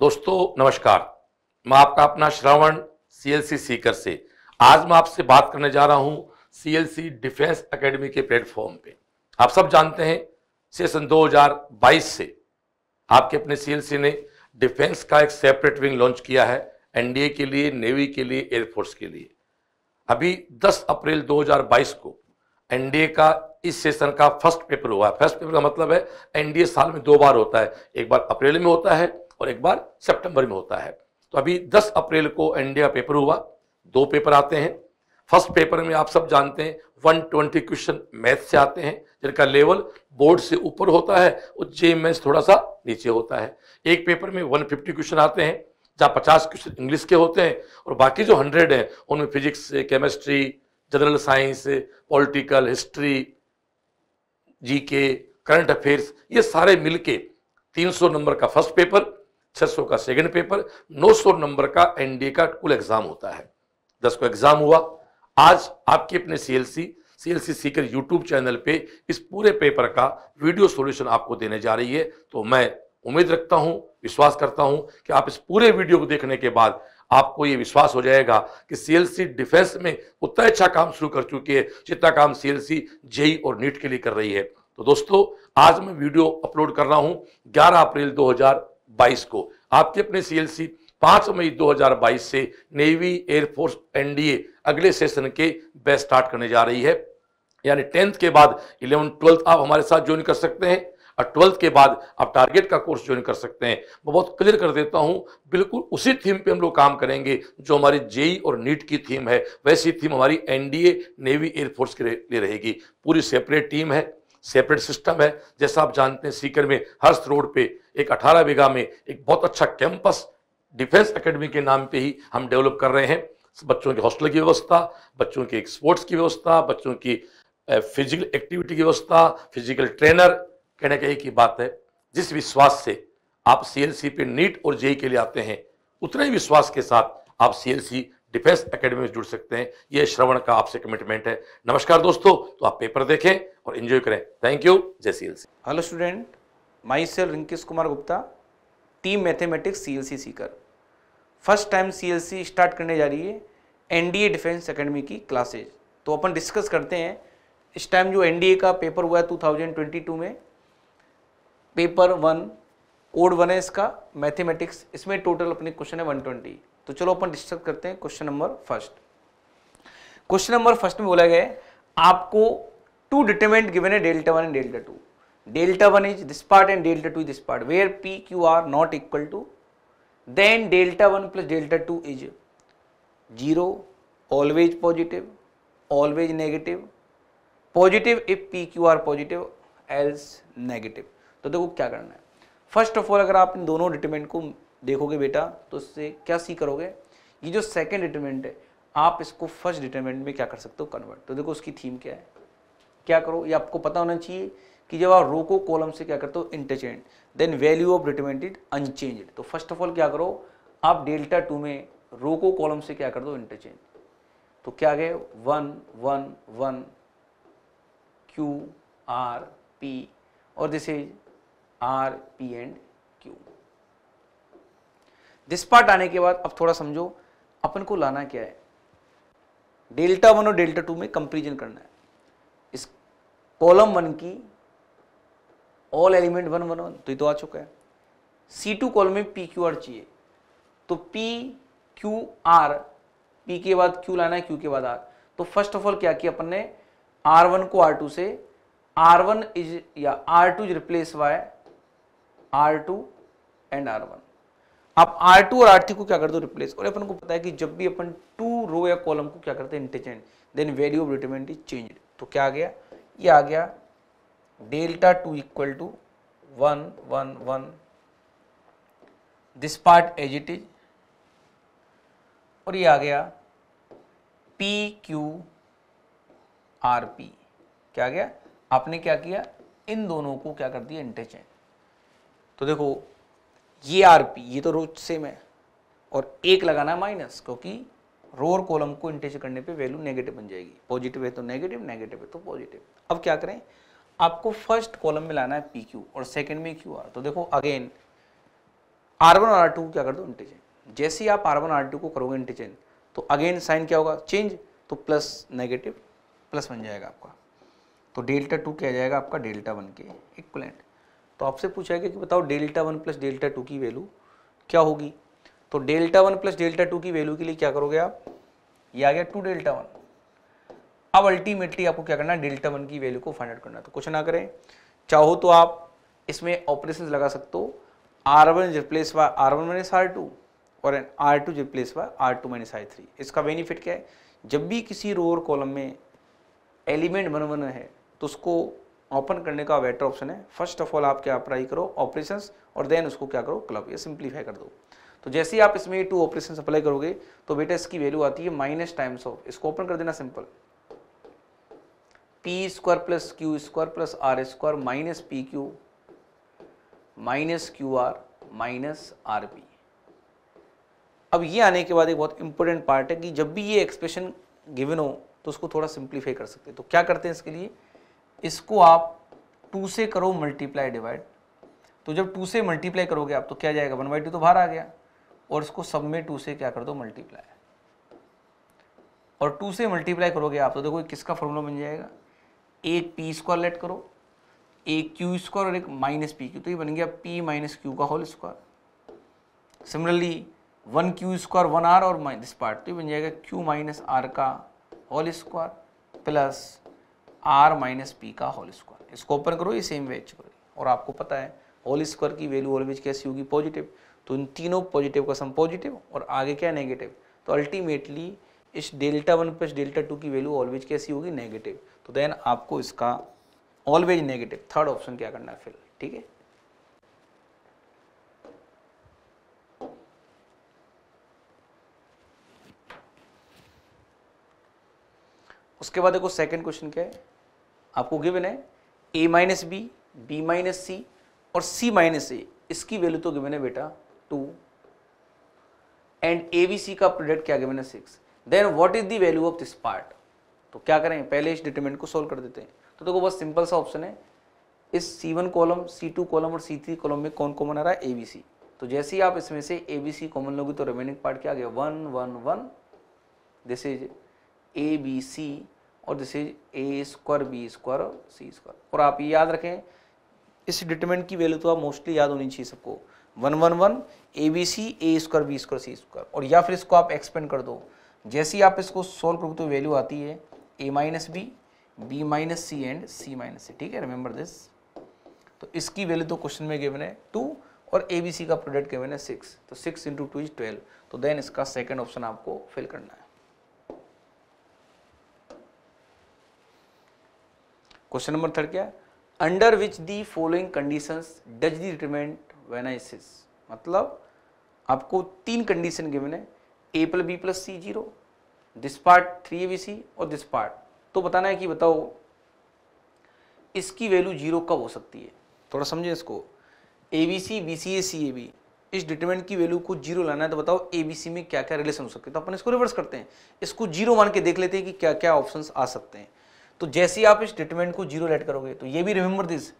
दोस्तों नमस्कार मैं आपका अपना श्रवण सीएलसी सीकर से आज मैं आपसे बात करने जा रहा हूं सीएलसी डिफेंस एकेडमी के प्लेटफॉर्म पे आप सब जानते हैं सेशन 2022 से आपके अपने सीएलसी ने डिफेंस का एक सेपरेट विंग लॉन्च किया है एनडीए के लिए नेवी के लिए एयरफोर्स के लिए अभी 10 अप्रैल 2022 को एनडीए का इस सेशन का फर्स्ट पेपर हुआ है फर्स्ट पेपर का मतलब है एनडीए साल में दो बार होता है एक बार अप्रैल में होता है और एक बार सितंबर में होता है तो अभी 10 अप्रैल को इंडिया पेपर हुआ दो पेपर आते हैं फर्स्ट पेपर में आप सब जानते हैं 120 क्वेश्चन मैथ से आते हैं जिनका लेवल बोर्ड से ऊपर होता है और जे मैथ थोड़ा सा नीचे होता है एक पेपर में 150 क्वेश्चन आते हैं जहाँ 50 क्वेश्चन इंग्लिश के होते हैं और बाकी जो 100 हैं उनमें physics chemistry general science political history GK current affairs ये सारे मिलके 300 नंबर का फर्स्ट पेपर छह का सेकंड पेपर 900 नंबर का एनडीए का कुल एग्जाम होता है दस को एग्जाम हुआ आज आपके अपने CLC CLC Sikar YouTube channel पे इस पूरे पेपर का वीडियो सॉल्यूशन आपको देने जा रही है तो मैं उम्मीद रखता हूं विश्वास करता हूं कि आप इस पूरे वीडियो को देखने के बाद आपको ये विश्वास हो जाएगा कि सीएलसी डिफेंस में उतना अच्छा काम शुरू कर चुकी है जितना काम सीएलसी जेई e और नीट के लिए कर रही है तो दोस्तों आज मैं वीडियो अपलोड कर रहा हूं 11 अप्रैल 2000 2022 को आपके अपने सीएलसी 5 मई 2022 से नेवी एयरफोर्स एनडीए अगले सेशन के बैच स्टार्ट करने जा रही है यानी टेंथ के बाद इलेवन ट्वेल्थ आप हमारे साथ ज्वाइन कर सकते हैं और ट्वेल्थ के बाद आप टारगेट का कोर्स ज्वाइन कर सकते हैं मैं बहुत क्लियर कर देता हूं बिल्कुल उसी थीम पे हम लोग काम करेंगे जो हमारी जेई e और नीट की थीम है वैसी थीम हमारी एनडीए नेवी एयरफोर्स के लिए रहेगी पूरी सेपरेट टीम है सेपरेट सिस्टम है जैसा आप जानते हैं सीकर में हर्ष रोड पे एक 18 बीघा में एक बहुत अच्छा कैंपस डिफेंस एकेडमी के नाम पे ही हम डेवलप कर रहे हैं बच्चों के हॉस्टल की व्यवस्था बच्चों के स्पोर्ट्स की व्यवस्था बच्चों की फिजिकल एक्टिविटी की व्यवस्था फिजिकल ट्रेनर कहने एक की बात है जिस विश्वास से आप सी पे नीट और जेई e के लिए आते हैं उतने ही विश्वास के साथ आप सी डिफेंस एकेडमी में जुड़ सकते हैं यह श्रवण का आपसे कमिटमेंट है नमस्कार दोस्तों तो आप पेपर देखें और एंजॉय करें थैंक यू जय सी hello student myself Rinkis Kumar Gupta team mathematics C L C Sikar first time C L C start करने जा रही है N D A defence academy की क्लासेज तो अपन डिस्कस करते हैं इस टाइम जो एन डी ए का पेपर हुआ है टू थाउजेंड ट्वेंटी टू में पेपर वन कोड वन है इसका मैथमेटिक्स इसमें टोटल अपने क्वेश्चन है वन ट्वेंटी तो चलो अपन डिस्कस करते हैं question number first question number first में बोला गया है आपको टू डिटरमेंट गिवन है delta one and delta two delta 1 is this part and delta 2 is this part where p q are not equal to then delta 1 plus delta 2 is zero always positive always negative positive if p q are positive else negative तो देखो क्या करना है first of all अगर आप इन दोनों डिटर्मेंट को देखोगे बेटा तो उससे क्या सी करोगे ये जो सेकेंड डिटर्मेंट है आप इसको फर्स्ट डिटर्मेंट में क्या कर सकते हो कन्वर्ट तो देखो उसकी थीम क्या है क्या करो ये आपको पता होना चाहिए कि जब आप रो को कॉलम से क्या करते हो interchange then value of determinant unchanged तो फर्स्ट ऑफ ऑल क्या करो आप डेल्टा टू में रो को कॉलम से क्या कर दो इंटरचेंज तो क्या गए one one one Q R P और this is R P and Q this part आने के बाद अब थोड़ा समझो अपन को लाना क्या है डेल्टा वन और डेल्टा टू में कंपेरिजन करना है इस कॉलम वन की all element one one one तो ये तो आ चुका है सी टू कॉल में पी क्यू आर चाहिए तो पी क्यू आर पी के बाद क्यू लाना है क्यू के बाद आर तो फर्स्ट ऑफ ऑल क्या किया अपन ने आर वन को आर टू से आर वन इज या R two is replace by R two and R one आप आर टू और आर थ्री को क्या कर दो रिप्लेस और अपन को पता है कि जब भी अपन टू रो या कॉलम को क्या करते हैं interchange then value of determinant is change तो क्या आ गया ये आ गया delta 2 equal to 1 1 1 this part as it is और ये आ गया पी क्यू आर पी क्या गया आपने क्या किया इन दोनों को क्या कर दिया इंटरचेंज तो देखो ये आर पी ये तो रोज सेम है और एक लगाना माइनस क्योंकि रोर कॉलम को इंटरचेंज करने पे वैल्यू नेगेटिव बन जाएगी पॉजिटिव है तो नेगेटिव नेगेटिव है तो पॉजिटिव अब क्या करें आपको फर्स्ट कॉलम में लाना है पी क्यू और सेकेंड में क्यू आर तो देखो अगेन आर वन और आर टू को क्या कर दो इंटीजन जैसे ही आप आर वन आर टू को करोगे इंटीजन तो अगेन साइन क्या होगा चेंज तो प्लस नेगेटिव प्लस बन जाएगा आपका तो डेल्टा टू क्या जाएगा आपका डेल्टा वन के इक्वलेंट तो आपसे पूछा गया कि बताओ delta one plus delta two की वैल्यू क्या होगी तो delta one plus delta two की वैल्यू के लिए क्या करोगे आप ये आ गया टू डेल्टा वन अब अल्टीमेटली आपको क्या करना डेल्टा वन की वैल्यू को फाइंड आउट करना तो कुछ ना करें चाहो तो आप इसमें ऑपरेशन लगा सकते हो R one replace by R one minus R two और and R two replace by R two minus R three इसका बेनिफिट क्या है जब भी किसी रो और कॉलम में एलिमेंट वन वन है तो उसको ओपन करने का बेटर ऑप्शन है फर्स्ट ऑफ ऑल आप क्या अप्लाई करो ऑपरेशन और देन उसको क्या करो क्लब या सिंप्लीफाई कर दो तो जैसे ही आप इसमें टू ऑपरेशन अप्लाई करोगे तो बेटा इसकी वैल्यू आती है माइनस टाइम्स ऑफ इसको ओपन कर देना simple P square plus Q square plus R square minus P Q minus Q R minus R P अब ये आने के बाद एक बहुत इंपॉर्टेंट पार्ट है कि जब भी ये एक्सप्रेशन गिवन हो तो उसको थोड़ा सिंप्लीफाई कर सकते हैं तो क्या करते हैं इसके लिए इसको आप टू से करो मल्टीप्लाई डिवाइड तो जब टू से मल्टीप्लाई करोगे आप तो क्या जाएगा वन बाई टू तो बाहर आ गया और इसको सब में टू से क्या कर दो मल्टीप्लाई और टू से मल्टीप्लाई करोगे आप तो देखो किसका फॉर्मूला बन जाएगा एक पी स्क्वायर लेट करो एक क्यू स्क्वायर और एक माइनस पी क्यू तो ये बन गया पी माइनस क्यू का whole square similarly one Q square one R और माइनस पार्ट तो ये बन जाएगा क्यू माइनस आर का whole square plus R minus P का होल स्क्वायर इसको ओपन करो ये सेम वेज करो और आपको पता है होल स्क्वायर की वैल्यू ऑलवेज कैसी होगी पॉजिटिव तो इन तीनों पॉजिटिव का सम पॉजिटिव और आगे क्या नेगेटिव तो अल्टीमेटली इस delta one plus delta two की वैल्यू ऑलवेज कैसी होगी नेगेटिव तो देन आपको इसका ऑलवेज नेगेटिव थर्ड ऑप्शन क्या करना है फिल ठीक है उसके बाद देखो सेकंड क्वेश्चन क्या है आपको गिवन है A minus B B minus C और सी माइनस ए इसकी वैल्यू तो गिवन है बेटा two and A B C का प्रोडक्ट क्या गिवन है six then what is the value of this part तो क्या करें पहले इस डिटर्मिनेंट को सोल्व कर देते हैं तो देखो बस बहुत सिंपल सा ऑप्शन है इस C one column C two column और सी थ्री कॉलम में कौन कॉमन आ रहा है ए बी सी तो जैसे ही आप इसमें से ए बी सी कॉमन लोगे तो रिमेनिंग पार्ट क्या आ गया one one one this is A B C और this is A square B square और सी स्क्वायर और आप ये याद रखें इस डिटर्मेंट की वैल्यू तो आप मोस्टली याद होनी चाहिए सबको one one one A B C A square B square C square और या फिर इसको आप एक्सपेंड कर दो जैसे ही आप इसको सोल्व करोगे तो वैल्यू आती है A minus B B minus C and C minus C ठीक है रिमेंबर दिस तो इसकी वैल्यू तो क्वेश्चन में गिवन है टू और ए बी सी का प्रोडक्ट गिवन है सिक्स तो six into two is twelve तो देन इसका सेकंड ऑप्शन आपको फिल करना है क्वेश्चन नंबर थर्ड क्या under which the following condition does the determinant vanishes मतलब आपको तीन कंडीशन गिवन है ए plus B plus C zero this part three A और दिस पार्ट तो बताना है कि बताओ इसकी वैल्यू जीरो कब हो सकती है थोड़ा समझे इसको A B C B C A C A B इस डिटर्मेंट की वैल्यू को जीरो लाना है तो बताओ ए बी सी में क्या क्या रिलेशन हो सकते हैं तो अपन इसको रिवर्स करते हैं इसको जीरो मान के देख लेते हैं कि क्या क्या ऑप्शन आ सकते हैं तो जैसे ही आप इस डिटर्मेंट को जीरो लेट करोगे तो ये भी remember this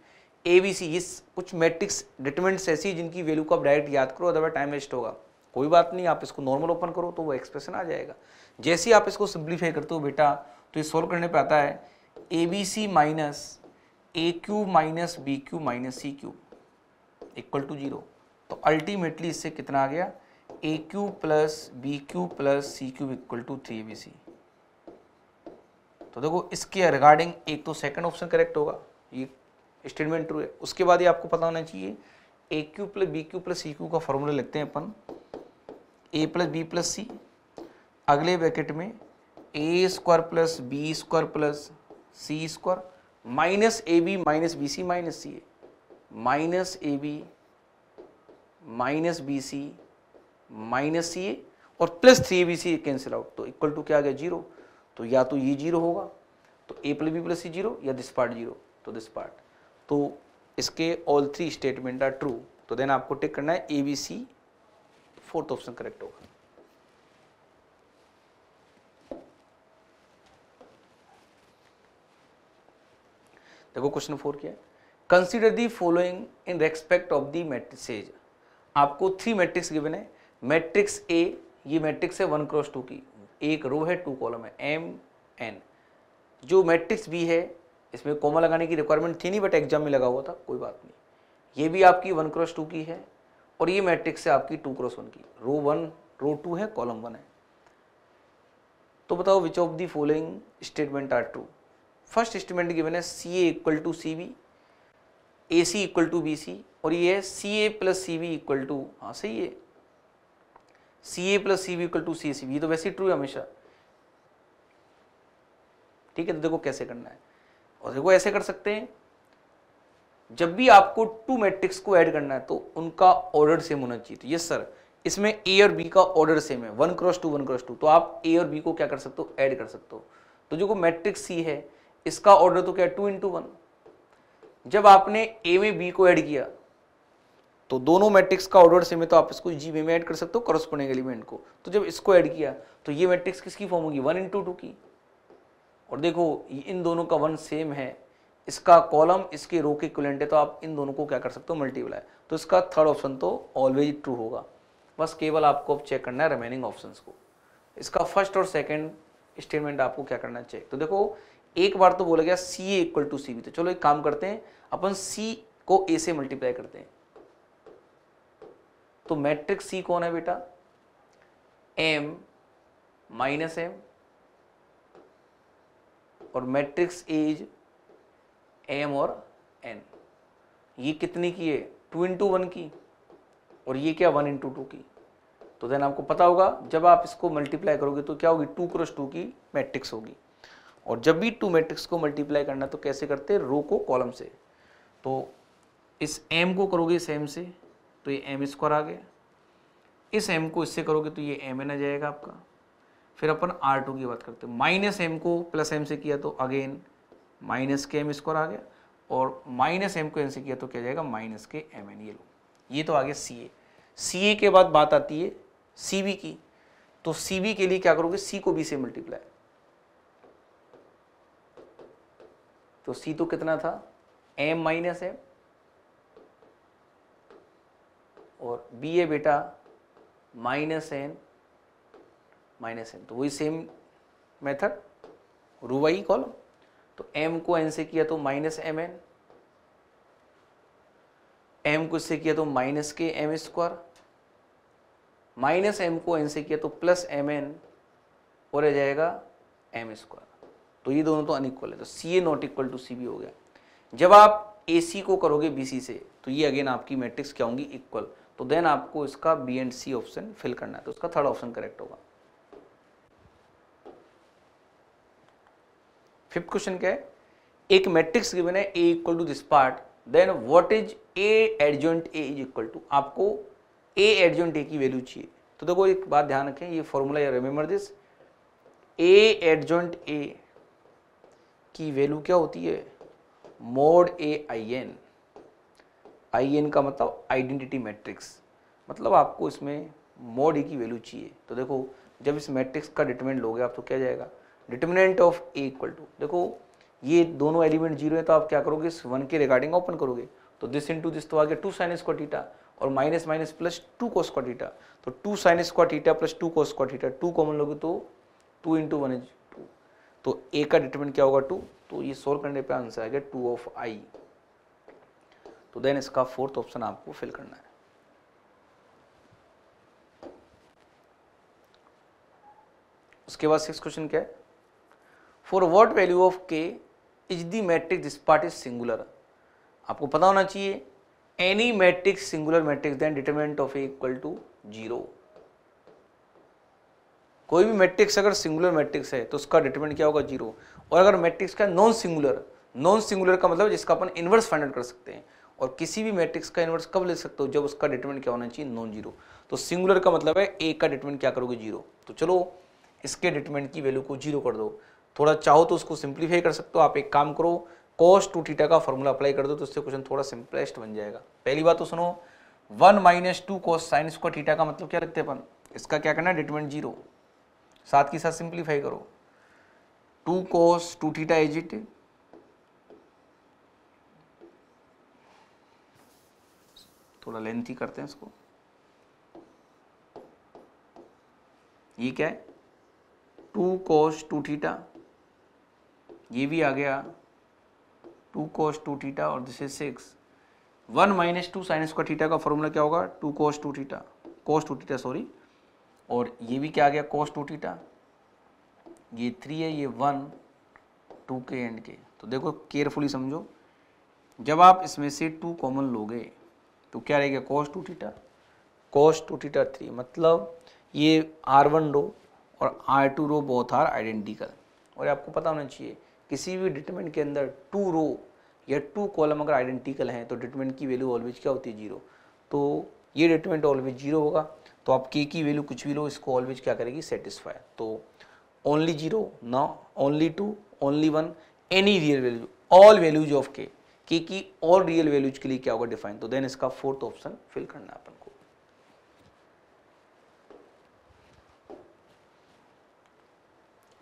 A B C इस कुछ मैट्रिक्स डिटर्मेंट्स ऐसी जिनकी वैल्यू को आप डायरेक्ट याद करो अदरवाइज टाइम वेस्ट होगा कोई बात नहीं आप इसको नॉर्मल ओपन करो तो वो एक्सप्रेशन आ जाएगा जैसे ही आप इसको सिंप्लीफाई करते हो बेटा तो ये सॉल्व करने पर आता है A B C minus A cube minus B cube minus C cube equal to zero तो अल्टीमेटली इससे कितना आ गया A cube plus B cube plus C cube equal to three A B C तो देखो इसके रिगार्डिंग एक तो सेकंड ऑप्शन करेक्ट होगा ये स्टेटमेंट ट्रू है उसके बाद ही आपको पता होना चाहिए A cube plus B cube plus C cube का फॉर्मूला लिखते हैं अपन A plus B plus C अगले ब्रैकेट में A square plus B square plus C square minus A B minus B C minus C A minus A B minus B C minus C A और plus three A B C cancel out तो equal to क्या आ गया zero तो या तो ये zero होगा तो A plus B plus C zero या दिस पार्ट जीरो तो दिस पार्ट तो इसके all three statement are true तो देन आपको टिक करना है A B C fourth option correct होगा देखो क्वेश्चन फोर क्या है consider the following in respect of the matrices आपको थ्री मैट्रिक्स गिवन है मैट्रिक्स ए ये मैट्रिक्स है वन क्रॉस टू की एक रो है टू कॉलम है एम एन जो मैट्रिक्स बी है इसमें कोमा लगाने की रिक्वायरमेंट थी नहीं बट एग्जाम में लगा हुआ था कोई बात नहीं ये भी आपकी वन क्रॉस टू की है और ये मैट्रिक्स है आपकी टू क्रॉस वन की रो वन रो टू है कॉलम वन है तो बताओ which of the following statement are true first statement given है C A equal to C B A C equal to B C और ये है C A plus C B equal to हाँ सही है C A plus C B equal to C A C B ये तो वैसे ही ट्रू है हमेशा ठीक है तो देखो कैसे करना है और देखो ऐसे कर सकते हैं जब भी आपको टू मैट्रिक्स को ऐड करना है तो उनका ऑर्डर सेम होना चाहिए तो यस सर इसमें ए और बी का ऑर्डर सेम है one cross two one cross two तो आप ए और बी को क्या कर सकते हो ऐड कर सकते हो तो जो को मैट्रिक्स सी है इसका ऑर्डर तो क्या है टू इंटू वन जब आपने ए में बी को ऐड किया तो दोनों मैट्रिक्स का ऑर्डर सेम है तो आप इसको जी में ऐड कर सकते हो करस्पोंडिंग एलिमेंट को तो जब इसको ऐड किया तो ये मैट्रिक्स किसकी फॉर्म होगी वन इंटू टू की और देखो इन दोनों का वन सेम है इसका कॉलम इसके रो के इक्वलेंट है तो आप इन दोनों को क्या कर सकते हो मल्टीप्लाई तो इसका थर्ड ऑप्शन तो ऑलवेज ट्रू होगा बस केवल आपको अब चेक करना है रिमेनिंग ऑप्शंस को इसका फर्स्ट और सेकंड स्टेटमेंट आपको क्या करना चाहिए तो देखो एक बार तो बोला गया C equal to C B तो चलो एक काम करते हैं अपन सी को ए से मल्टीप्लाई करते हैं तो मैट्रिक सी कौन है बेटा एम माइनस एम और मैट्रिक्स एज एम और एन ये कितनी की है टू इंटू वन की और ये क्या वन इंटू टू की तो देन आपको पता होगा जब आप इसको मल्टीप्लाई करोगे तो क्या होगी टू क्रॉस टू की मैट्रिक्स होगी और जब भी टू मैट्रिक्स को मल्टीप्लाई करना तो कैसे करते हैं रो को कॉलम से तो इस एम को करोगे इस एम से तो ये एम स्क्वायर आ गया इस एम को इससे करोगे तो ये एम एन आ जाएगा आपका फिर अपन आर टू की बात करते हैं माइनस एम को प्लस एम से किया तो अगेन माइनस के एम स्क्वायर आ गया और माइनस एम को एन से किया तो क्या जाएगा माइनस के एम एन ये लो ये तो आ गया सी ए सी ए के बाद बात आती है सी बी की तो सी बी के लिए क्या करोगे सी को बी से मल्टीप्लाई तो सी तो कितना था एम माइनस एम और बी ए बेटा माइनस एन माइनस एन तो वही सेम मेथड रूवाई कॉलम तो एम को एन से किया तो माइनस एम एन एम को इससे किया तो माइनस के एम स्क्वायर माइनस एम को एन से किया तो प्लस एम एन और रह जाएगा एम स्क्वायर तो ये दोनों तो अनइक्वल है तो C A not equal to C B हो गया जब आप ए सी को करोगे बी सी से तो ये अगेन आपकी मैट्रिक्स क्या होंगी इक्वल तो देन आपको इसका B and C option fill करना है तो उसका थर्ड ऑप्शन करेक्ट होगा फिफ्थ क्वेश्चन क्या है एक मैट्रिक्स गिवन है A equal to this part then what is A adjoint A is equal to आपको ए एडजोइंट ए की वैल्यू चाहिए तो देखो एक बात ध्यान रखें ये फॉर्मूला या रिमेम्बर दिस ए एडजोइंट ए की वैल्यू क्या होती है mod A I N I N का मतलब आइडेंटिटी मैट्रिक्स मतलब आपको इसमें मोड ए की वैल्यू चाहिए तो देखो जब इस मैट्रिक्स का डिटर्मिनेंट लोगे आप तो क्या जाएगा determinant of A equal to देखो ये दोनों एलिमेंट जीरो है तो आप क्या करोगे इस वन के रिगार्डिंग ओपन करोगे तो दिस इन टू दिस तो आगे टू साइन स्क्वायर थीटा और minus minus plus two cos square theta तो two sine square theta plus two cos square theta two common लोगे तो टू इंटू वन इज तो ए का डिटरमिनेंट क्या होगा टू तो ये सोल्व करने पे आंसर आ गया टू ऑफ आई तो देन इसका फोर्थ ऑप्शन आपको फिल करना है उसके बाद सिक्स क्वेश्चन क्या है for what value of K is the matrix this part is singular आपको पता होना चाहिए any matrix singular matrix then determinant of A equal to zero कोई भी मैट्रिक्स अगर सिंगुलर मैट्रिक्स है तो उसका डिटरमिनेंट क्या होगा जीरो और अगर मैट्रिक्स का नॉन सिंगुलर नॉन सिंगुलर का मतलब जिसका अपन इन्वर्स फाइंड आउट कर सकते हैं और किसी भी मैट्रिक्स का इन्वर्स कब ले सकते हो जब उसका डिटरमिनेंट क्या होना चाहिए नॉन जीरो तो सिंगुलर का मतलब है ए का डिटरमिनेंट क्या करोगे जीरो तो चलो इसके डिटरमिनेंट की वैल्यू को जीरो कर दो थोड़ा चाहो तो उसको सिंप्लीफाई कर सकते हो आप एक काम करो कॉस टू टीटा का फॉर्मूला अप्लाई कर दो तो उससे क्वेश्चन थोड़ा सिंपलेस्ट बन जाएगा पहली बात तो सुनो one minus two cos sine square theta का मतलब क्या रखते हैं अपन इसका क्या करना है डिटमेंट जीरो साथ के साथ सिंप्लीफाई करो two cos two theta is it थोड़ा ही करते हैं इसको ये क्या है टू कोस टू थीटा ये भी आ गया टू कोस टू थीटा और this is six one minus two sine square theta का फॉर्मूला क्या होगा two cos two theta cos two theta sorry और ये भी क्या आ गया कोस टू टीटा ये थ्री है ये वन टू के एंड के तो देखो केयरफुली समझो जब आप इसमें से टू कॉमन लोगे तो क्या रहेगा cos two theta cos two theta three मतलब ये आर वन रो और आर टू रो बहुत आर आइडेंटिकल और आपको पता होना चाहिए किसी भी डिटमेंट के अंदर टू रो या टू कॉलम अगर आइडेंटिकल हैं तो डिटमेंट की वैल्यू ऑलवेज क्या होती है जीरो तो ये डिटमेंट ऑलवेज जीरो होगा तो आप के की वैल्यू कुछ भी लो इसको ऑलवेज क्या करेगी सेटिस्फाई तो ओनली जीरो ना only two only one any real value all values of K के की ऑल रियल वैल्यूज के लिए क्या होगा डिफाइन तो देन इसका फोर्थ ऑप्शन फिल करना है अपन को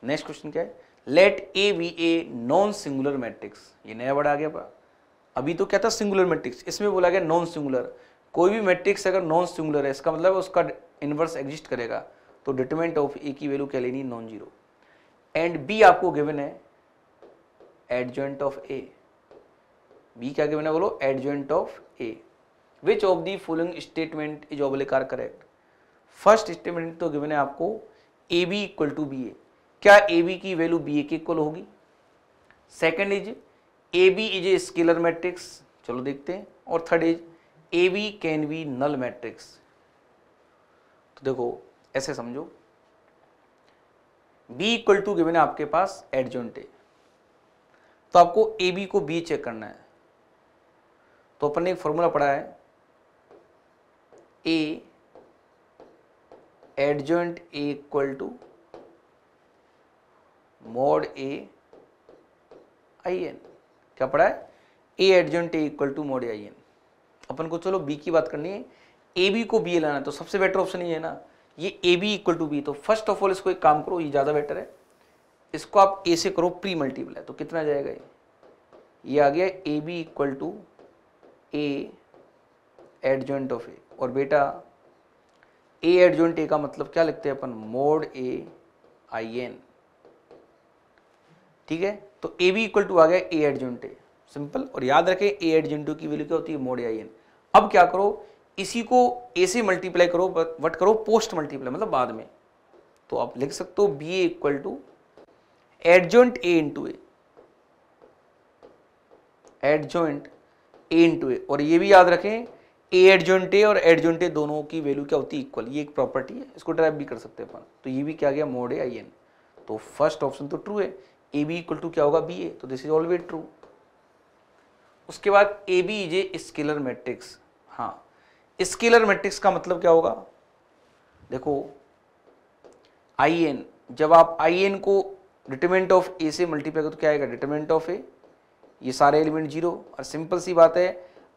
नेक्स्ट क्वेश्चन क्या है let A B a non singular matrix ये नया वर्ड आ गया अभी तो क्या था सिंगुलर मैट्रिक्स इसमें बोला गया नॉन सिंगुलर कोई भी मैट्रिक्स अगर नॉन सिंगुलर है इसका मतलब उसका इन्वर्स एग्जिस्ट करेगा तो डिटमेंट ऑफ ए की वैल्यू क्या लेनी नॉन जीरो एंड बी आपको गिवन है एडजॉइंट ऑफ ए बी क्या गिवन है बोलो adjoint of A which of the following statement is oblique are correct first statement तो गिवन है आपको A B equal to B A क्या A B की वैल्यू बी ए के equal होगी second is A B is a scalar matrix चलो देखते हैं और third is A B can be null matrix तो देखो ऐसे समझो बी इक्वल टू गिवन है आपके पास एडजोंट ए तो आपको ए बी को बी चेक करना है तो अपन ने एक फॉर्मूला पढ़ा है A adjoint A equal to mod A I N क्या पढ़ा है A adjoint A equal to mod I N अपन को चलो बी की बात करनी है ए बी को बी लाना तो सबसे बेटर ऑप्शन ये है ना ये A B equal to B तो फर्स्ट ऑफ ऑल इसको एक काम करो ये ज़्यादा बेटर है इसको आप ए से करो प्री मल्टीप्लाई तो कितना जाएगा ये ये आ गया A B equal to A adjoint of A और बेटा ए एडजॉइंट ए का मतलब क्या लिखते हैं अपन मोड ए आई एन ठीक है तो ए बी इक्वल टू आ गया ए एडजॉइंट ए सिंपल और याद रखें ए एडजॉइंट की वैल्यू क्या होती है मोड ए आई एन अब क्या करो इसी को ए से मल्टीप्लाई करो वट करो पोस्ट मल्टीप्लाई मतलब बाद में तो आप लिख सकते हो B equal to adjoint A into A adjoint A into A और ये भी याद रखें ए एडजॉइंट ए और एडजॉइंट ए दोनों की वैल्यू क्या होती है इक्वल ये एक प्रॉपर्टी है इसको ड्राइव भी कर सकते हैं अपन तो ये भी क्या गया मोड ए आई एन तो फर्स्ट ऑप्शन तो ट्रू है ए बी इक्वल टू क्या होगा बी ए तो दिस इज ऑलवेज ट्रू उसके बाद A B is a scalar matrix हाँ स्केलर मैट्रिक्स का मतलब क्या होगा देखो आई एन जब आप आई एन को डिटर्मेंट ऑफ ए से मल्टीप्लाई करो तो क्या आएगा डिटर्मेंट ऑफ ए ये सारे एलिमेंट जीरो और सिंपल सी बात है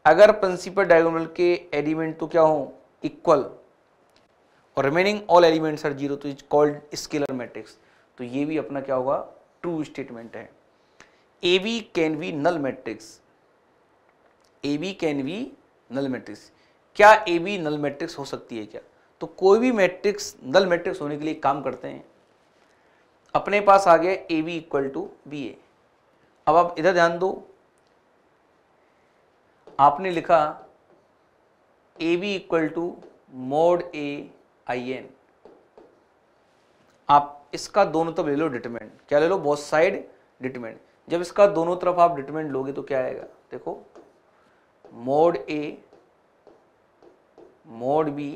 अगर प्रिंसिपल डायगोनल के एलिमेंट तो क्या हो इक्वल और remaining all elements are zero तो इज कॉल्ड स्केलर मैट्रिक्स तो ये भी अपना क्या होगा ट्रू स्टेटमेंट है A B can be null matrix A B can be null matrix क्या ए बी नल मैट्रिक्स हो सकती है क्या तो कोई भी मैट्रिक्स नल मैट्रिक्स होने के लिए काम करते हैं अपने पास आ गया A B equal to B A अब आप इधर ध्यान दो आपने लिखा A B equal to mod A I N आप इसका दोनों तरफ ले लो डिटमेंट क्या ले लो बोथ साइड डिटमेंट जब इसका दोनों तरफ आप डिटमेंट लोगे तो क्या आएगा देखो मोड ए मोड बी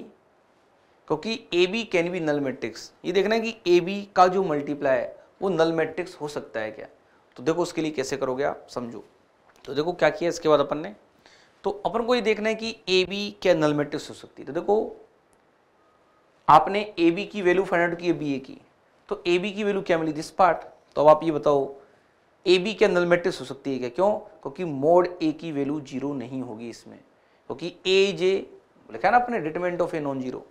क्योंकि A B can be null matrix ये देखना है कि ए बी का जो मल्टीप्लाई है वो नल मैट्रिक्स हो सकता है क्या तो देखो उसके लिए कैसे करोगे आप समझो तो देखो क्या किया इसके बाद अपन ने तो अपन को ये देखना है कि ए बी क्या नल मैट्रिक्स हो सकती है तो देखो आपने ए बी की वैल्यू फाइंड आउट की बी ए की तो ए बी की वैल्यू क्या मिली दिस पार्ट तो अब आप ये बताओ ए बी के अंदर मैट्रिक्स हो सकती है क्या क्यों क्योंकि मोड ए की वैल्यू जीरो नहीं होगी इसमें क्योंकि ए जे लिखा है ना अपने determinant of A non zero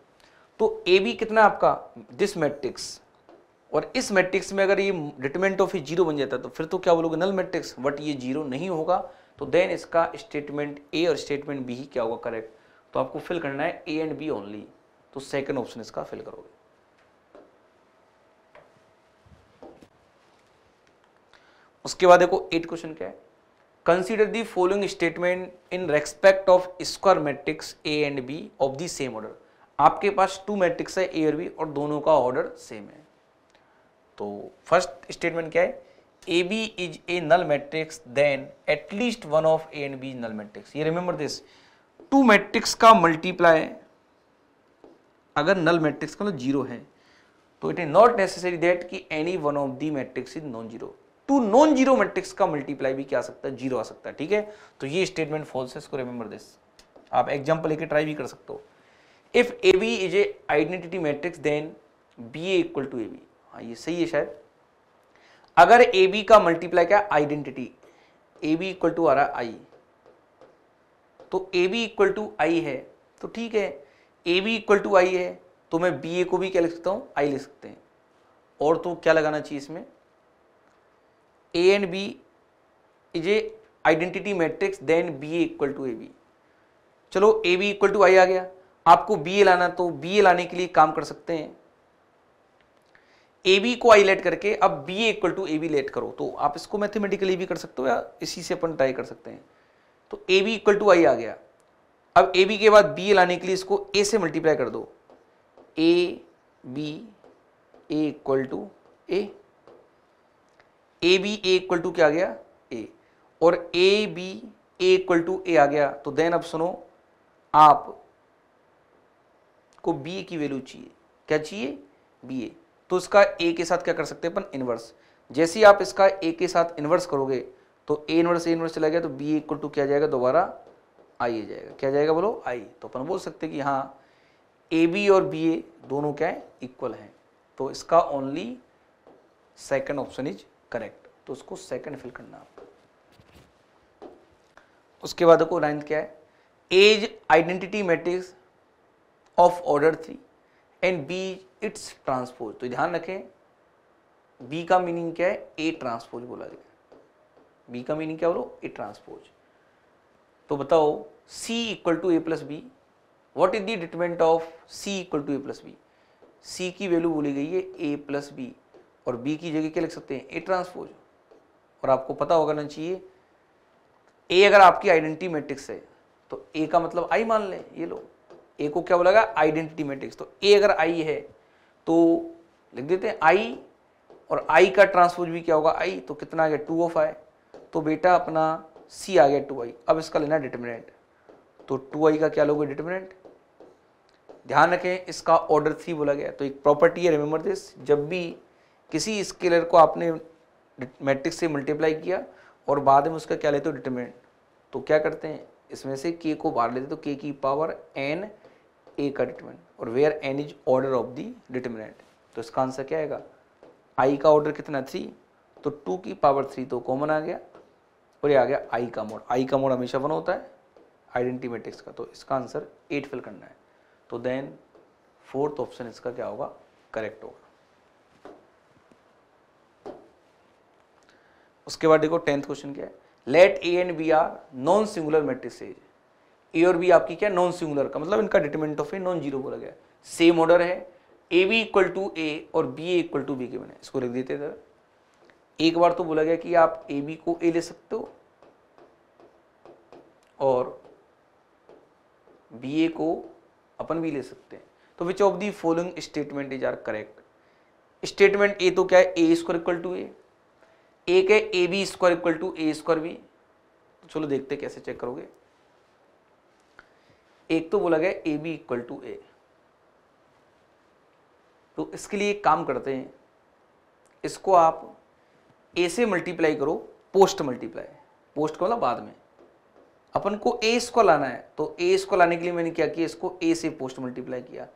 तो ए बी कितना आपका दिस मैट्रिक्स और इस मैट्रिक्स में अगर ये डिटर्मेंट ऑफ ए जीरो बन जाता है तो फिर तो क्या बोलोगे नल मैट्रिक्स बट ये जीरो नहीं होगा तो देन इसका स्टेटमेंट ए और स्टेटमेंट बी ही क्या होगा करेक्ट तो आपको फिल करना है ए एंड बी ओनली तो सेकेंड ऑप्शन इसका फिल करोगे उसके बाद देखो एट क्वेश्चन क्या है consider the following statement in respect of square matrix A and B of the same order आपके पास टू मैट्रिक्स है ए और बी और दोनों का ऑर्डर सेम है तो फर्स्ट स्टेटमेंट क्या है ए B is a null matrix then at least one of A and B null matrix ये रिमेंबर दिस टू मैट्रिक्स का मल्टीप्लाई अगर नल मैट्रिक्स का जीरो मतलब है तो it is not necessary that कि any one of the matrix is non zero two non zero matrix का multiply भी क्या सकता है जीरो आ सकता है ठीक है तो ये स्टेटमेंट फॉल्स है इसको रिमेंबर दिस आप एग्जाम्पल लेके ट्राई भी कर सकते हो if A B is a identity matrix then B A equal to A B हाँ ये सही है शायद अगर ए बी का मल्टीप्लाई क्या identity A B equal to आ रहा आई तो A B equal to I है तो ठीक है ए बी इक्वल टू आई है तो मैं बी ए को भी क्या लिख सकता हूँ आई लिख सकते हैं और तो क्या लगाना चाहिए इसमें A and B is a identity matrix then B equal to A B चलो A B equal to I आ गया आपको बी ए लाना तो बी ए लाने के लिए काम कर सकते हैं ए बी को आई लेट करके अब B A equal to A B let करो तो आप इसको मैथमेटिकली भी कर सकते हो या इसी से अपन ट्राई कर सकते हैं तो A B equal to I आ गया अब ए बी के बाद बी ए लाने के लिए इसको ए से मल्टीप्लाई कर दो A B A equal to A A B A equal to क्या आ गया ए और A B A equal to A आ गया तो देन अब सुनो आप को बी की वैल्यू चाहिए क्या चाहिए बी ए तो इसका ए के साथ क्या कर सकते हैं अपन इन्वर्स जैसे ही आप इसका ए के साथ इन्वर्स करोगे तो ए इन्वर्स ए इन्वर्स चला गया तो बी इक्वल टू क्या जाएगा दोबारा आई जाएगा क्या जाएगा बोलो आई तो अपन बोल सकते हैं कि हाँ ए बी और बी ए दोनों क्या है इक्वल हैं तो इसका only second option is correct तो उसको सेकंड फिल करना आप उसके बाद आपको नाइन्थ क्या है as identity matrix of order three and B its transpose तो ध्यान रखें बी का मीनिंग क्या है ए ट्रांसपोज बोला गया बी का मीनिंग क्या बोलो ए ट्रांसपोज तो बताओ C equal to A plus B what is the determinant of C equal to A plus B C की वैल्यू बोली गई है ए प्लस बी और बी की जगह क्या लिख सकते हैं ए ट्रांसपोज और आपको पता होगा ना चाहिए ए अगर आपकी आइडेंटिटी मैट्रिक्स है तो ए का मतलब आई मान लें ये लो ए को क्या बोला गया आइडेंटिटी मैट्रिक्स तो ए अगर आई है तो लिख देते हैं आई और आई का ट्रांसपोज भी क्या होगा आई तो कितना आ गया टू ऑफ आई तो बेटा अपना सी आ गया टू आई अब इसका लेना डिटर्मिनेंट तो टू आई का क्या लोगे डिटर्मिनेंट ध्यान रखें इसका ऑर्डर थ्री बोला गया तो एक प्रॉपर्टी है रिमेंबर दिस जब भी किसी स्केलर को आपने मैट्रिक्स से मल्टीप्लाई किया और बाद में उसका क्या लेते हो डिटर्मिनेंट तो क्या करते हैं इसमें से के को बाहर लेते तो के की पावर एन ए का डिटर्मिनेंट और where N is order of the determinant तो इसका आंसर क्या आएगा आई का ऑर्डर कितना थ्री तो टू की पावर थ्री तो कॉमन आ गया और ये आ गया आई का मोड आई का मोड हमेशा वन होता है आइडेंटी मैट्रिक्स का तो इसका आंसर एट फिल करना है तो देन फोर्थ ऑप्शन इसका क्या होगा करेक्ट होगा उसके बाद देखो टेंथ क्वेश्चन क्या है let A and B are non singular matrices A और बी आपकी क्या नॉन सिंगुलर का मतलब इनका determinant of A non zero बोला गया सेम ऑर्डर है ए बी इक्वल टू ए और B A equal to B के बने इसको लिख देते हैं एक बार तो बोला गया कि आप ए बी को ए ले सकते हो और बी ए को अपन भी ले सकते हैं तो which of the following statement is are correct statement A तो क्या है ए स्क्वायर इक्वल टू ए एक है ए B square equal to A square B चलो देखते कैसे चेक करोगे एक तो बोला गया ए बी इक्वल टू ए तो इसके लिए एक काम करते हैं इसको आप ए से मल्टीप्लाई करो पोस्ट मल्टीप्लाई पोस्ट का मतलब बाद में अपन को ए इसको लाना है तो ए स्क्वायर लाने के लिए मैंने क्या किया इसको ए से पोस्ट मल्टीप्लाई किया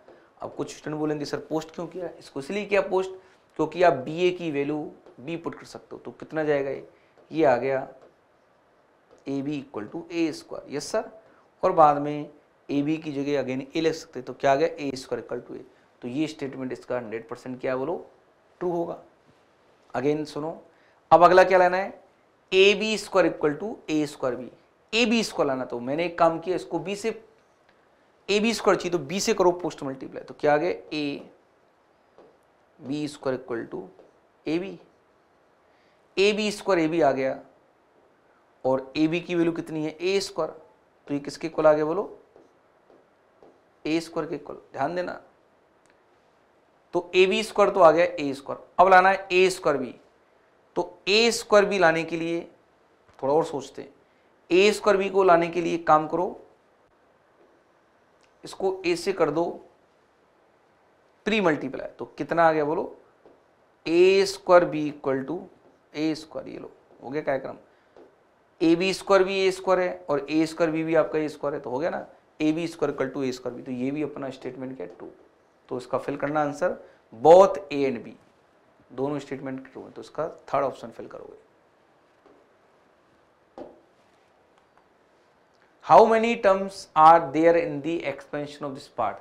अब कुछ स्टूडेंट बोलेंगे सर पोस्ट क्यों किया इसको इसलिए किया पोस्ट क्योंकि आप बी ए की वैल्यू बी पुट कर सकते हो तो कितना जाएगा ये ये आ गया A B equal to A square yes sir और बाद में ए बी की जगह अगेन ए लिख सकते तो क्या आ गया ए स्क्वायर इक्वल टू ए तो ये स्टेटमेंट इसका हंड्रेड परसेंट क्या बोलो ट्रू होगा अगेन सुनो अब अगला क्या लाना है ए B square equal to A square B A B square लाना तो मैंने एक काम किया इसको बी से ए बी स्क्वायर चाहिए तो बी से करो पोस्ट मल्टीप्लाई तो क्या आ गया A B square equal to A B A B square A B आ गया और ए बी की वैल्यू कितनी है ए स्क्वायर तो ये किसके इक्वल आ गया बोलो ए स्क्वायर के इक्वल ध्यान देना तो ए बी स्क्वायर तो आ गया ए स्क्वायर अब लाना है ए स्क्वायर बी तो ए स्क्वायर बी लाने के लिए थोड़ा और सोचते हैं ए स्क्वायर बी को लाने के लिए काम करो इसको ए से कर दो प्री मल्टीप्लाई तो कितना आ गया बोलो A square B equal to A square ये लो हो गया कार्यक्रम ए बी स्क्वायर भी ए स्क्वायर है और ए स्क्वायर बी भी आपका ए स्क्वायर है तो हो गया ना A B square equal to A square B तो ये भी अपना स्टेटमेंट क्या टू तो इसका फिल करना answer both A and B दोनों स्टेटमेंट ट्रू है तो इसका थर्ड ऑप्शन फिल करोगे how many terms are there in the expansion of this part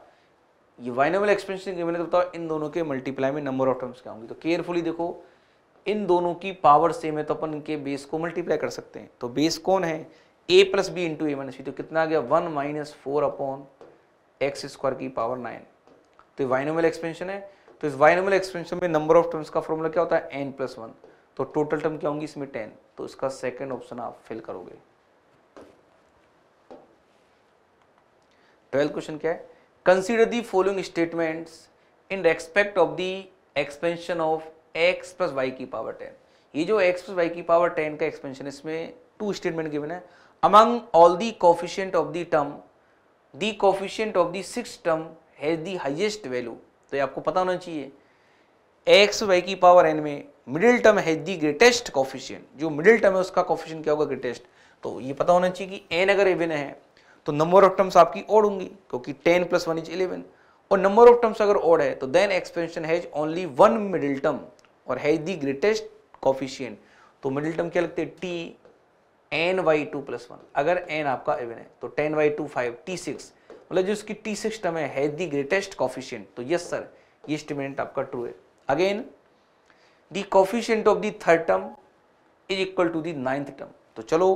ये वाइनोमल एक्सपेंशन मैंने तो बताओ इन दोनों के मल्टीप्लाई में नंबर ऑफ टर्म्स क्या होंगे तो केयरफुली देखो इन दोनों की पावर सेम है तो अपन इनके बेस को मल्टीप्लाई कर सकते हैं तो बेस कौन है ए plus B into A minus B तो कितना आ गया one minus four upon X square की पावर नाइन तो ये वाइनोमल एक्सपेंशन है तो इस वाइनोमल एक्सपेंशन में नंबर ऑफ टर्म्स का फॉर्मूला क्या होता है एन प्लस वन तो टोटल टर्म क्या होंगी इसमें टेन तो इसका सेकेंड ऑप्शन आप फिल करोगे ट्वेल्थ क्वेश्चन क्या है consider the following statements in respect of the expansion of x plus Y की पावर टेन ये जो एक्स प्लस वाई की पावर टेन का एक्सपेंशन इसमें टू स्टेटमेंट गिवन है among all the coefficient of the term the coefficient of the six term has the highest value तो ये आपको पता होना चाहिए एक्स वाई की पावर एन में middle term has the greatest coefficient जो मिडिल टर्म है उसका कॉफिशियंट क्या होगा ग्रेटेस्ट तो ये पता होना चाहिए कि एन अगर इवन है तो नंबर ऑफ टर्म्स आपकी ओड होंगी क्योंकि ten plus one is eleven और नंबर ऑफ टर्म्स अगर ओड है तो then expansion has only one middle term और है दी ग्रेटेस्ट कॉफिशियंट तो मिडिल टर्म क्या लगते हैं T N by two plus one अगर एन आपका एवन है तो ten by two five T six मतलब जो इसकी टी सिक्स टर्म है है दी ग्रेटेस्ट कॉफिशियंट तो यस सर ये स्टेटमेंट आपका ट्रू है again the coefficient of the third term is equal to the ninth term तो चलो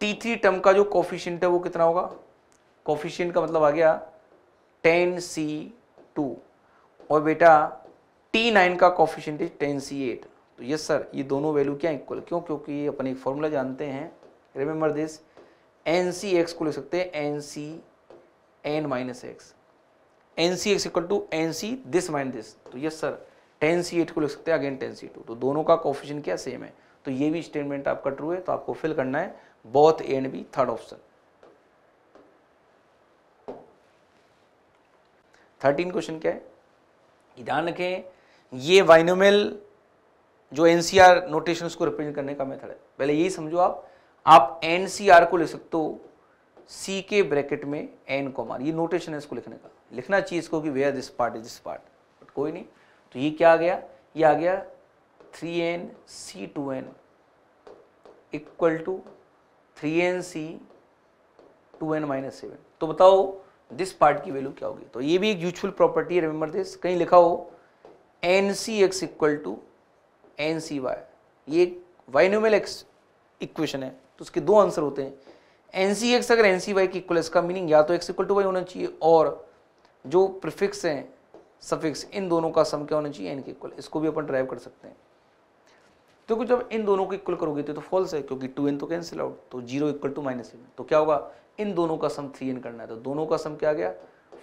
टी थ्री टर्म का जो कॉफिशियंट है वो कितना होगा कॉफिशियंट का मतलब आ गया टेन सी टू और बेटा टी नाइन का coefficient is ten C eight तो यस सर ये दोनों वैल्यू क्या इक्वल क्यों क्योंकि ये अपन एक फॉर्मूला जानते हैं remember this N C X को ले सकते हैं N C N minus X N C X equal to N C this minus this तो yes sir ten C eight को ले सकते हैं अगेन टेन सी टू तो दोनों का कॉफिशन क्या सेम है तो ये भी स्टेटमेंट आपका ट्रू है तो आपको फिल करना है both A and B third option thirteen question क्या है ध्यान रखें ये वाइनोमेल जो एन सी आर नोटेशन को रिप्रेजेंट करने का मेथड है पहले यही समझो आप आप एन सी आर को ले सकते हो सी के ब्रैकेट में एन कॉमन ये नोटेशन है इसको लिखने का लिखना चाहिए इसको कि where this part is this part but कोई नहीं तो ये क्या आ गया ये आ गया three N C two N equal to three N C two N minus seven तो बताओ दिस पार्ट की वैल्यू क्या होगी तो ये भी एक यूजफुल प्रॉपर्टी है रिमेंबर दिस कहीं लिखा हो N C X equal to N C Y ये वाइनोमल एक्स इक्वेशन है तो उसके दो आंसर होते हैं एन सी एक्स अगर एन सी वाई की इक्वल इसका मीनिंग या तो एक्स इक्वल टू वाई होना चाहिए और जो प्रिफिक्स हैं सफिक्स इन दोनों का सम क्या होना चाहिए एन के इक्वल इसको भी अपन ड्राइव कर सकते हैं तो क्योंकि जब इन दोनों को इक्वल करोगे तो फॉल्स तो है क्योंकि टू एन तो कैंसिल आउट तो zero equal to minus seven तो क्या होगा इन दोनों का सम थ्री एन करना है तो दोनों का सम क्या गया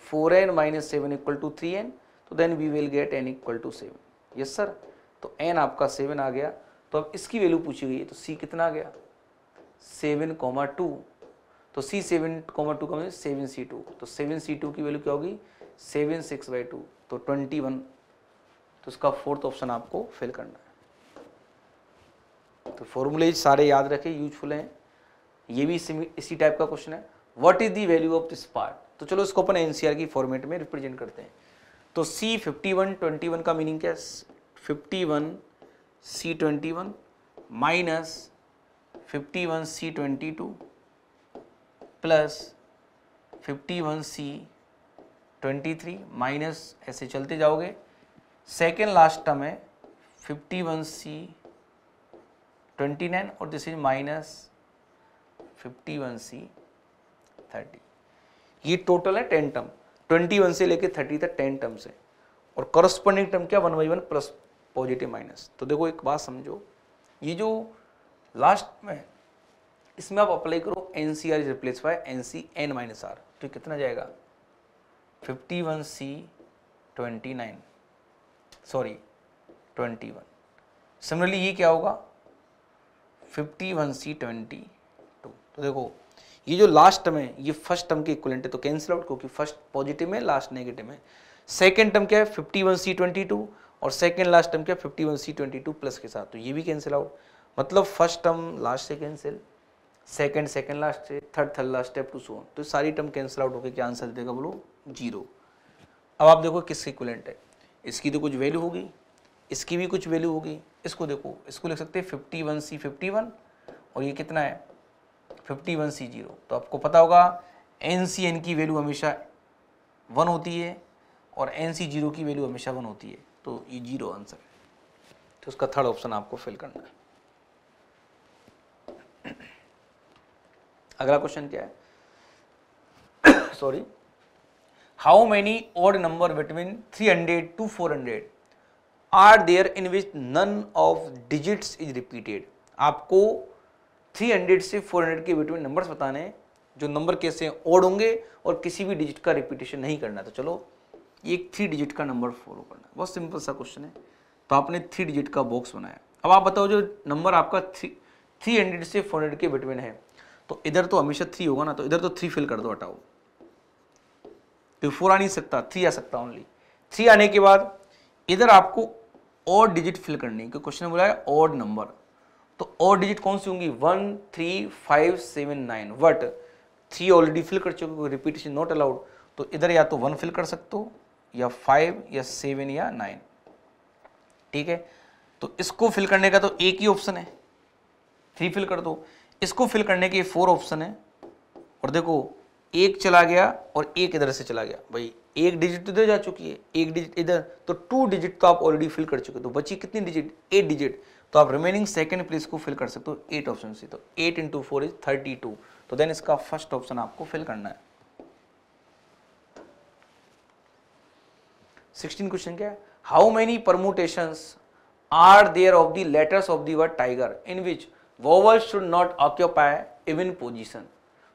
four N minus seven equal to three N तो then we will get N equal to seven yes sir तो एन आपका सेवन आ गया तो अब इसकी वैल्यू पूछी गई है तो सी कितना आ गया सेवन कॉमा टू तो सी सेवन कॉमा टू का सेवन सी टू तो सेवन सी टू की वैल्यू क्या होगी सेवन सिक्स बाई टू तो ट्वेंटी वन तो इसका फोर्थ ऑप्शन आपको फिल करना है तो फॉर्मूले सारे याद रखें यूजफुल हैं ये भी इसी टाइप का क्वेश्चन है what is the value of this part तो चलो इसको अपन एनसीआर की फॉर्मेट में रिप्रेजेंट करते हैं तो C fifty one twenty one का मीनिंग क्या है fifty one C twenty one minus fifty one C twenty two plus fifty one C twenty three minus ऐसे चलते जाओगे सेकेंड लास्ट टर्म है fifty one C twenty nine और this is minus fifty one C thirty ये total है ten term twenty one से लेकर thirty तक टेन टर्म्स है और करस्पॉन्डिंग टर्म क्या one by one plus positive minus तो देखो एक बात समझो ये जो लास्ट में इसमें आप अप्लाई करो N C R is replace by N C N minus R तो कितना जाएगा fifty one C twenty nine sorry twenty one similarly ये क्या होगा fifty one C twenty two तो देखो ये जो लास्ट टर्म है ये फर्स्ट टर्म के इक्वलेंट है तो कैंसिल आउट क्योंकि फर्स्ट पॉजिटिव है लास्ट नेगेटिव है सेकेंड टर्म क्या है fifty one C twenty two और सेकेंड लास्ट टर्म क्या है fifty one C twenty two plus के साथ तो ये भी कैंसिल आउट मतलब फर्स्ट टर्म लास्ट से कैंसिल सेकेंड सेकेंड लास्ट से third third last step to so तो सारी टर्म कैंसिल आउट होकर क्या आंसर देगा बोलो जीरो अब आप देखो किस इक्वलेंट है इसकी तो कुछ वैल्यू होगी इसकी भी कुछ वैल्यू होगी इसको देखो इसको लिख सकते हैं fifty one C fifty one और ये कितना है 51 वन सी जीरो तो आपको पता होगा एन सी एन की वैल्यू हमेशा वन होती है और एन सी जीरो की वैल्यू हमेशा वन होती है तो ये जीरो आंसर है तो उसका थर्ड ऑप्शन आपको फिल करना है अगला क्वेश्चन क्या है sorry how many odd number between 300 to 400 are there in which none of digits is repeated आपको 300 से 400 के बिटवीन नंबर नंबर्स बताने हैं जो नंबर कैसे ओड होंगे और किसी भी डिजिट का रिपीटेशन नहीं करना तो चलो एक थ्री डिजिट का नंबर फॉलो करना बहुत सिंपल सा क्वेश्चन है तो आपने थ्री डिजिट का बॉक्स बनाया अब आप बताओ जो नंबर आपका थ्री थ्री हंड्रेड से फोर हंड्रेड के बिटवीन तो तो है तो इधर तो हमेशा थ्री होगा ना तो इधर तो थ्री फिल कर दो हटाओ तो फोर आ नहीं सकता थ्री आ सकता ओनली थ्री आने के बाद इधर आपको और डिजिट फिल करनी है क्योंकि क्वेश्चन बोला है ऑड नंबर तो और डिजिट कौन सी होंगी one three five seven nine what three already fill कर चुके रिपीटेशन नॉट अलाउड तो इधर या तो वन फिल कर सकते हो या फाइव या सेवन या नाइन ठीक है तो इसको फिल करने का तो एक ही ऑप्शन है थ्री फिल कर दो इसको फिल करने के फोर ऑप्शन है और देखो एक चला गया और एक इधर से चला गया भाई एक डिजिट तो इधर जा चुकी है एक डिजिट इधर तो टू डिजिट तो आप ऑलरेडी फिल कर चुके तो बची कितनी डिजिट एट डिजिट तो आप रिमेनिंग सेकेंड प्लेस को फिल कर सकते हो एट ऑप्शन से तो eight into four is thirty two तो देन इसका फर्स्ट ऑप्शन आपको फिल करना है सिक्सटीन क्वेश्चन क्या है how many permutation are there of the letters of the word tiger in which vowel should not occupy even position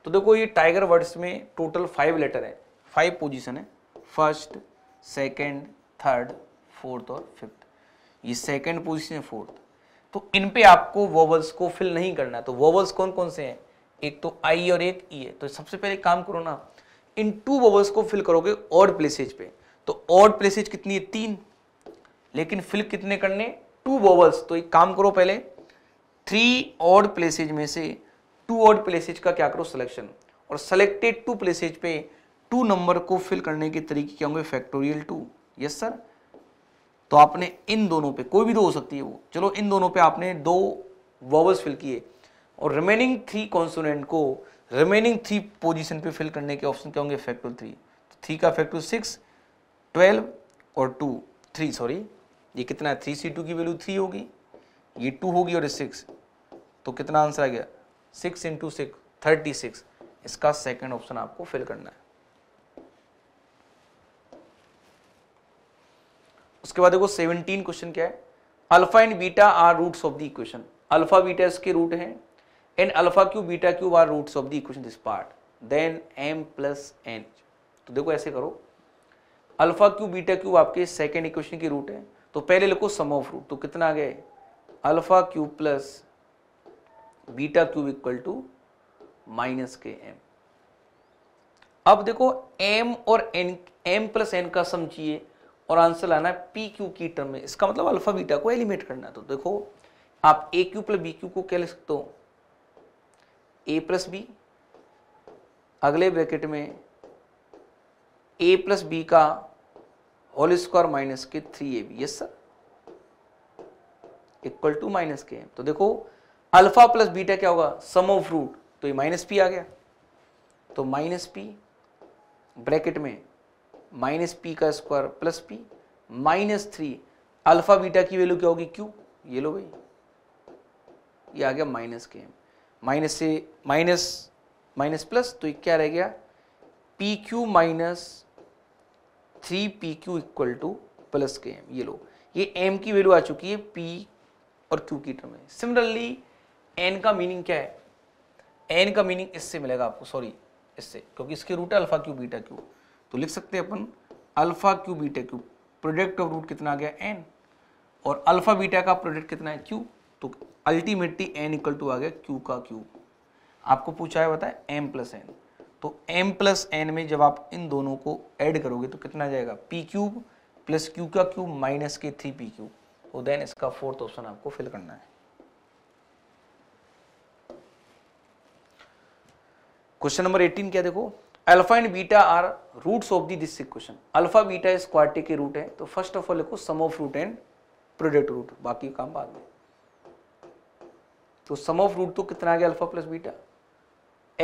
तो देखो ये टाइगर वर्ड्स में टोटल फाइव लेटर है फाइव पोजिशन है फर्स्ट सेकेंड थर्ड फोर्थ और fifth ये second position है fourth तो इन पे आपको वोवल्स को फिल नहीं करना तो वोवल्स कौन कौन से हैं एक तो आई और एक ई e है तो सबसे पहले काम करो ना इन टू वोवल्स को फिल करोगे ऑड प्लेसेज पे तो ऑड प्लेसेज कितनी है तीन लेकिन फिल कितने करने टू वोवल्स तो एक काम करो पहले थ्री ऑड प्लेसेज में से टू ऑड प्लेसेज का क्या करो सिलेक्शन और सेलेक्टेड टू प्लेसेज पे टू नंबर को फिल करने के तरीके क्या होंगे फैक्टोरियल टू यस सर तो आपने इन दोनों पे कोई भी दो हो सकती है वो चलो इन दोनों पे आपने दो वर्बल्स फिल किए और रिमेनिंग थ्री कॉन्सोनेंट को रिमेनिंग थ्री पोजिशन पे फिल करने के ऑप्शन क्या होंगे फैक्टर थ्री थ्री का फैक्टर सिक्स ट्वेल्व और टू थ्री सॉरी ये कितना है थ्री सी टू की वैल्यू थ्री होगी ये टू होगी और सिक्स तो कितना आंसर आ गया six into six thirty six इसका सेकेंड ऑप्शन आपको फिल करना है उसके बाद देखो सेवनटीन क्वेश्चन क्या है alpha and beta are roots of the equation alpha beta इसके रूट हैं and alpha cube beta cube are roots of the equation this part then M plus N तो देखो ऐसे करो अल्फा क्यू बीटा क्यू आपके second equation के root है तो पहले लिखो सम ऑफ रूट तो कितना आ गए alpha cube plus beta cube equal to minus के एम अब देखो एम और एन एम प्लस एन का सम चाहिए और आंसर लाना है पी क्यू की टर्म में इसका मतलब अल्फा बीटा को एलिमेट करना है तो देखो आप A cube plus B cube को क्या ले सकते हो ए प्लस बी अगले ब्रैकेट में ए प्लस बी का होल स्क्वायर माइनस के three A B yes sir equal to minus के तो देखो अल्फा प्लस बीटा क्या होगा सम ऑफ रूट तो ये माइनस पी आ गया तो माइनस पी ब्रैकेट में माइनस पी का square plus P minus three alpha beta की वैल्यू क्या होगी क्यू ये लो भाई ये आ गया माइनस के एम माइनस से माइनस माइनस प्लस तो क्या रह गया P Q minus three P Q equal to plus के एम ये लो ये एम की वैल्यू आ चुकी है पी और क्यू की टर्म में सिमिलरली एन का मीनिंग क्या है एन का मीनिंग इससे मिलेगा आपको सॉरी इससे क्योंकि इसके रूट है अल्फा क्यू बीटा क्यू तो लिख सकते हैं अपन alpha cube beta cube product of root कितना आ गया एन और अल्फा बीटा का प्रोडक्ट कितना है क्यू तो अल्टीमेटली एन इक्वल टू आ गया क्यू का क्यू आपको पूछा है बताए एम प्लस एन तो एम प्लस एन में जब आप इन दोनों को ऐड करोगे तो कितना जाएगा पी क्यूब प्लस क्यू का क्यू माइनस के थ्री पी क्यू और देन इसका फोर्थ ऑप्शन आपको फिल करना है क्वेश्चन नंबर 18 क्या देखो alpha and beta are roots of the this equation alpha beta इस क्वार्टे के रूट है तो फर्स्ट ऑफ ऑल लिखो sum of root and product root बाकी काम बाद में तो सम ऑफ रूट तो कितना आ गया अल्फा प्लस बीटा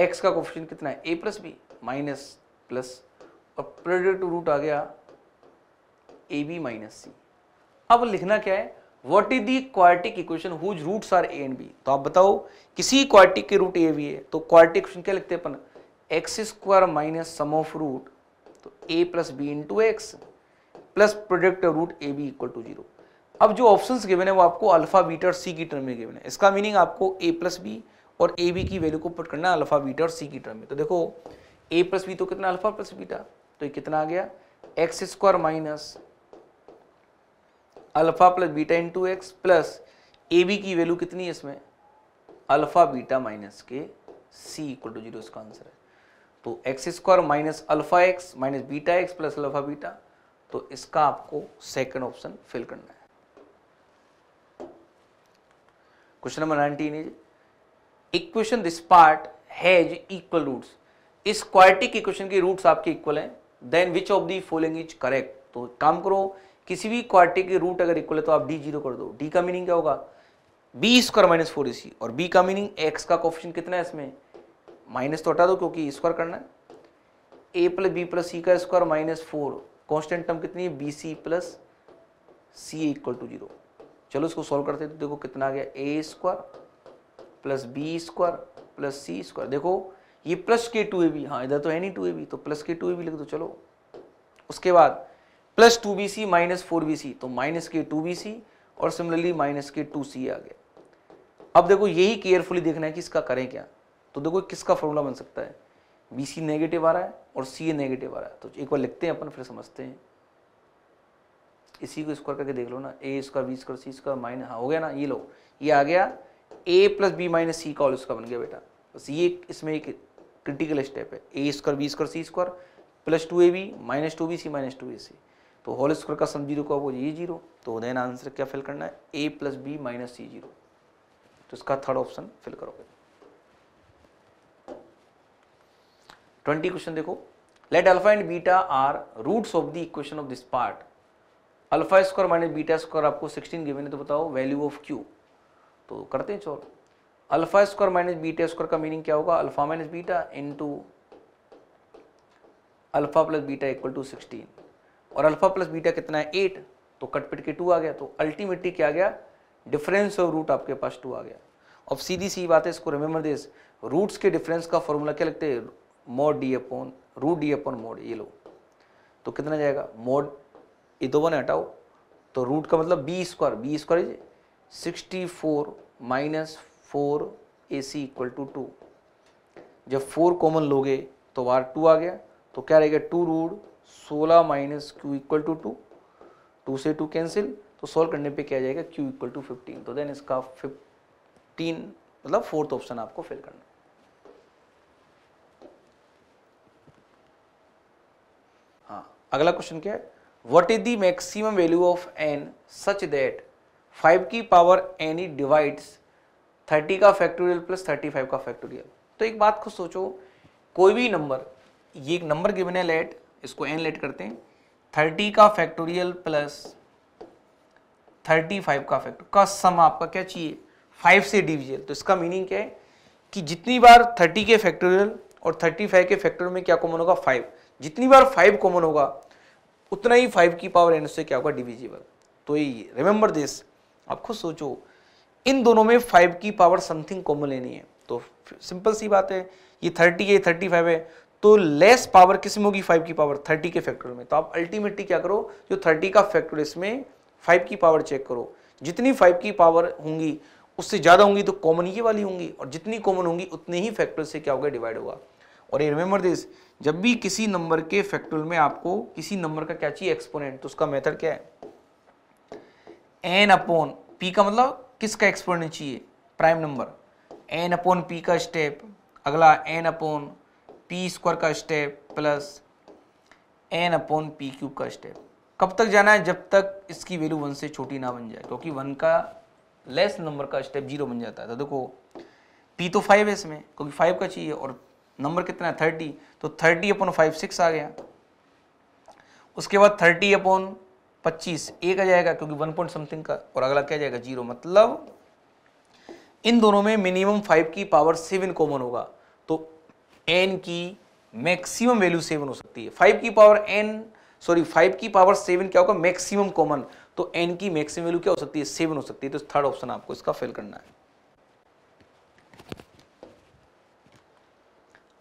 एक्स का कोफिशियंट कितना है ए प्लस बी माइनस प्लस और प्रोडक्ट रूट आ गया ए बी माइनस सी अब लिखना क्या है what is the quartic equation whose roots are A and B तो आप बताओ किसी क्वार्टिक के रूट ए बी है तो क्वार्टिक इक्वेशन क्या लिखते हैं अपन X square minus sum of root तो A plus B into x plus product root A B equal to zero अब जो ऑप्शन गिवन है वो आपको अल्फा बीटा और सी की टर्म में गिवन है इसका मीनिंग आपको ए प्लस बी और ए बी की वैल्यू को पुट करना है अल्फा बीटा और सी की टर्म में तो देखो ए प्लस बी तो कितना अल्फा प्लस बीटा तो ये कितना आ गया x square minus alpha plus beta into x plus a B की वैल्यू कितनी है इसमें अल्फा बीटा माइनस के सी इक्वल टू जीरो इसका आंसर है तो x square minus alpha x minus beta x plus alpha beta तो इसका आपको सेकंड ऑप्शन फिल करना है question number nineteen is equation this part has equal roots इस क्वार्टिक इक्वेशन की रूट्स आपके इक्वल हैं then which of the following is correct तो काम करो किसी भी क्वार्टिक के रूट अगर इक्वल है तो आप डी जीरो कर दो डी का मीनिंग क्या होगा b square minus four a c और बी का मीनिंग एक्स का कॉप्शन कितना है इसमें माइनस तो हटा दो क्योंकि स्क्वायर करना है ए प्लस बी प्लस सी का square minus four constant term कितनी है b c plus c equal to zero चलो इसको सॉल्व करते हैं तो देखो कितना आ गया ए square plus B square plus सी स्क्वायर देखो ये प्लस के टू ए बी हाँ इधर तो है नहीं टू ए बी तो प्लस के टू ए बी लिख दो चलो उसके बाद plus two B C minus four b सी तो माइनस के टू बी सी और सिमिलरली माइनस के टू सी आ गया अब देखो यही केयरफुली देखना है कि इसका करें क्या तो देखो किसका फॉर्मूला बन सकता है बी सी नेगेटिव आ रहा है और सी ए नेगेटिव आ रहा है तो एक बार लिखते हैं अपन फिर समझते हैं इसी को स्क्वायर करके देख लो ना a square B square C square minus हाँ हो गया ना ये लो ये आ गया ए प्लस बी माइनस सी का ऑल स्क्वायर बन गया बेटा बस ये इसमें एक क्रिटिकल स्टेप है ए square B square C square plus two A B minus two B C minus two A c तो होल स्क्वायर का सम जीरो का वो ये जीरो तो देन आंसर क्या फिल करना है ए plus B minus c zero तो इसका थर्ड ऑप्शन फिल करोगे ट्वेंटी क्वेश्चन देखो let alpha and beta are roots of the equation of this part alpha square minus beta square आपको sixteen given है तो बताओ वैल्यू ऑफ क्यू तो करते हैं चोर alpha square minus beta square का मीनिंग क्या होगा alpha minus beta into alpha plus beta equal to sixteen और अल्फा प्लस बीटा कितना है एट तो कट पिट के टू आ गया तो अल्टीमेटली क्या आ गया डिफरेंस ऑफ रूट आपके पास टू आ गया अब सीधी सी बात है इसको रिमेंबर दिस रूट्स के डिफरेंस का फॉर्मूला क्या लगते हैं mod d upon root d upon mod ये लो तो कितना जाएगा मोड ये दो बने हटाओ तो रूट का मतलब b square B square is sixty four minus four a C equal to two जब फोर कॉमन लोगे तो वार टू आ गया तो क्या रहेगा टू रूट सोलह minus Q equal to two two से टू कैंसिल तो सॉल्व करने पे क्या जाएगा क्यू इक्वल टू फिफ्टीन तो देन इसका फिफ्टीन मतलब फोर्थ ऑप्शन आपको फिल करना अगला क्वेश्चन क्या है what is the maximum value of n such that five की power n e divides thirty का फैक्टोरियल प्लस थर्टी फाइव का फैक्टोरियल तो एक बात को सोचो कोई भी नंबर ये एक नंबर गिवन है लेट इसको एन लेट करते हैं थर्टी का फैक्टोरियल प्लस थर्टी फाइव का फैक्टोरियल का सम आपका क्या चाहिए फाइव से डिविजन तो इसका मीनिंग क्या है कि जितनी बार थर्टी के फैक्टोरियल और थर्टी फाइव के फैक्टोरियल में क्या कॉमन होगा फाइव जितनी बार फाइव कॉमन होगा उतना ही फाइव की पावर एन से क्या होगा डिविजिबल तो ये रिमेंबर दिस आप खुद सोचो इन दोनों में फाइव की पावर समथिंग कॉमन लेनी है तो सिंपल सी बात है ये थर्टी है थर्टी फाइव है तो लेस पावर किस में होगी फाइव की पावर थर्टी के फैक्टर में तो आप अल्टीमेटली क्या करो जो थर्टी का फैक्टर इसमें फाइव की पावर चेक करो जितनी फाइव की पावर होंगी उससे ज़्यादा होंगी तो कॉमन ये वाली होंगी और जितनी कॉमन होंगी उतने ही फैक्टर से क्या होगा डिवाइड होगा और ये रिमेंबर दिस जब भी किसी नंबर के फैक्टोरियल में आपको किसी नंबर का क्या चाहिए एक्सपोनेंट तो उसका मेथड क्या है एन अपॉन पी का मतलब किसका एक्सपोनेंट चाहिए prime number n upon p का स्टेप अगला एन अपॉन पी स्क्वायर का step plus n upon p cube का स्टेप कब तक जाना है जब तक इसकी वैल्यू वन से छोटी ना बन जाए क्योंकि वन का लेस नंबर का स्टेप जीरो बन जाता है तो देखो पी तो फाइव है इसमें क्योंकि फाइव का चाहिए और नंबर कितना है थर्टी तो थर्टी अपॉन फाइव सिक्स आ गया उसके बाद थर्टी अपॉन पच्चीस एक आ जाएगा क्योंकि वन पॉइंट समथिंग का और अगला क्या जाएगा जीरो मतलब इन दोनों में मिनिमम फाइव की पावर सेवन कॉमन होगा तो एन की मैक्सिमम वैल्यू सेवन हो सकती है फाइव की पावर एन सॉरी फाइव की पावर सेवन क्या होगा मैक्सिमम कॉमन तो एन की मैक्सिमम वैल्यू क्या हो सकती है सेवन हो सकती है तो थर्ड ऑप्शन आपको इसका फेल करना है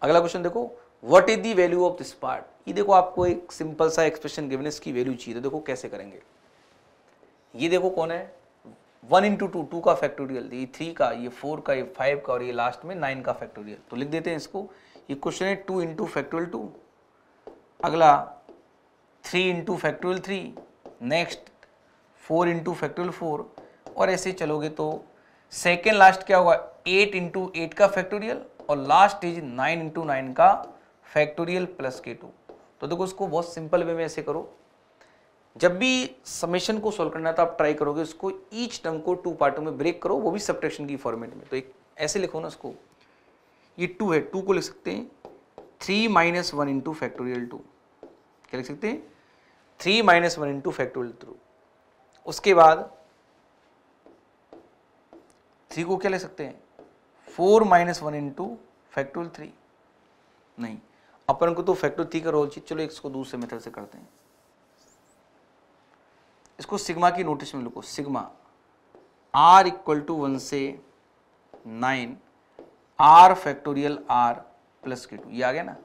अगला क्वेश्चन देखो what is the value of this part ये देखो आपको एक सिंपल सा एक्सप्रेशन गिवन इसकी वैल्यू चाहिए तो देखो कैसे करेंगे ये देखो कौन है वन इंटू टू टू का फैक्टोरियल ये थ्री का ये फोर का ये फाइव का और ये लास्ट में नाइन का फैक्टोरियल तो लिख देते हैं इसको ये क्वेश्चन है टू इंटू फैक्टोरियल टू अगला three into factorial three next four into factorial four और ऐसे चलोगे तो सेकेंड लास्ट क्या होगा एट इंटू एट का फैक्टोरियल और last is nine into nine का फैक्टोरियल प्लस के टू तो देखो इसको बहुत सिंपल वे में ऐसे करो जब भी समेशन को सॉल्व करना था तो आप ट्राई करोगे उसको ईच टर्म को टू पार्टों में ब्रेक करो वो भी सब्ट्रैक्शन की फॉर्मेट में तो एक ऐसे लिखो ना उसको ये टू है टू को लिख सकते हैं three minus one into factorial two क्या लिख सकते हैं three minus one into factorial two उसके बाद थ्री को क्या ले सकते हैं four minus one into factorial three नहीं अपन को तो फैक्टोल थ्री का रोल चाहिए चलो इसको दूसरे मेथड से करते हैं इसको सिग्मा की नोटिस में लिखो sigma r equal to one से nine r factorial r plus के टू ये आ गया ना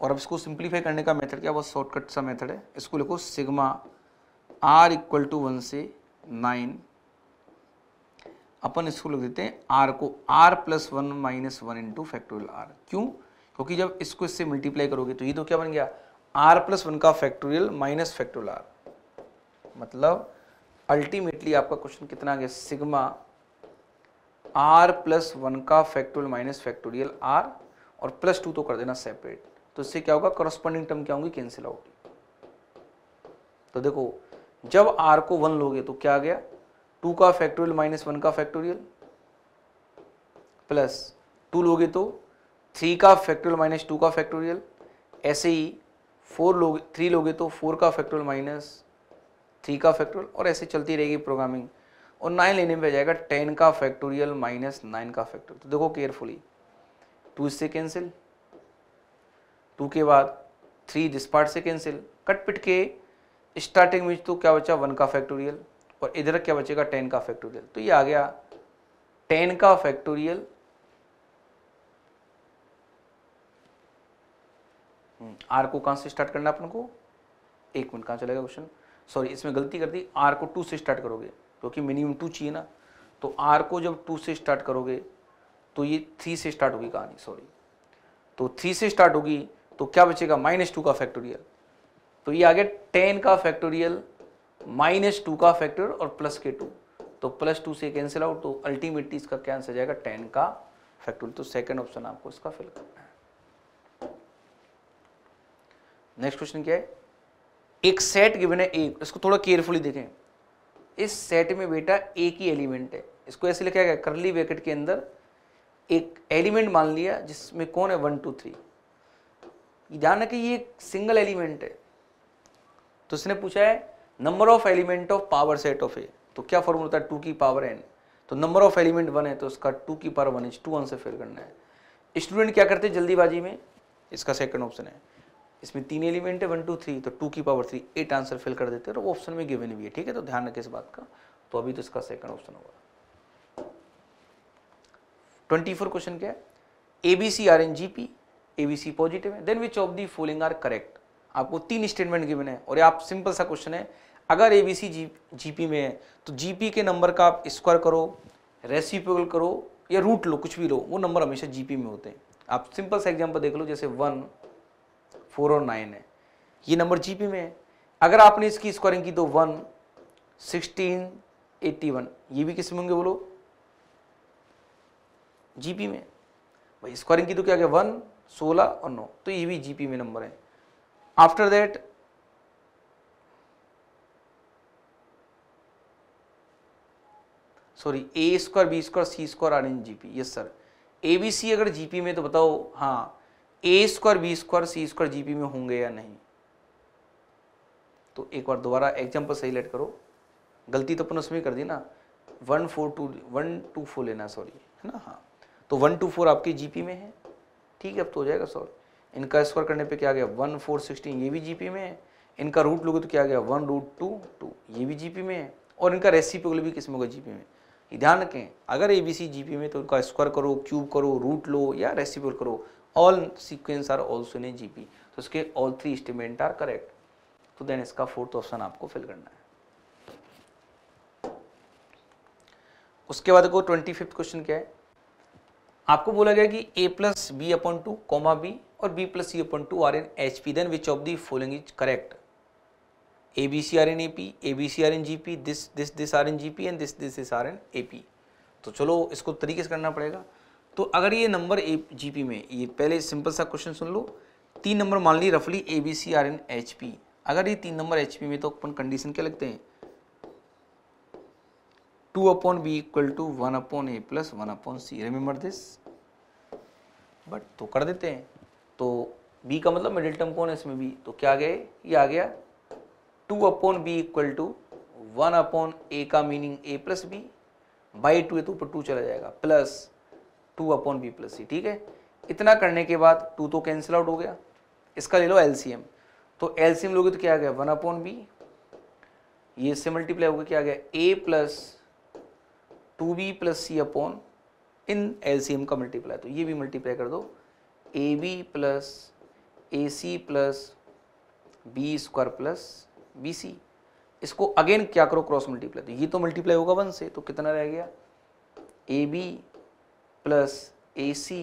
और अब इसको सिंप्लीफाई करने का मेथड क्या बहुत शॉर्टकट सा मेथड है इसको लिखो sigma r equal to one से नाइन अपन इसको लिख देते हैं आर को r plus one minus one into factorial r क्यों क्योंकि जब इसको इससे मल्टीप्लाई करोगे तो ये तो क्या बन गया आर प्लस वन का फैक्टोरियल माइनस फैक्टोरियल आर मतलब अल्टीमेटली आपका क्वेश्चन कितना आ गया सिग्मा आर प्लस वन का फैक्टोरियल माइनस फैक्टोरियल आर और प्लस टू तो कर देना सेपरेट तो इससे क्या होगा करस्पॉन्डिंग टर्म क्या होंगी कैंसिल आउट तो देखो जब आर को वन लोगे तो क्या आ गया टू का फैक्टोरियल माइनस वन का फैक्टोरियल प्लस टू लोगे तो थ्री का फैक्टोरियल माइनस टू का फैक्टोरियल ऐसे ही फोर लोग थ्री लोगे तो फोर का फैक्टोरियल माइनस थ्री का फैक्टोरियल और ऐसे चलती रहेगी प्रोग्रामिंग और नाइन लेने पे जाएगा टेन का फैक्टोरियल माइनस नाइन का फैक्टोरियल तो देखो केयरफुली टू इससे कैंसिल टू के बाद थ्री दिस पार्ट से कैंसिल कट पिट के स्टार्टिंग में तो क्या बचा वन का फैक्टोरियल और इधर क्या बचेगा टेन का फैक्टोरियल तो ये आ गया टेन का फैक्टोरियल हम्म, आर को कहां से स्टार्ट करना अपन को एक मिनट कहां चलेगा क्वेश्चन सॉरी इसमें गलती कर दी आर को टू से स्टार्ट करोगे क्योंकि मिनिमम टू चाहिए ना तो आर को जब टू से स्टार्ट करोगे तो ये थ्री से स्टार्ट होगी कहानी सॉरी तो थ्री से स्टार्ट होगी तो क्या बचेगा माइनस टू का फैक्टोरियल तो ये आ गया टेन का फैक्टोरियल माइनस टू का फैक्टर और प्लस के टू तो प्लस टू से कैंसिल आउट तो अल्टीमेटली इसका क्या आंसर जाएगा टेन का फैक्टर तो सेकंड ऑप्शन आपको इसका फिल करना है नेक्स्ट क्वेश्चन क्या है एक सेट गिवन है एक इसको थोड़ा केयरफुली देखें इस सेट में बेटा एक ही एलिमेंट है इसको ऐसे लिखा गया करली वैकेट के अंदर एक एलिमेंट मान लिया जिसमें कौन है वन टू थ्री ध्यान रखें ये एक सिंगल एलिमेंट है तो इसने पूछा है number of element of power set of a तो क्या फॉर्मूला होता है टू की पावर एन तो नंबर ऑफ एलिमेंट वन है तो उसका टू की पावर वन इंच टू आंसर फिर करना है स्टूडेंट क्या करते हैं जल्दीबाजी में इसका सेकंड ऑप्शन है इसमें तीन एलिमेंट है वन टू थ्री तो टू की power three eight answer fill कर देते हैं और वो ऑप्शन में गिवन भी है ठीक है तो ध्यान रखें इस बात का तो अभी तो इसका सेकंड ऑप्शन होगा ट्वेंटी फोर क्वेश्चन क्या है A B C are in G P a B c positive है then which of the following are correct आपको तीन स्टेटमेंट गिवन है और आप सिंपल सा क्वेश्चन है अगर A B C ji ji P में है तो जी पी के नंबर का आप स्क्वायर करो रेसिपल करो या रूट लो कुछ भी लो वो नंबर हमेशा जी पी में होते हैं आप सिंपल सा एग्जाम्पल देख लो जैसे वन फोर और नाइन है ये नंबर जी पी में है अगर आपने इसकी स्क्वायरिंग की तो वन सिक्सटीन एट्टी वन ये भी किस में होंगे बोलो जीपी में भाई स्क्वायरिंग की तो क्या क्या वन सोलह और नौ तो ये भी जीपी में नंबर है after that sorry a square B square C square are in G P yes sir a B c अगर जी पी में तो बताओ हाँ a square B square C square G P में होंगे या नहीं तो एक बार दोबारा एग्जाम्पल सही लेट करो गलती तो अपन उसमें कर दी ना one four two one two four लेना सॉरी है ना हाँ तो वन टू फोर आपके जीपी में है ठीक है अब तो हो जाएगा सॉरी इनका स्क्वायर करने पे क्या आ गया वन फोर सिक्सटीन ये भी जीपी में है इनका रूट लोगे तो क्या आ गया वन रूट टू टू ये भी जीपी में है और इनका रेसिपी भी किस में होगा जीपी में ध्यान रखें अगर A B C ji P में तो उनका स्क्वायर करो क्यूब करो रूट लो या रेसिपल करो all sequence are also in G P तो उसके all three statement are correct तो देन इसका फोर्थ ऑप्शन आपको फिल करना है उसके बाद को ट्वेंटी फिफ्थ क्वेश्चन क्या है आपको बोला गया कि a plus b upon two comma b और b plus C upon two are in H P then which of the following is correct a a A b b C c r r n n p p g this this this are in G P and this this this are in A P तो चलो इसको तरीके से करना पड़ेगा तो अगर ये नंबर ए जी पी में ये पहले सिंपल सा क्वेश्चन सुन लो तीन नंबर मान ली रफली a B C are in H P अगर ये तीन नंबर एच पी में तो अपन कंडीशन क्या लगते हैं two upon b equal to one upon a plus one upon c remember this but तो कर देते हैं तो बी का मतलब मिडिल टर्म कौन है इसमें बी तो क्या गए ये आ गया two upon b equal to one upon a का meaning a plus b by two ए तो ऊपर टू चला जाएगा plus two upon b plus c ठीक है इतना करने के बाद टू तो कैंसिल आउट हो गया इसका ले लो एलसीएम तो एलसीएम लोगे तो क्या आ गया वन अपॉन बी ये इससे मल्टीप्लाई होगा क्या आ गया ए प्लस टू बी प्लस सी अपॉन इन एलसीएम का मल्टीप्लाई तो ये भी मल्टीप्लाई कर दो A B plus A C plus B square plus B C इसको अगेन क्या करो क्रॉस मल्टीप्लाई तो ये तो मल्टीप्लाई होगा वन से तो कितना रह गया A B plus A C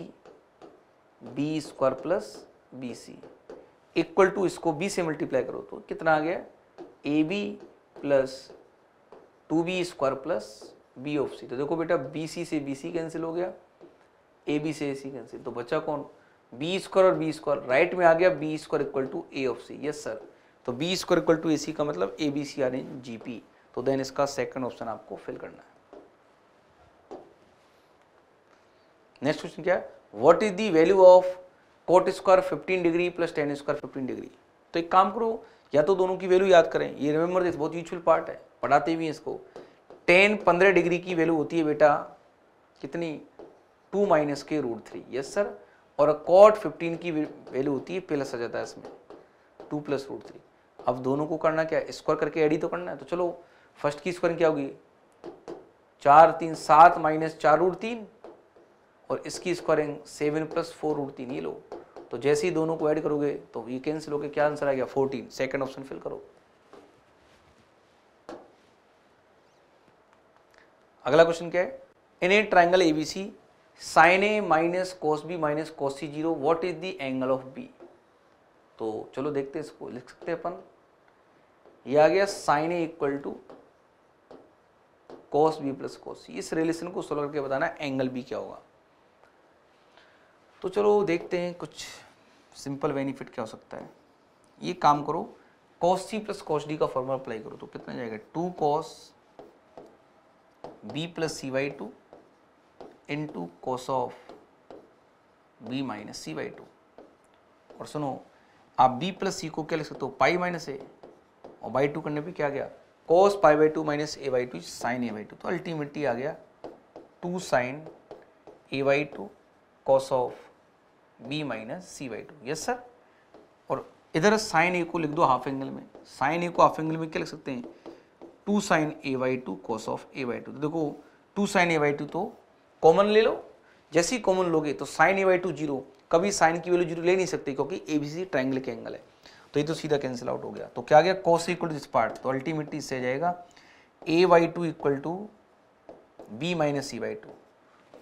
B square plus B C equal to इसको बी से मल्टीप्लाई करो तो कितना आ गया A B plus two B square plus B of C तो देखो बेटा बी सी से बी सी कैंसिल हो गया ए बी से ए सी कैंसिल तो बचा कौन बी स्क्वायर और बी स्क्वायर राइट में आ गया B square equal to A of C yes sir तो B square equal to A C का मतलब A B C are in G P तो देन इसका सेकंड ऑप्शन आपको फिल करना है नेक्स्ट क्वेश्चन क्या है what is the value of cot square 15 degree plus tan square 15 degree तो एक काम करो या तो दोनों की वैल्यू याद करें ये रिमेंबर दिस बहुत यूजफुल पार्ट है पढ़ाते भी हैं इसको टेन पंद्रह डिग्री की वैल्यू होती है बेटा कितनी टू माइनस के रूट थ्री यस सर और कॉट फिफ्टीन की वैल्यू होती है प्लस आ जाता है इसमें टू प्लस रूट थ्री अब दोनों को करना क्या स्क्वायर करके एड ही तो करना है तो चलो फर्स्ट की स्क्वायरिंग क्या होगी चार तीन सात माइनस चार रूट तीन और इसकी squaring seven plus four root तीन ये लो तो जैसे ही दोनों को ऐड करोगे तो ये कैंसिल होकर क्या आंसर आ गया फोर्टीन सेकेंड ऑप्शन फिल करो अगला क्वेश्चन क्या है in a triangle A B C sine A minus cos B minus cos C zero what is the angle of B तो चलो देखते हैं इसको लिख सकते हैं अपन ये आ गया sine A equal to cos B plus cos इस रिलेशन को सोल्व करके बताना एंगल बी क्या होगा तो चलो देखते हैं कुछ सिंपल बेनिफिट क्या हो सकता है ये काम करो cos C plus cos D का फॉर्मूला अप्लाई करो तो कितना जाएगा two cos B plus C by two in two cos of B minus C by two और सुनो आप बी प्लस सी को क्या लिख सकते हो पाई माइनस ए और बाई टू करने पे क्या गया cos pi by two minus A by two sine A by two तो अल्टीमेटली आ गया two sine A by two cos of B minus C by two yes sir और इधर साइन ए को लिख दो हाफ एंगल में sine A को हाफ एंगल में क्या लिख सकते हैं two sine A by two cos of A by two देखो two sine A by two तो कॉमन ले लो जैसे ही कॉमन लोगे तो sine A by two zero कभी साइन की वैल्यू जीरो ले नहीं सकते क्योंकि ए बी सी ट्राइंगल के एंगल है तो ये तो सीधा कैंसिल आउट हो गया तो क्या गया cos equal to this part तो अल्टीमेटली इससे जाएगा A by two equal to B minus C by two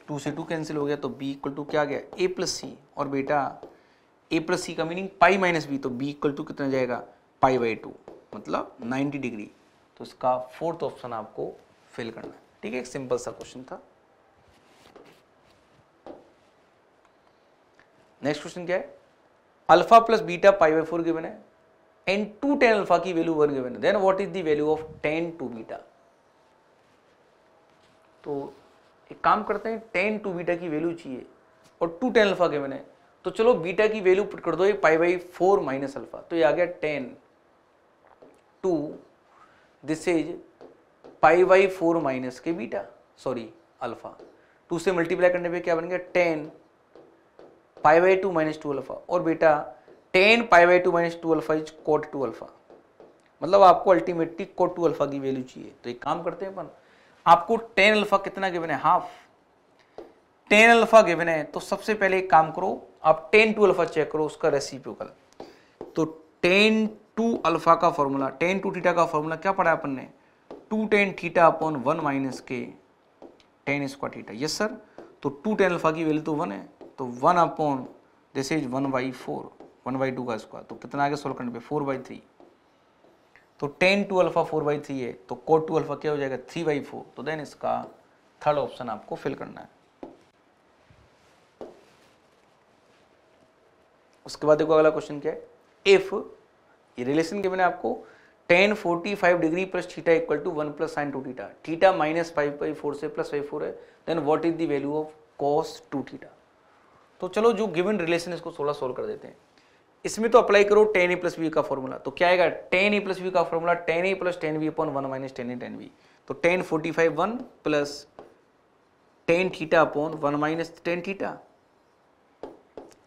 two से टू कैंसिल हो गया तो बी इक्वल टू क्या गया ए प्लस सी और बेटा ए प्लस सी का मीनिंग पाई माइनस बी तो बी इक्वल टू कितना जाएगा पाई बाई टू मतलब नाइन्टी डिग्री तो इसका फोर्थ ऑप्शन आपको फिल करना है ठीक है एक सिंपल सा क्वेश्चन था नेक्स्ट क्वेश्चन क्या है alpha plus beta pi by four given है एंड टू टेन अल्फा की वैल्यू वन गिवन है then what is the value of tan two beta तो एक काम करते हैं टेन टू बीटा की वैल्यू चाहिए और टू टेन अल्फा गिवन है तो चलो बीटा की वैल्यू पुट कर दो ये pi by four minus alpha तो ये आ गया tan two this is pi by four minus के बीटा सॉरी अल्फा टू से मल्टीप्लाई करने पे क्या बन गया tan pi by two minus two alpha और बेटा tan pi by two minus two alpha is cot two alpha मतलब आपको अल्टीमेटली कोट टू अल्फा की वैल्यू चाहिए तो एक काम करते हैं अपन आपको टेन अल्फा कितना गिवन है हाफ टेन अल्फा गिवन है तो सबसे पहले एक काम करो आप टेन टू अल्फा चेक करो उसका रेसिप्यूकल तो टेन टू अल्फा का फॉर्मूला टेन टू थीटा का फॉर्मूला क्या पढ़ा अपन ने two tan theta upon one minus के tan square theta yes sir तो टू टेन अल्फा की वैल्यू तो वन है तो one upon this is one by four one by two का स्क्वायर तो कितना आ गया सोलह खंड पे फोर बाई थ्री तो tan two alpha four by three है तो कोट टू अल्फा क्या हो जाएगा थ्री बाई फोर तो देन इसका थर्ड ऑप्शन आपको फिल करना है उसके बाद देखो अगला क्वेश्चन क्या है इफ ये रिलेशन के बिना आपको tan forty five degree plus theta equal to one plus sine two theta theta minus five by four से प्लस फाइव फोर है then what is the value of cos two theta तो चलो जो given relation इसको सोलह solve कर देते हैं इसमें तो अप्लाई करो टेन ए प्लस बी का फॉर्मूला तो क्या आएगा टेन ए प्लस बी का formula tan A plus tan B upon one minus tan A tan B तो tan forty five one plus tan theta upon one minus tan theta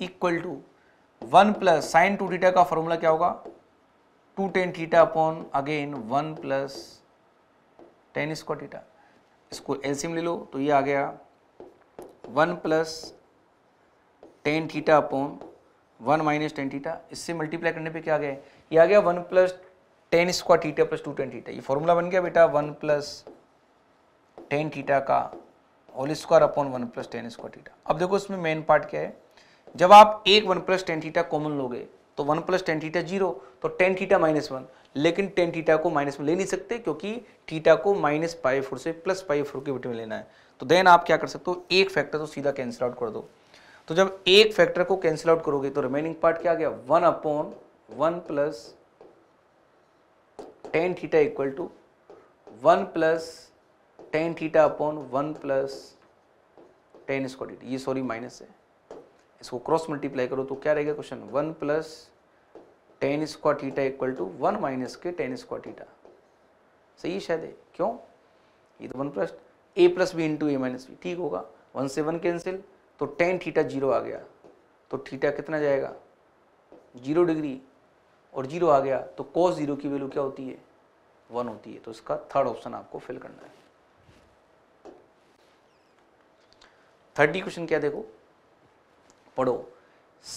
equal to one plus sine two theta का formula क्या होगा two tan theta upon again one plus tan square theta इसको LCM ले लो तो ये आ गया one plus tan theta upon one minus tan theta इससे मल्टीप्लाई करने पे क्या आ गया ये आ गया one plus tan square theta plus two tan theta ये फॉर्मूला बन गया बेटा वन प्लस टेन थीटा का whole square upon one plus tan square theta अब देखो इसमें मेन पार्ट क्या है जब आप एक one plus tan theta common लोगे तो one plus tan theta zero तो टेन थीटा माइनस वन लेकिन टेन थीटा को माइनस में ले नहीं सकते क्योंकि थीटा को माइनस पाई फोर से प्लस पाई फोर के बीच में लेना है तो देन आप क्या कर सकते हो एक फैक्टर तो सीधा कैंसिल आउट कर दो तो जब एक फैक्टर को कैंसिल आउट करोगे तो रिमेनिंग पार्ट क्या आ गया one upon one plus tan theta equal to one plus tan theta upon one plus tan square theta ये सॉरी माइनस है इसको क्रॉस मल्टीप्लाई करो तो क्या रहेगा question one plus tan square theta equal to one minus के tan square theta सही शायद है क्यों ये तो one plus A plus B into A minus B ठीक होगा वन से वन कैंसिल तो टेन थीटा जीरो आ गया तो थीटा कितना जाएगा जीरो डिग्री और जीरो आ गया तो कोस जीरो की वैल्यू क्या होती है वन होती है तो इसका थर्ड ऑप्शन आपको फिल करना है थर्टी क्वेश्चन क्या देखो पढ़ो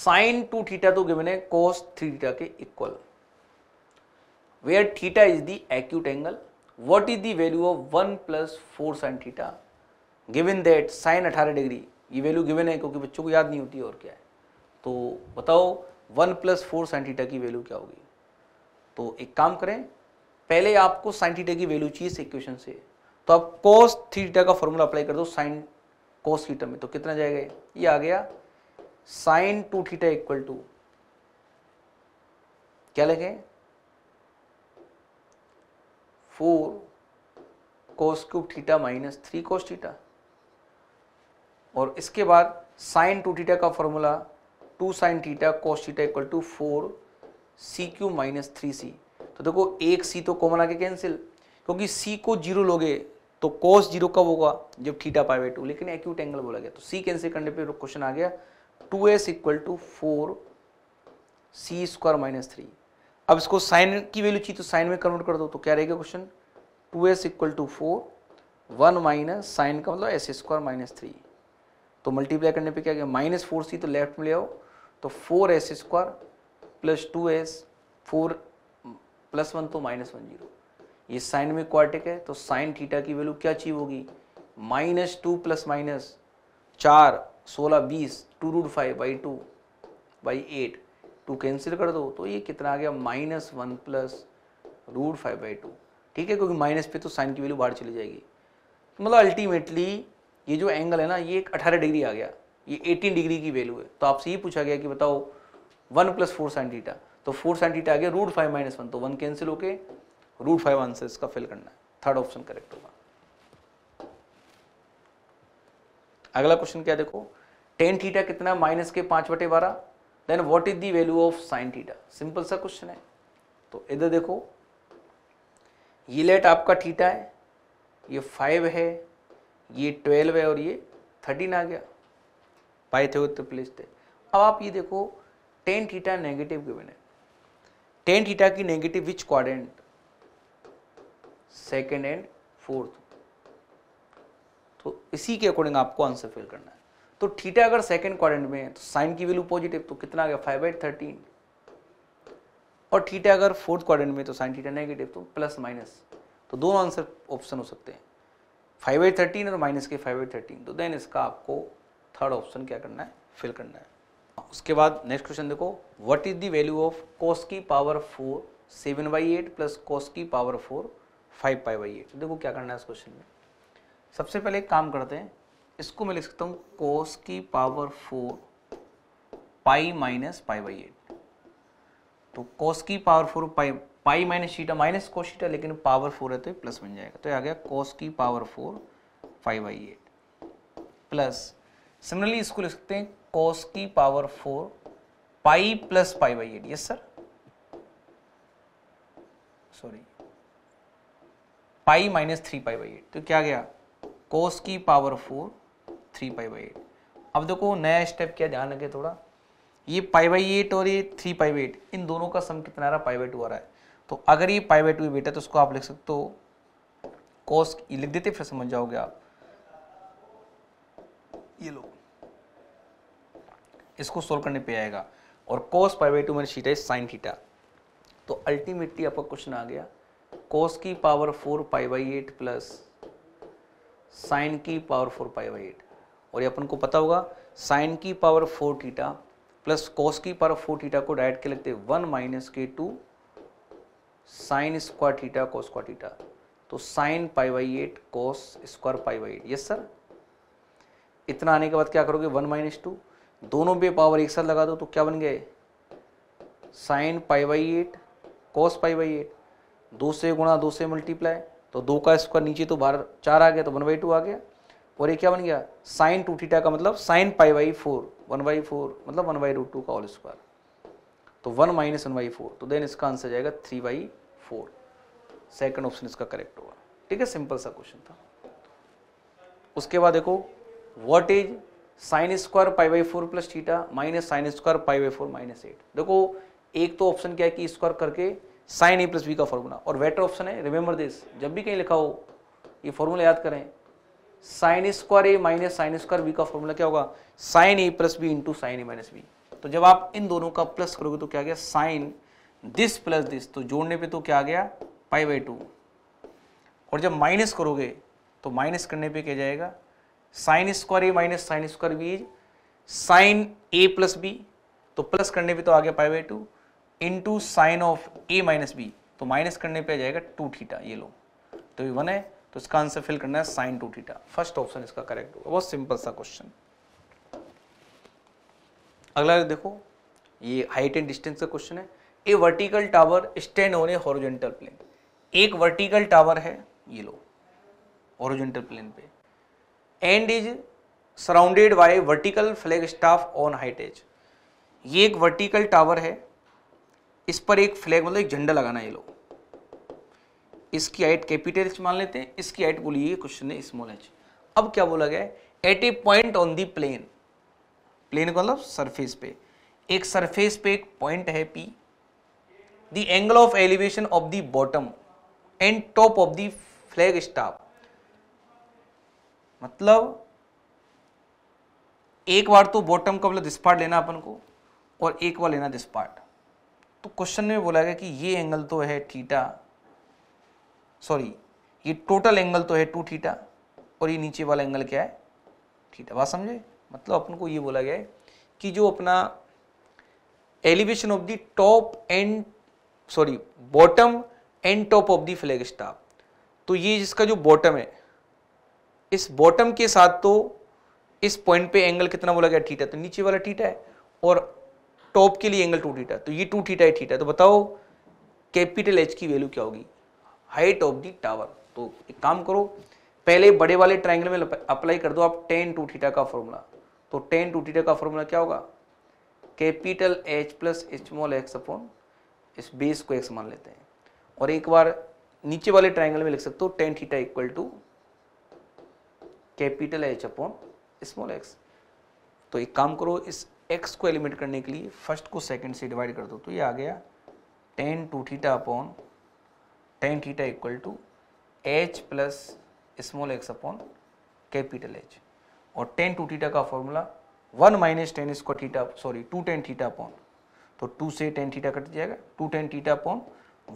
साइन टू थीटा तो गिवन है कोस थ्री थीटा के equal where theta is the acute angle what is the value of one plus four sine theta given that sine अठारह डिग्री ये वैल्यू गिवन है क्योंकि बच्चों को याद नहीं होती और क्या है तो बताओ one plus four sine theta की वैल्यू क्या होगी तो एक काम करें पहले आपको साइन थीटा की वैल्यू चाहिए इस इक्वेशन से तो आप कोस थीटा का फॉर्मूला अप्लाई कर दो साइन कोस थीटा में तो कितना जाएगा ये आ गया sine two theta equal to क्या लगे four cos cube theta minus three cos theta और इसके बाद साइन टू टीटा का formula two sine theta cos theta equal to four C cube minus three C तो देखो एक सी तो कॉमन आके कैंसिल क्योंकि सी को जीरो लोगे तो कॉस जीरो कब होगा जब थीटा पाई बाई टू लेकिन एक्यूट एंगल बोला गया तो सी कैंसिल करने पे क्वेश्चन आ गया two S equal to four C square minus three अब इसको साइन की वैल्यू चाहिए तो साइन में कन्वर्ट कर दो तो क्या रहेगा question two S equal to four one minus sine का मतलब एस स्क्वायर माइनस थ्री तो मल्टीप्लाई करने पे क्या गया माइनस फोर सी तो लेफ्ट में ले आओ तो four S square plus two S four plus one तो माइनस वन जीरो ये साइन में क्वार्टिक है तो साइन थीटा की वैल्यू क्या अचीव होगी माइनस टू प्लस माइनस चार सोलह बीस two root five by two by eight two cancel कर दो तो ये कितना आ गया minus one plus root five by two ठीक है क्योंकि माइनस पे तो साइन की वैल्यू बाहर चली जाएगी तो मतलब अल्टीमेटली ये जो एंगल है ना ये एक अठारह डिग्री आ गया ये एटीन डिग्री की वैल्यू है तो आपसे ये पूछा गया कि बताओ one plus four sine theta तो फोर साइन थीटा आ गया रूट फाइव माइनस वन तो वन कैंसिल होके रूट फाइव आंसर इसका फिल करना है थर्ड ऑप्शन करेक्ट होगा अगला क्वेश्चन क्या देखो टेन थीटा कितना माइनस के पांच बटे बारह then what is the value of sine theta simple सा क्वेश्चन है तो इधर देखो ये लेट आपका थीटा है ये फाइव है ये ट्वेल्व है और ये थर्टीन आ गया पाइथागोरस तो थे अब आप ये देखो टेन थीटा नेगेटिव गिवन है टेन थीटा की negative which quadrant second and fourth तो इसी के अकॉर्डिंग आपको आंसर फिल करना है तो थीटा अगर सेकेंड क्वाड्रेंट में है तो साइन की वैल्यू पॉजिटिव तो कितना आ गया फाइव बाई थर्टीन और थीटा अगर फोर्थ क्वाड्रेंट में तो साइन थीटा नेगेटिव तो प्लस माइनस तो दोनों आंसर ऑप्शन हो सकते हैं फाइव एट थर्टीन और माइनस के फाइव एट थर्टीन तो देन इसका आपको थर्ड ऑप्शन क्या करना है फिल करना है उसके बाद नेक्स्ट क्वेश्चन देखो what is the value of cos की power four seven by eight plus cos की power four five pi by eight देखो क्या करना है इस क्वेश्चन में सबसे पहले एक काम करते हैं इसको मैं लिख सकता हूँ कोस की power four pi minus pi by eight तो कोस की power four pi pi minus theta minus cos theta लेकिन पावर फोर है तो प्लस बन जाएगा तो आ गया कोस की power four five by eight plus similarly इसको लिख सकते हैं कोस की power four pi plus pi by eight yes sir sorry pi minus three pi by eight तो क्या गया कोस की power four three pi by eight अब देखो नया स्टेप क्या ध्यान रखे थोड़ा ये पाई बाई एट और ये थ्री पाई बाई एट इन दोनों का सम कितना आ रहा है पाई बाई टू आ रहा है तो अगर ये पाई बाई टू बेटा तो उसको आप लिख सकते हो कोस लिख देते फिर समझ जाओगे आप ये लो इसको सोल्व करने पे आएगा और कोस पाई बाई टू मैंने शीटा है साइन थीटा तो अल्टीमेटली आपका क्वेश्चन आ गया कोस की power four pi by eight plus sine की power four pi by eight और ये अपन को पता होगा साइन की power four theta plus cos की पावर फोर थीटा को डायरेक्ट के लगते वन माइनस के टू साइन स्क्वायर थीटा को स्क्वायर थीटा तो sine pi by eight cos square pi by eight yes sir इतना आने के बाद क्या करोगे वन माइनस टू दोनों पे पावर एक साथ लगा दो तो क्या बन गए sine pi by eight cos pi by eight दो से गुणा दो से मल्टीप्लाई तो दो का स्क्वायर नीचे तो बाहर चार आ गया तो वन बाई टू आ गया और ये क्या बन गया साइन टू थीटा का मतलब sine pi by four one by four मतलब वन बाई रूट टू का होल स्क्वायर तो one minus one by four तो देन इसका आंसर जाएगा three by four second option इसका करेक्ट होगा ठीक है सिंपल सा क्वेश्चन था उसके बाद देखो what is sine square pi by four plus theta minus sine square pi by four minus eight देखो एक तो ऑप्शन क्या है कि स्क्वायर करके साइन ए प्लस बी का फॉर्मूला और बेटर ऑप्शन है रिमेंबर दिस जब भी कहीं लिखा हो ये फॉर्मूला याद करें sine square A minus sine square B का फॉर्मूला क्या होगा sine A plus B into sine A minus B तो जब आप इन दोनों का प्लस करोगे तो क्या गया साइन दिस प्लस दिस तो जोड़ने पे तो क्या आ गया पाई बाई टू और जब माइनस करोगे तो माइनस करने पे क्या जाएगा sine square A minus sine square B is sine A plus B तो प्लस करने पे तो आ गया pi by two into sine of A minus B तो माइनस करने पे आ जाएगा टू थीटा ये लो तो ये वन है तो इसका आंसर फिल करना है sine two theta first option इसका करेक्ट होगा बहुत सिंपल सा क्वेश्चन अगला देखो ये हाइट एंड डिस्टेंस का क्वेश्चन है a vertical tower stand on a horizontal plane एक वर्टिकल टावर है ये लो हॉरिजॉन्टल प्लेन पे and is surrounded by vertical flag staff on height H ये एक वर्टिकल टावर है इस पर एक फ्लैग मतलब एक झंडा लगाना ये लो इसकी हाइट कैपिटल एच मान लेते हैं इसकी हाइट बोली है क्वेश्चन है स्मॉल एच अब क्या बोला गया है at a point on the plane plane का मतलब सरफेस पे एक सरफेस पे एक पॉइंट है P the angle of elevation of the bottom and top of the flag staff मतलब एक बार तो बॉटम का मतलब दिस पार्ट लेना अपन को और एक बार लेना दिस पार्ट तो क्वेश्चन में बोला गया कि ये एंगल तो है थीटा सॉरी ये टोटल एंगल तो है टू थीटा और ये नीचे वाला एंगल क्या है थीटा बात समझे मतलब अपन को ये बोला गया है कि जो अपना elevation of the top and sorry bottom and top of the flag staff तो ये इसका जो बॉटम है इस बॉटम के साथ तो इस पॉइंट पे एंगल कितना बोला गया ठीटा तो नीचे वाला ठीटा है और टॉप के लिए एंगल टू ठीटा तो ये टू ठीटा है ठीटा तो बताओ कैपिटल एच की वैल्यू क्या होगी हाइट ऑफ दी टावर तो एक काम करो पहले बड़े वाले ट्राइंगल में अप्लाई कर दो आप टेन टू ठीटा का फॉर्मूला तो टेन टू ठीटा का फॉर्मूला क्या होगा capital H plus small X upon इस बेस को एक्स मान लेते हैं और एक बार नीचे वाले ट्राइंगल में लिख सकते हो tan theta equal to capital H upon small X तो एक काम करो इस एक्स को एलिमिनेट करने के लिए फर्स्ट को सेकंड से डिवाइड कर दो तो ये आ गया tan two theta upon tan theta equal to H plus small X upon capital H और टेन टू थीटा का formula one minus tan square theta sorry two tan theta upon तो टू से टेन थीटा कट जाएगा two tan theta upon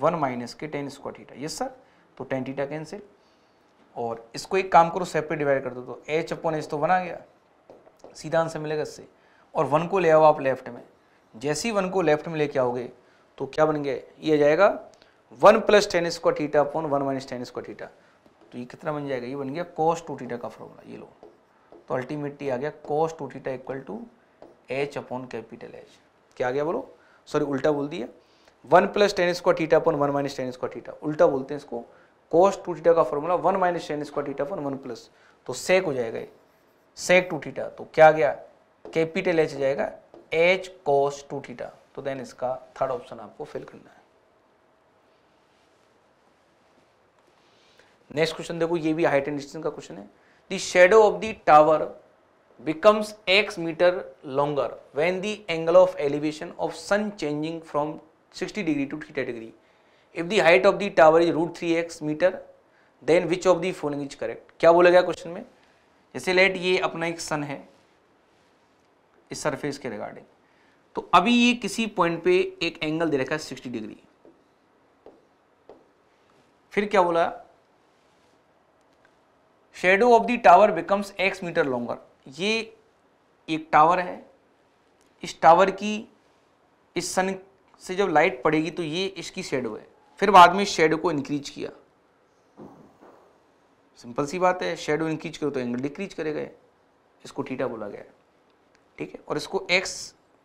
one minus के tan square theta yes sir तो tan theta cancel और इसको एक काम करो सेपरेट डिवाइड कर दो तो एच अपॉन एच तो वन आ गया सीधा आंसर मिलेगा इससे और वन को ले आओ आप लेफ्ट में जैसे ही वन को लेफ्ट में लेके आओगे तो क्या बन गया ये आ जाएगा one plus tan square theta upon one minus tan square theta तो ये कितना बन जाएगा ये बन गया कॉस टू थीटा का फॉर्मूला ये लो तो अल्टीमेटली आ गया cos two theta equal to H upon capital H क्या आ गया बोलो सॉरी उल्टा बोल दिया one plus tan square theta upon one minus tan square theta उल्टा बोलते हैं इसको कोस टू टीटा का formula one minus tan square theta upon one plus तो सेक हो जाएगा ये सेक टू टीटा तो क्या आ गया कैपिटल एच जाएगा एच कोस टू टीटा तो देन इसका थर्ड ऑप्शन आपको फिल करना है नेक्स्ट क्वेश्चन देखो ये भी हाइट एंड डिस्टेंस का क्वेश्चन है the shadow of the tower becomes x meter longer when the angle of elevation of sun changing from 60 degree to theta degree. If the height of the tower is root 3x meter, then which of the following is correct? kya bola gaya question mein jaise let ye apna ek sun hai is surface ke regarding to abhi ye kisi point pe ek angle de rakha hai 60 degree फिर क्या बोला shadow of the tower becomes x meter longer ये एक tower है इस tower की इस सन से जब लाइट पड़ेगी तो ये इसकी शेडो है फिर बाद में इस शेडो को इंक्रीज किया सिंपल सी बात है शेडो इंक्रीज करो तो एंगल डिक्रीज करे गए इसको टीटा बोला गया ठीक है और इसको एक्स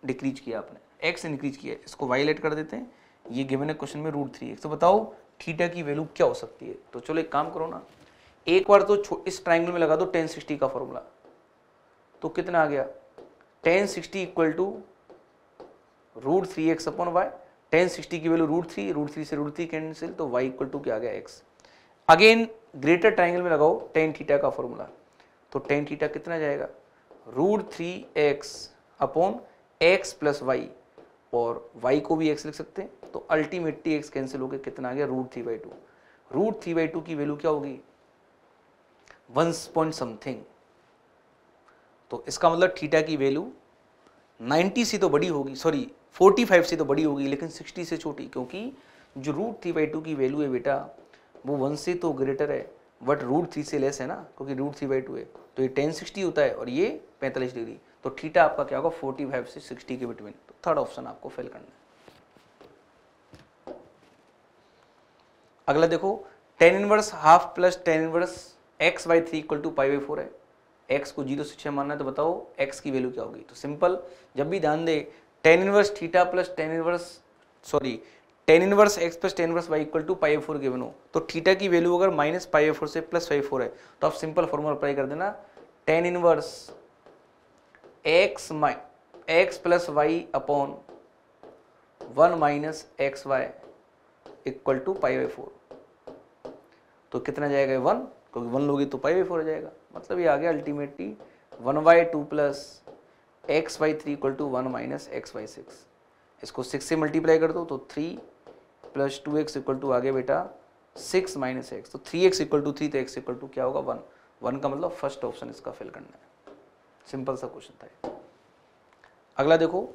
डिक्रीज किया आपने एक्स इंक्रीज किया इसको वाइलेट कर देते हैं ये गिवन है क्वेश्चन में रूट थ्री एक्स तो बताओ थीटा की वैल्यू क्या हो सकती है तो चलो एक काम करो ना एक बार तो इस ट्राइंगल में लगा दो टेन सिक्सटी का फॉर्मूला तो कितना आ गया tan sixty equal to root three X upon Y tan sixty की value root three root three से रूट थ्री कैंसिल तो वाई इक्वल टू क्या आ गया एक्स अगेन ग्रेटर ट्राइंगल में लगाओ टेन थीटा का फॉर्मूला तो टेन थीटा कितना जाएगा root three X upon X plus Y और वाई को भी एक्स लिख सकते हैं तो अल्टीमेटली एक्स कैंसिल होकर कितना आ गया root three by two root three by two की वैल्यू क्या होगी वन पॉइंट समथिंग तो इसका मतलब थीटा की वैल्यू 90 से तो बड़ी होगी सॉरी 45 से तो बड़ी होगी लेकिन 60 से छोटी क्योंकि जो रूट थ्री बाई टू की वैल्यू है बेटा वो वन से तो ग्रेटर है बट रूट थ्री से लेस है ना क्योंकि रूट थ्री बाई टू है तो ये टेन सिक्सटी होता है और ये पैंतालीस डिग्री तो थीटा आपका क्या होगा फोर्टी फाइव से सिक्सटी के बिटवीन तो थर्ड ऑप्शन आपको फेल करना है अगला देखो tan inverse half plus tan inverse X by three equal to pi by four है एक्स को जीरो से छः मानना है तो बताओ एक्स की वैल्यू क्या होगी तो सिंपल जब भी ध्यान दे tan inverse theta plus tan inverse sorry tan inverse X plus tan inverse Y equal to pi four given हो तो थीटा की वैल्यू अगर माइनस पाई फोर से प्लस फाइव फोर है तो आप सिंपल फॉर्मूला अप्लाई कर देना टेन इनवर्स एक्स माइ X plus Y upon one minus x Y equal to pi by four तो कितना जाएगा वन क्योंकि वन लोगे तो पाई बाई फोर हो जाएगा मतलब ये आ गया ultimately one by two plus X by three equal to one minus X by six इसको सिक्स से मल्टीप्लाई कर दो तो three plus two X equal to आ गया बेटा सिक्स माइनस एक्स तो three X equal to three तो एक्स इक्वल टू क्या होगा वन वन का मतलब फर्स्ट ऑप्शन इसका फिल करना है सिंपल सा क्वेश्चन था अगला देखो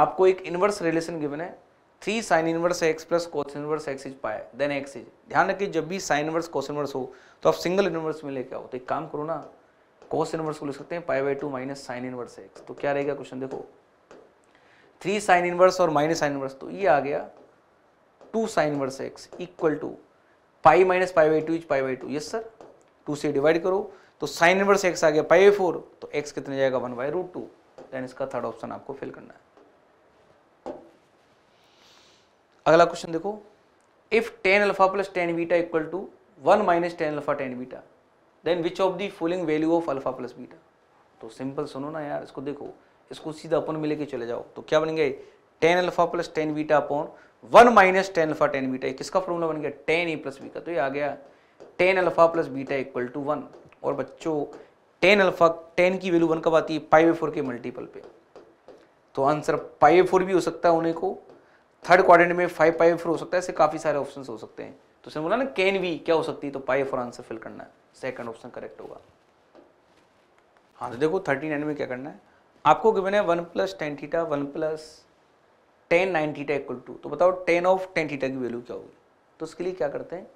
आपको एक इन्वर्स रिलेशन गिवन है three sine inverse X plus cos inverse X is pi then X is ध्यान रखिए जब भी साइन इनवर्स कोस इनवर्स हो तो आप सिंगल इनवर्स में लेके आओ तो एक काम करो ना कोस इनवर्स को ले सकते हैं pi by two minus sine inverse X तो क्या रहेगा क्वेश्चन देखो थ्री साइन इनवर्स और माइनस साइन इनवर्स तो ये आ गया two sine inverse X equal to pi minus pi by two is pi by two yes sir two से डिवाइड करो तो साइन इनवर्स एक्स आ गया पाई बाई फोर तो एक्स कितने जाएगा one by root two then इसका third option आपको फिल करना है अगला क्वेश्चन देखो if tan alpha plus tan beta equal to one minus tan alpha tan beta then which of the following value of alpha plus beta तो simple सुनो ना यार इसको देखो इसको सीधा अपन में लेके चले जाओ तो क्या बन गए tan alpha plus tan beta upon one minus tan alpha tan beta किसका फॉर्मूला बन गया टेन ए प्लस बी का तो ये आ गया tan alpha plus beta equal to one और बच्चों टेन अल्फा टेन की वैल्यू वन कब आती है पाई बाई फोर के मल्टीपल पे तो आंसर पाई बाई फोर भी हो सकता है उन्हें को थर्ड क्वार में फाइव पाई फोर हो सकता है ऐसे काफ़ी सारे ऑप्शन हो सकते हैं तो उसने बोला ना कैन वी क्या हो सकती है तो पाई फोर आंसर फिल करना है सेकंड ऑप्शन करेक्ट होगा हाँ तो देखो थर्टी नाइन में क्या करना है आपको गिवन है one plus tan theta one plus tan nine theta equal to तो बताओ टेन ऑफ टेन थीटा की वैल्यू क्या होगी तो उसके लिए क्या करते हैं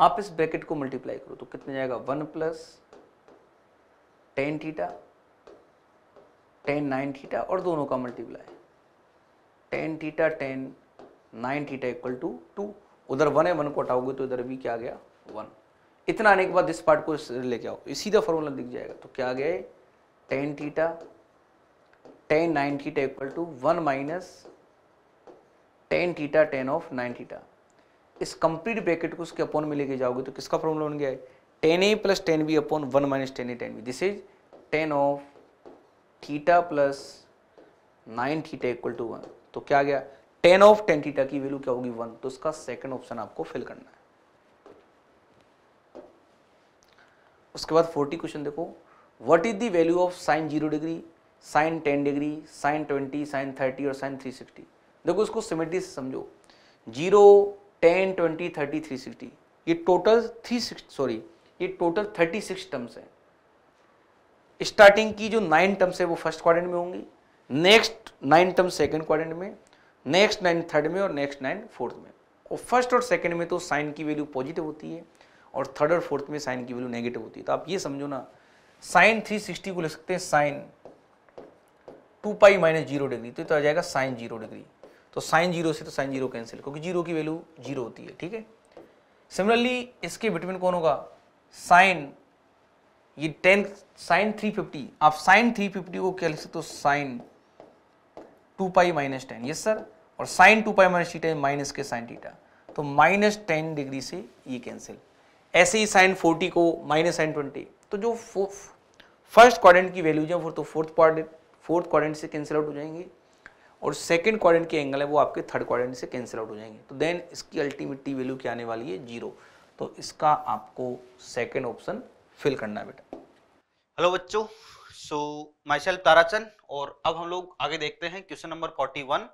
आप इस ब्रैकेट को मल्टीप्लाई करो तो कितने जाएगा one plus tan theta tan nine theta और दोनों का multiply tan theta tan nine theta equal to two उधर वन है वन को हटाओगे तो इधर भी क्या आ गया वन इतना आने के बाद इस पार्ट को लेके आओ सीधा फॉर्मूला दिख जाएगा तो क्या आ गया tan theta tan nine theta equal to one minus tan theta tan of nine theta इस कंप्लीट ब्रैकेट को उसके अपॉन में लेके जाओगे तो किसका फॉर्मूला बन गया है tan A plus tan B upon one minus tan A tan B this is tan of theta plus nine theta equal to one तो क्या गया टेन ऑफ टेन थीटा की वैल्यू क्या होगी वन तो इसका सेकंड ऑप्शन आपको fill करना है उसके बाद फोर्टी क्वेश्चन देखो what is the value of sine zero degree sine ten degree sine twenty sine thirty और साइन थ्री सिक्सटी देखो इसको सिमेट्री से समझो zero ten twenty thirty three sixty ये टोटल थ्री सिक्स सॉरी ये total thirty six terms है starting की जो नाइन टर्म्स है वो फर्स्ट क्वाड्रेंट में होंगी next nine term second quadrant में नेक्स्ट नाइन थर्ड में और नेक्स्ट नाइन फोर्थ में और फर्स्ट और सेकेंड में तो साइन की वैल्यू पॉजिटिव होती है और थर्ड और फोर्थ में साइन की वैल्यू नेगेटिव होती है तो आप ये समझो ना साइन 360 को लिख सकते हैं sine two pi minus zero degree तो, तो आ जाएगा साइन जीरो डिग्री तो साइन जीरो से तो साइन जीरो कैंसिल क्योंकि जीरो की वैल्यू जीरो होती है ठीक है सिमिलरली इसके बिटवीन कौन होगा साइन ये टेन साइन 350 आप साइन 350 को क्या लिख सकते हो sine two pi minus ten yes sir और sine two pi minus theta minus के साइन थीटा तो माइनस टेन डिग्री से ये कैंसिल ऐसे ही साइन फोर्टी को माइनस साइन ट्वेंटी तो जो फर्स्ट क्वाड्रेंट की वैल्यूज हैं वो तो फोर्थ क्वाड्रेंट फोर्थ क्वाड्रेंट से कैंसिल आउट हो जाएंगे और सेकंड क्वाड्रेंट के एंगल है वो आपके थर्ड क्वाड्रेंट से कैंसिल आउट हो जाएंगे तो देन इसकी अल्टीमेटली वैल्यू क्या आने वाली है जीरो तो इसका आपको सेकेंड ऑप्शन फिल करना है बेटा हेलो बच्चों सो माई सेल्फ ताराचंद और अब हम लोग आगे देखते हैं क्वेश्चन नंबर 41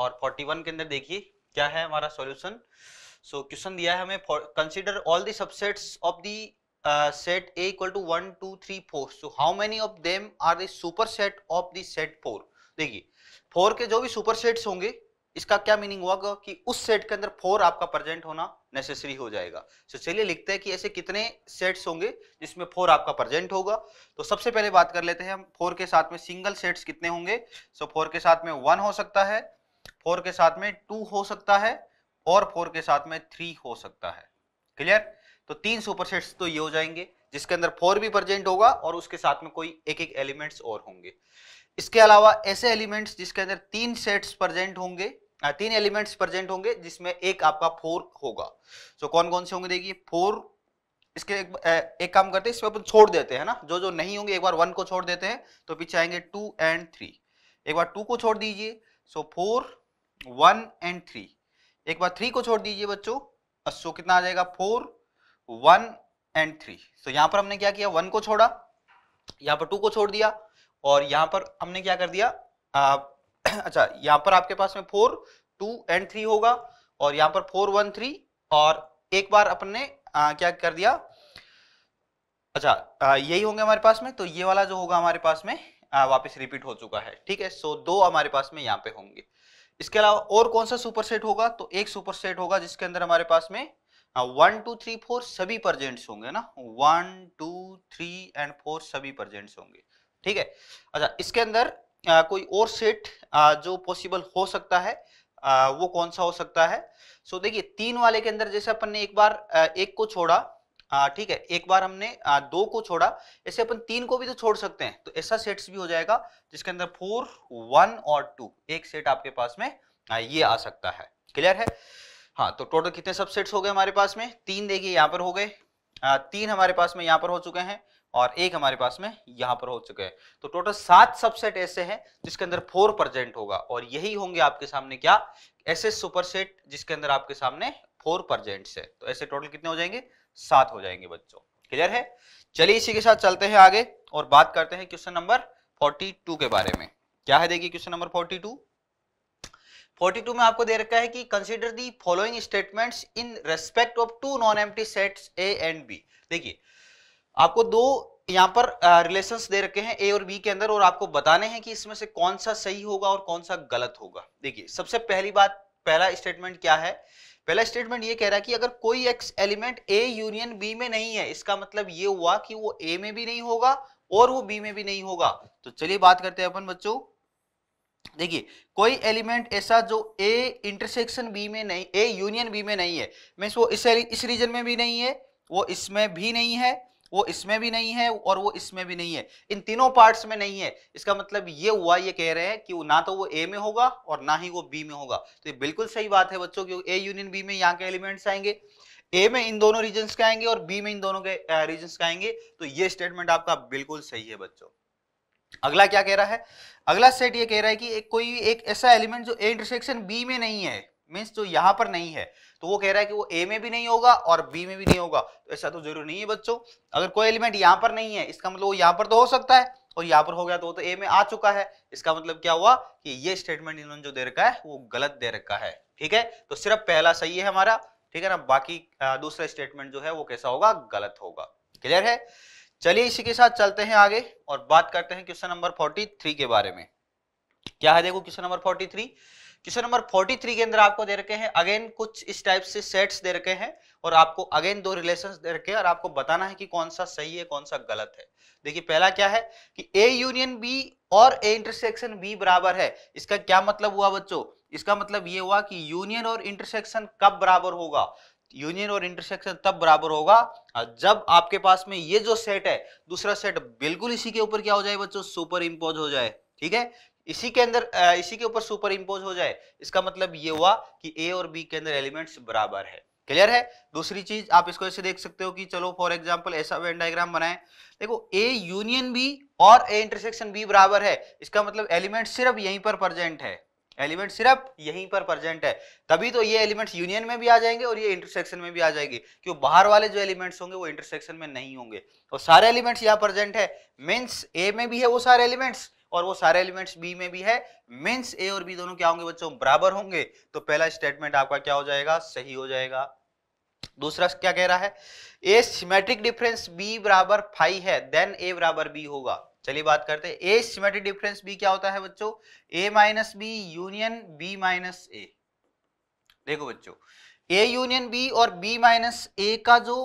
और 41 के अंदर देखिए क्या है हमारा सॉल्यूशन सो क्वेश्चन दिया है हमें consider all the subsets of the set A equal to one two three four so how many of them are the super set of the set four देखिए फोर के जो भी super sets होंगे इसका क्या मीनिंग हुआ कि उस सेट के अंदर फोर आपका प्रेजेंट होना नेसेसरी हो जाएगा तो चलिए लिखते हैं कि ऐसे कितने सेट्स होंगे जिसमें फोर आपका प्रेजेंट होगा तो सबसे पहले बात कर लेते हैं हम फोर के साथ में सिंगल सेट्स कितने होंगे सो फोर के साथ में वन हो सकता है फोर के साथ में टू हो सकता है और फोर के साथ में थ्री हो सकता है क्लियर तो तीन सुपर सेट्स तो ये हो जाएंगे जिसके अंदर फोर भी प्रेजेंट होगा और उसके साथ में कोई एक एक एलिमेंट्स और होंगे इसके अलावा ऐसे एलिमेंट्स जिसके अंदर तीन सेट्स प्रेजेंट होंगे तीन एलिमेंट्स प्रेजेंट होंगे जिसमें एक आपका फोर होगा सो so, कौन कौन से होंगे देखिए फोर इसके एक, एक काम करते हैं इसमें अपन छोड़ देते हैं ना जो जो नहीं होंगे एक बार वन को छोड़ देते हैं तो पीछे आएंगे टू एंड थ्री एक बार टू को छोड़ दीजिए so four one and three एक बार थ्री को छोड़ दीजिए बच्चों सो कितना आ जाएगा four one and three so यहां पर हमने क्या किया वन को छोड़ा यहाँ पर टू को छोड़ दिया और यहाँ पर हमने क्या कर दिया आ, अच्छा यहाँ पर आपके पास में फोर टू एंड थ्री होगा और यहाँ पर फोर वन थ्री और एक बार अपन ने क्या कर दिया अच्छा आ, यही होंगे हमारे पास में तो ये वाला जो होगा हमारे पास में आ, वापस रिपीट हो चुका है ठीक है सो दो हमारे पास में यहाँ पे होंगे इसके अलावा और कौन सा सुपर सेट होगा तो एक सुपर सेट होगा जिसके अंदर हमारे पास में वन टू थ्री फोर सभी प्रजेंट्स होंगे ना one two three and four सभी प्रजेंट्स होंगे ठीक है अच्छा इसके अंदर आ, कोई और सेट आ, जो पॉसिबल हो सकता है आ, वो कौन सा हो सकता है सो so, देखिए तीन वाले के अंदर जैसे अपन ने एक बार आ, एक को छोड़ा ठीक है एक बार हमने आ, दो को छोड़ा ऐसे अपन तीन को भी तो छोड़ सकते हैं तो ऐसा सेट्स भी हो जाएगा जिसके अंदर फोर वन और टू एक सेट आपके पास में आ, ये आ सकता है क्लियर है हाँ तो टोटल कितने सबसेट्स हो गए हमारे पास में तीन देखिए यहाँ पर हो गए तीन हमारे पास में यहाँ पर हो चुके हैं और एक हमारे पास में यहां पर हो चुके हैं तो टोटल सात सबसेट ऐसे हैं जिसके अंदर फोर परजेंट होगा और यही होंगे आपके सामने क्या ऐसे सुपरसेट जिसके अंदर आपके सामने फोर परसेंट है तो ऐसे टोटल कितने हो जाएंगे सात हो जाएंगे बच्चों क्लियर है चलिए इसी के साथ चलते हैं आगे और बात करते हैं क्वेश्चन नंबर फोर्टी टू के बारे में क्या है देखिए क्वेश्चन नंबर फोर्टी टू 42 में आपको दे रखा है कि consider the following statements in respect of two non empty sets A and B देखिए आपको दो यहाँ पर रिलेशंस दे रखे हैं ए और बी के अंदर और आपको बताने हैं कि इसमें से कौन सा सही होगा और कौन सा गलत होगा देखिए सबसे पहली बात पहला स्टेटमेंट क्या है पहला स्टेटमेंट ये कह रहा है कि अगर कोई x element A union B में नहीं है इसका मतलब ये हुआ कि वो ए में भी नहीं होगा और वो बी में भी नहीं होगा तो चलिए बात करते हैं अपन बच्चों देखिए कोई एलिमेंट ऐसा जो ए इंटरसेक्शन बी में नहीं ए यूनियन बी में नहीं है मीन्स वो इस इस रीजन में भी नहीं है वो इसमें भी नहीं है वो इसमें भी नहीं है और वो इसमें भी नहीं है इन तीनों पार्ट्स में नहीं है इसका मतलब ये हुआ ये कह रहे हैं कि ना तो वो ए में होगा और ना ही वो बी में होगा तो ये बिल्कुल सही बात है बच्चों की ए यूनियन बी में यहाँ के एलिमेंट्स आएंगे ए में इन दोनों रीजन के आएंगे और बी में इन दोनों के रीजन के आएंगे तो ये स्टेटमेंट आपका बिल्कुल सही है बच्चों अगला क्या कह रहा है अगला सेट ये कह रहा है कि एक कोई एक ऐसा एलिमेंट जो ए इंटरसेक्शन बी में नहीं है मीन्स जो यहां पर नहीं है तो वो कह रहा है कि वो ए में भी नहीं होगा और बी में भी नहीं होगा तो ऐसा तो जरूर नहीं है बच्चों अगर कोई एलिमेंट यहाँ पर नहीं है इसका मतलब वो यहाँ पर तो हो सकता है और यहाँ पर हो गया तो वो तो ए में आ चुका है इसका मतलब क्या हुआ कि ये स्टेटमेंट इन्होंने जो दे रखा है वो गलत दे रखा है ठीक है तो सिर्फ पहला सही है हमारा ठीक है ना बाकी दूसरा स्टेटमेंट जो है वो कैसा होगा गलत होगा क्लियर है चलिए इसी के साथ चलते हैं आगे और बात करते हैं क्वेश्चन नंबर फोर्टी थ्री के बारे में क्या है देखो question number forty three question number 43 के अंदर आपको दे रखे हैं अगेन कुछ इस टाइप से सेट्स दे रखे हैं और आपको अगेन दो रिलेशन दे रखे हैं और आपको बताना है कि कौन सा सही है कौन सा गलत है देखिए पहला क्या है कि ए यूनियन बी और ए इंटरसेक्शन बी बराबर है इसका क्या मतलब हुआ बच्चों इसका मतलब ये हुआ कि यूनियन और इंटरसेक्शन कब बराबर होगा यूनियन और इंटरसेक्शन तब बराबर होगा जब आपके पास में ये जो सेट है दूसरा सेट बिल्कुल इसी के ऊपर क्या हो जाए बच्चों सुपर इम्पोज हो जाए ठीक है इसी के अंदर इसी के ऊपर सुपर इम्पोज हो जाए इसका मतलब ये हुआ कि ए और बी के अंदर एलिमेंट्स बराबर है क्लियर है दूसरी चीज आप इसको ऐसे देख सकते हो कि चलो फॉर एग्जाम्पल ऐसा वेन डायग्राम बनाए देखो ए यूनियन बी और ए इंटरसेक्शन बी बराबर है इसका मतलब एलिमेंट सिर्फ यहीं पर प्रजेंट है एलिमेंट सिर्फ यहीं पर प्रजेंट है तभी तो ये एलिमेंट्स यूनियन में भी आ जाएंगे और ये इंटरसेक्शन में भी आ जाएंगे क्यों बाहर वाले जो एलिमेंट्स होंगे वो इंटरसेक्शन में नहीं होंगे और सारे एलिमेंट्स यहाँ प्रजेंट है मीन्स ए में भी है वो सारे एलिमेंट्स और वो सारे एलिमेंट्स बी में भी है मीन्स ए और बी दोनों क्या होंगे बच्चों बराबर होंगे तो पहला स्टेटमेंट आपका क्या हो जाएगा सही हो जाएगा दूसरा क्या कह रहा है ए सिमेट्रिक डिफरेंस बी बराबर फाइव है देन ए बराबर बी होगा चलिए बात करते हैं ए सिमेट्रिक डिफरेंस बी क्या होता है बच्चों A minus B union B minus A देखो बच्चों ए यूनियन बी और बी माइनस ए का जो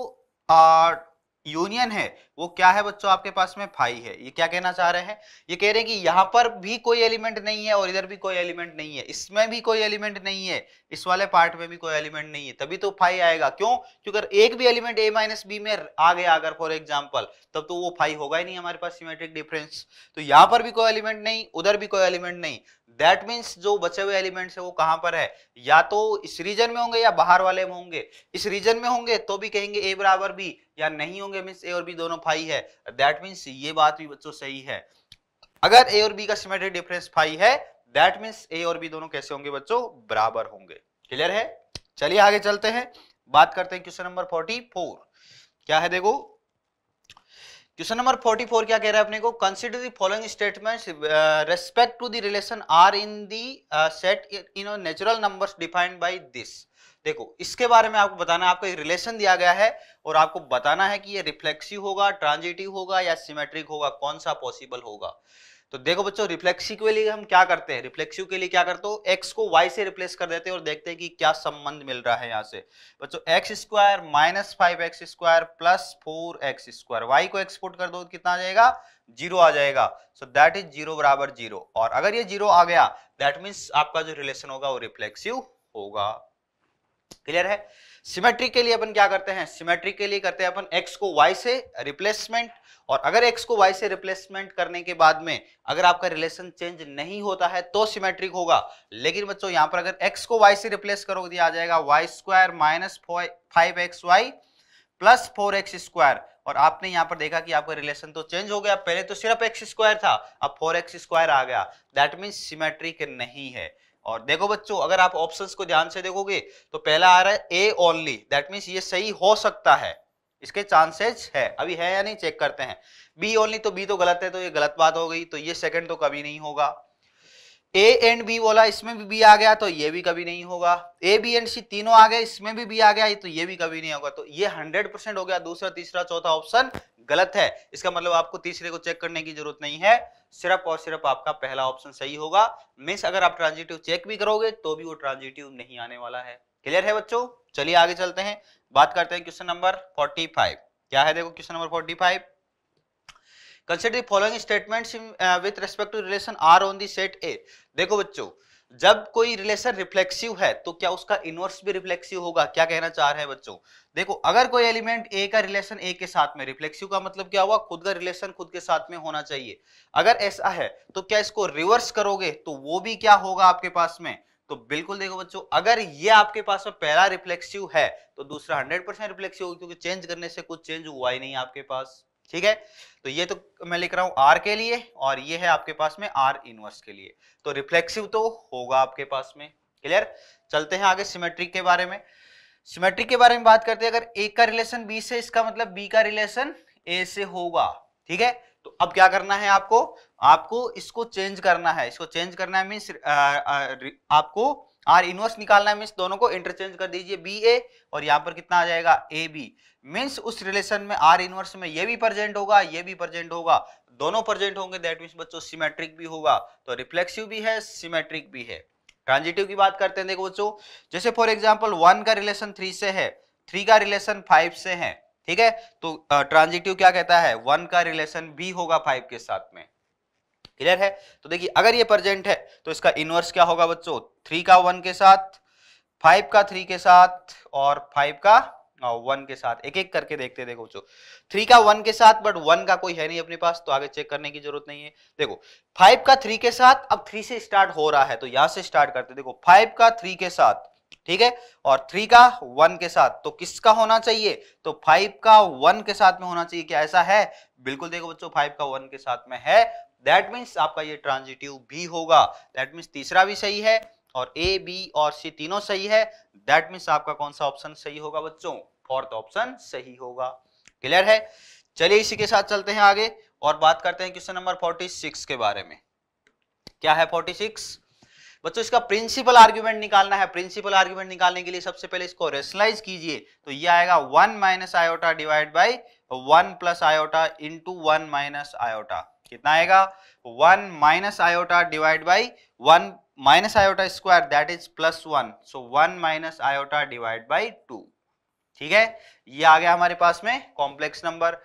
यूनियन है वो क्या है बच्चों आपके पास में फाइव है ये क्या कहना चाह रहे हैं ये कह रहे हैं कि यहाँ पर भी कोई एलिमेंट नहीं है और इधर भी कोई एलिमेंट नहीं है इसमें भी कोई एलिमेंट नहीं है इस वाले पार्ट में भी कोई एलिमेंट नहीं है तभी तो फाइव आएगा क्यों क्योंकि एक भी एलिमेंट ए माइनस बी में आ गया अगर फॉर एग्जाम्पल तब तो वो फाइव होगा ही नहीं हमारे पास सिमेट्रिक डिफरेंस तो यहाँ पर भी कोई एलिमेंट नहीं उधर भी कोई एलिमेंट नहीं दैट मीन्स जो बचे हुए एलिमेंट है वो कहाँ पर है या तो इस रीजन में होंगे या बाहर वाले में होंगे इस रीजन में होंगे तो भी कहेंगे ए बराबर बी या नहीं होंगे मीन्स ए और बी दोनों फाई है दैट मीन्स ये बात भी बच्चों सही है अगर ए और बी का सिमेट्रिक डिफरेंस फाई है दैट मीन्स ए और बी दोनों कैसे होंगे बच्चों बराबर होंगे क्लियर है चलिए आगे चलते हैं बात करते हैं क्वेश्चन नंबर फोर्टी फोर क्या है देखो क्वेश्चन नंबर 44 क्या कह रहा है अपने को consider the following statement respect to the relation R in the set in natural numbers defined by this देखो इसके बारे में आपको बताना आपको एक रिलेशन दिया गया है और आपको बताना है कि ये रिफ्लेक्सिव होगा ट्रांजिटिव होगा या सिमेट्रिक होगा कौन सा पॉसिबल होगा तो देखो बच्चों रिफ्लेक्सिव के लिए हम क्या करते हैं रिफ्लेक्सिव के लिए क्या करते हो एक्स को वाई से रिप्लेस कर देते हैं और देखते हैं कि क्या संबंध मिल रहा है यहाँ से बच्चों x square minus five x square plus four x square y को एक्सपोर्ट कर दो कितना आ जाएगा जीरो आ जाएगा सो दैट इज जीरो बराबर जीरो और अगर ये जीरो आ गया दैट मीन्स आपका जो रिलेशन होगा वो रिफ्लेक्सिव होगा क्लियर है सिमेट्री के लिए अपन क्या करते हैं सिमेट्री के लिए करते हैं अपन एक्स को वाई से रिप्लेसमेंट और अगर एक्स को वाई से रिप्लेसमेंट करने के बाद में अगर आपका रिलेशन चेंज नहीं होता है तो सिमेट्रिक होगा लेकिन बच्चों यहां पर अगर एक्स को वाई से रिप्लेस करोगे दिया आ जाएगा y square minus five x y plus four x square और आपने यहां पर देखा कि आपका रिलेशन तो चेंज हो गया पहले तो सिर्फ एक्स स्क्वायर था अब फोर एक्स स्क्वायर आ गया दैट मीन सिमेट्रिक नहीं है और देखो बच्चों अगर आप ऑप्शंस को ध्यान से देखोगे तो पहला आ रहा है ए ओनली दैट मीन्स ये सही हो सकता है इसके चांसेस है अभी है या नहीं चेक करते हैं बी ओनली तो बी तो गलत है तो ये गलत बात हो गई तो ये सेकंड तो कभी नहीं होगा ए एंड बी बोला इसमें भी बी आ गया तो ये भी कभी नहीं होगा ए बी एंड सी तीनों आ गए इसमें भी बी आ गया तो ये भी कभी नहीं होगा तो ये हंड्रेड परसेंट हो गया दूसरा तीसरा चौथा ऑप्शन गलत है इसका मतलब आपको तीसरे को चेक करने की जरूरत नहीं है सिर्फ और सिर्फ आपका पहला ऑप्शन सही होगा मिस अगर आप ट्रांजिटिव चेक भी करोगे तो भी वो ट्रांजिटिव नहीं आने वाला है क्लियर है बच्चों चलिए आगे चलते हैं बात करते हैं क्वेश्चन नंबर फोर्टी फाइव क्या है देखो question number forty consider following statement with respect to relation R on the set A देखो बच्चों जब कोई रिलेशन रिफ्लेक्सिव है तो क्या उसका इनवर्स भी रिफ्लेक्सिव होगा क्या कहना चाह रहे हैं बच्चों देखो अगर कोई एलिमेंट ए का रिलेशन ए के साथ में रिफ्लेक्सिव का मतलब क्या हुआ खुद का रिलेशन खुद के साथ में होना चाहिए अगर ऐसा है तो क्या इसको रिवर्स करोगे तो वो भी क्या होगा आपके पास में तो बिल्कुल देखो बच्चों अगर ये आपके पास में पहला रिफ्लेक्सिव है तो दूसरा हंड्रेड परसेंट रिफ्लेक्सिव क्योंकि चेंज करने से कुछ चेंज हुआ ही नहीं आपके पास ठीक है तो ये तो मैं लिख रहा हूं आर के लिए और ये है आपके पास में आर इनवर्स के लिए तो रिफ्लेक्सिव तो होगा आपके पास में क्लियर चलते हैं आगे सिमेट्रिक के बारे में सिमेट्रिक के बारे में बात करते हैं अगर ए का रिलेशन बी से इसका मतलब बी का रिलेशन ए से होगा ठीक है तो अब क्या करना है आपको आपको इसको चेंज करना है इसको चेंज करना है मीन्स आपको आर इनवर्स निकालना है मीन्स दोनों को इंटरचेंज कर दीजिए बी ए और यहाँ पर कितना आ जाएगा ए बी मीन्स उस रिलेशन में आर इनवर्स में ये भी प्रेजेंट होगा ये भी प्रेजेंट होगा दोनों प्रेजेंट होंगे दैट मीन्स बच्चों सिमेट्रिक भी होगा तो रिफ्लेक्सिव भी है सिमेट्रिक भी है ट्रांजिटिव की बात करते हैं देखो बच्चों जैसे फॉर एग्जाम्पल वन का रिलेशन थ्री से है थ्री का रिलेशन फाइव से है ठीक है तो ट्रांजिटिव क्या कहता है वन का रिलेशन भी होगा फाइव के साथ में क्लियर है तो देखिए अगर ये प्रेजेंट है तो इसका इनवर्स क्या होगा बच्चों थ्री का वन के साथ फाइव का थ्री के साथ और फाइव का वन के साथ एक एक करके देखते देखो बच्चों थ्री का वन के साथ बट वन का कोई है नहीं अपने पास तो आगे चेक करने की जरूरत नहीं है देखो फाइव का थ्री के साथ अब थ्री से स्टार्ट हो रहा है तो यहां से स्टार्ट करते देखो फाइव का थ्री के साथ ठीक है और थ्री का वन के साथ तो किसका होना चाहिए तो फाइव का वन के साथ में होना चाहिए क्या ऐसा है बिल्कुल देखो बच्चों फाइव का वन के साथ में है दैट मीन्स आपका ये ट्रांजिटिव भी होगा दैट मीन्स तीसरा भी सही है और ए बी और सी तीनों सही है दैट मीन्स आपका कौन सा ऑप्शन सही होगा बच्चों फोर्थ ऑप्शन सही होगा क्लियर है चलिए इसी के साथ चलते हैं आगे और बात करते हैं क्वेश्चन नंबर 46 के बारे में क्या है 46 बच्चों इसका प्रिंसिपल आर्ग्यूमेंट निकालना है प्रिंसिपल आर्ग्यूमेंट निकालने के लिए सबसे पहले इसको रेशनलाइज कीजिए तो ये आएगा one minus iota divide by one plus iota into one minus iota कितना आएगा one minus iota divide by one minus iota square that is plus one so one minus iota divide by two ठीक है ये आ गया हमारे पास में कॉम्प्लेक्स नंबर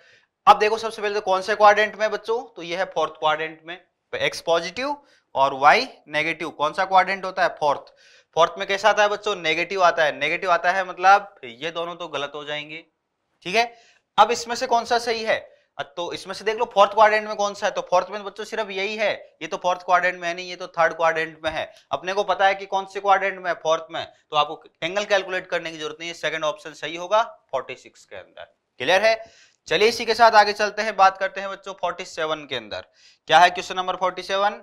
अब देखो सबसे पहले तो कौन से क्वाड्रेंट में बच्चों तो ये है फोर्थ क्वाड्रेंट में एक्स तो पॉजिटिव और वाई नेगेटिव कौन सा क्वाड्रेंट होता है फोर्थ फोर्थ में कैसा आता है बच्चों नेगेटिव आता है नेगेटिव आता है मतलब ये दोनों तो गलत हो जाएंगे ठीक है अब इसमें से कौन सा सही है तो इसमें से देख लो फोर्थ क्वाड्रेंट में कौन सा है तो फोर्थ में बच्चों सिर्फ यही है ये तो फोर्थ क्वाड्रेंट में है नहीं ये तो थर्ड क्वाड्रेंट में है अपने को पता है कि कौन से क्वाड्रेंट में फोर्थ में तो आपको एंगल कैलकुलेट करने की जरूरत नहीं है सेकंड ऑप्शन सही होगा 46 के अंदर क्लियर है चलिए इसी के साथ आगे चलते हैं बात करते हैं बच्चों सेवन के अंदर क्या है question number seven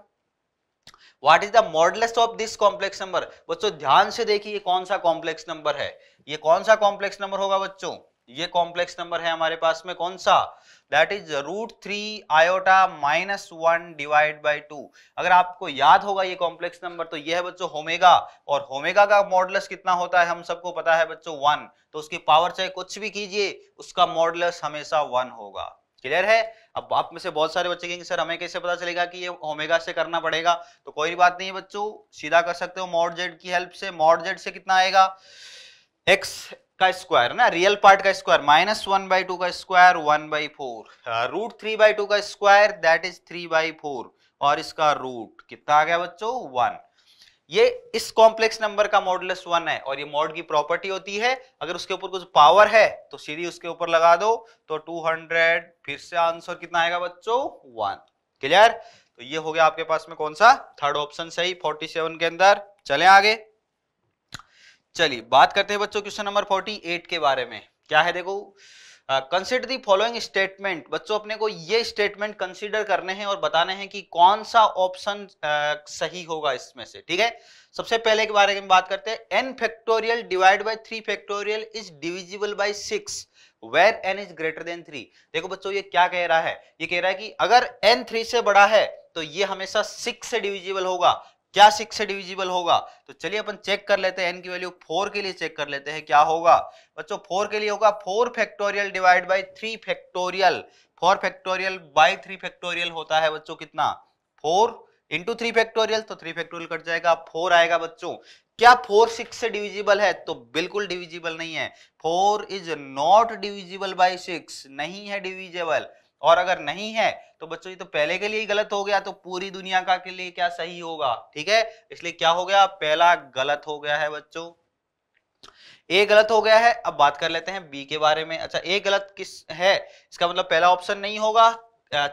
what is the modulus of this complex number बच्चों ध्यान से देखिए कौन सा कॉम्प्लेक्स नंबर है ये कौन सा कॉम्प्लेक्स नंबर होगा बच्चों ये कॉम्प्लेक्स नंबर है हमारे पास में कौन सा that is root three iota minus one divide by two अगर आपको याद होगा ये कॉम्प्लेक्स नंबर तो ये है बच्चों होमेगा और होमेगा का मॉडलस कितना होता है हम सबको पता है बच्चों वन तो उसकी पावर चाहे कुछ भी कीजिए उसका मॉडलस हमेशा वन होगा क्लियर है अब आप में से बहुत सारे बच्चे कहेंगे सर हमें कैसे पता चलेगा कि ये होमेगा से करना पड़ेगा तो कोई बात नहीं बच्चों सीधा कर सकते हो मॉड जेड की हेल्प से मॉड जेड से कितना आएगा एक्स का स्क्वायर ना रियल पार्ट का square minus one by two का square one by four root three by two का square that is three by four और इसका रूट कितना आ गया बच्चों वन ये इस कॉम्प्लेक्स नंबर का मॉडलस वन है और ये मॉड की प्रॉपर्टी होती है अगर उसके ऊपर कुछ पावर है तो सीधी उसके ऊपर लगा दो तो 200 फिर से आंसर कितना आएगा बच्चों वन क्लियर तो ये हो गया आपके पास में कौन सा थर्ड ऑप्शन सही 47 के अंदर चले आगे चलिए बात करते हैं बच्चों क्वेश्चन नंबर 48 के बारे में क्या है देखो कंसिडर दी फॉलोइंग स्टेटमेंट बच्चों अपने को ये स्टेटमेंट कंसिडर करने हैं और बताने हैं कि कौन सा ऑप्शन सही होगा इसमें से ठीक है सबसे पहले के बारे में बात करते हैं n factorial divide by three factorial is divisible by six where n is greater than three देखो बच्चों ये क्या कह रहा है ये कह रहा है कि अगर एन थ्री से बड़ा है तो ये हमेशा सिक्स से डिविजिबल होगा क्या सिक्स से डिविजिबल होगा तो चलिए अपन चेक कर लेते हैं एन की वैल्यू फोर के लिए चेक कर लेते हैं क्या होगा बच्चों फोर के लिए होगा four factorial divide by three factorial four factorial by three factorial होता है बच्चों कितना फोर इंटू थ्री फैक्टोरियल तो थ्री फैक्टोरियल कट जाएगा फोर आएगा बच्चों क्या फोर सिक्स से डिविजिबल है तो बिल्कुल डिविजिबल नहीं है four is not divisible by six नहीं है डिविजिबल और अगर नहीं है तो बच्चों ये तो पहले के लिए ही गलत हो गया तो पूरी दुनिया का के लिए क्या सही होगा ठीक है इसलिए क्या हो गया पहला गलत हो गया है बच्चों ए गलत हो गया है अब बात कर लेते हैं बी के बारे में अच्छा ए गलत किस है इसका मतलब पहला ऑप्शन नहीं होगा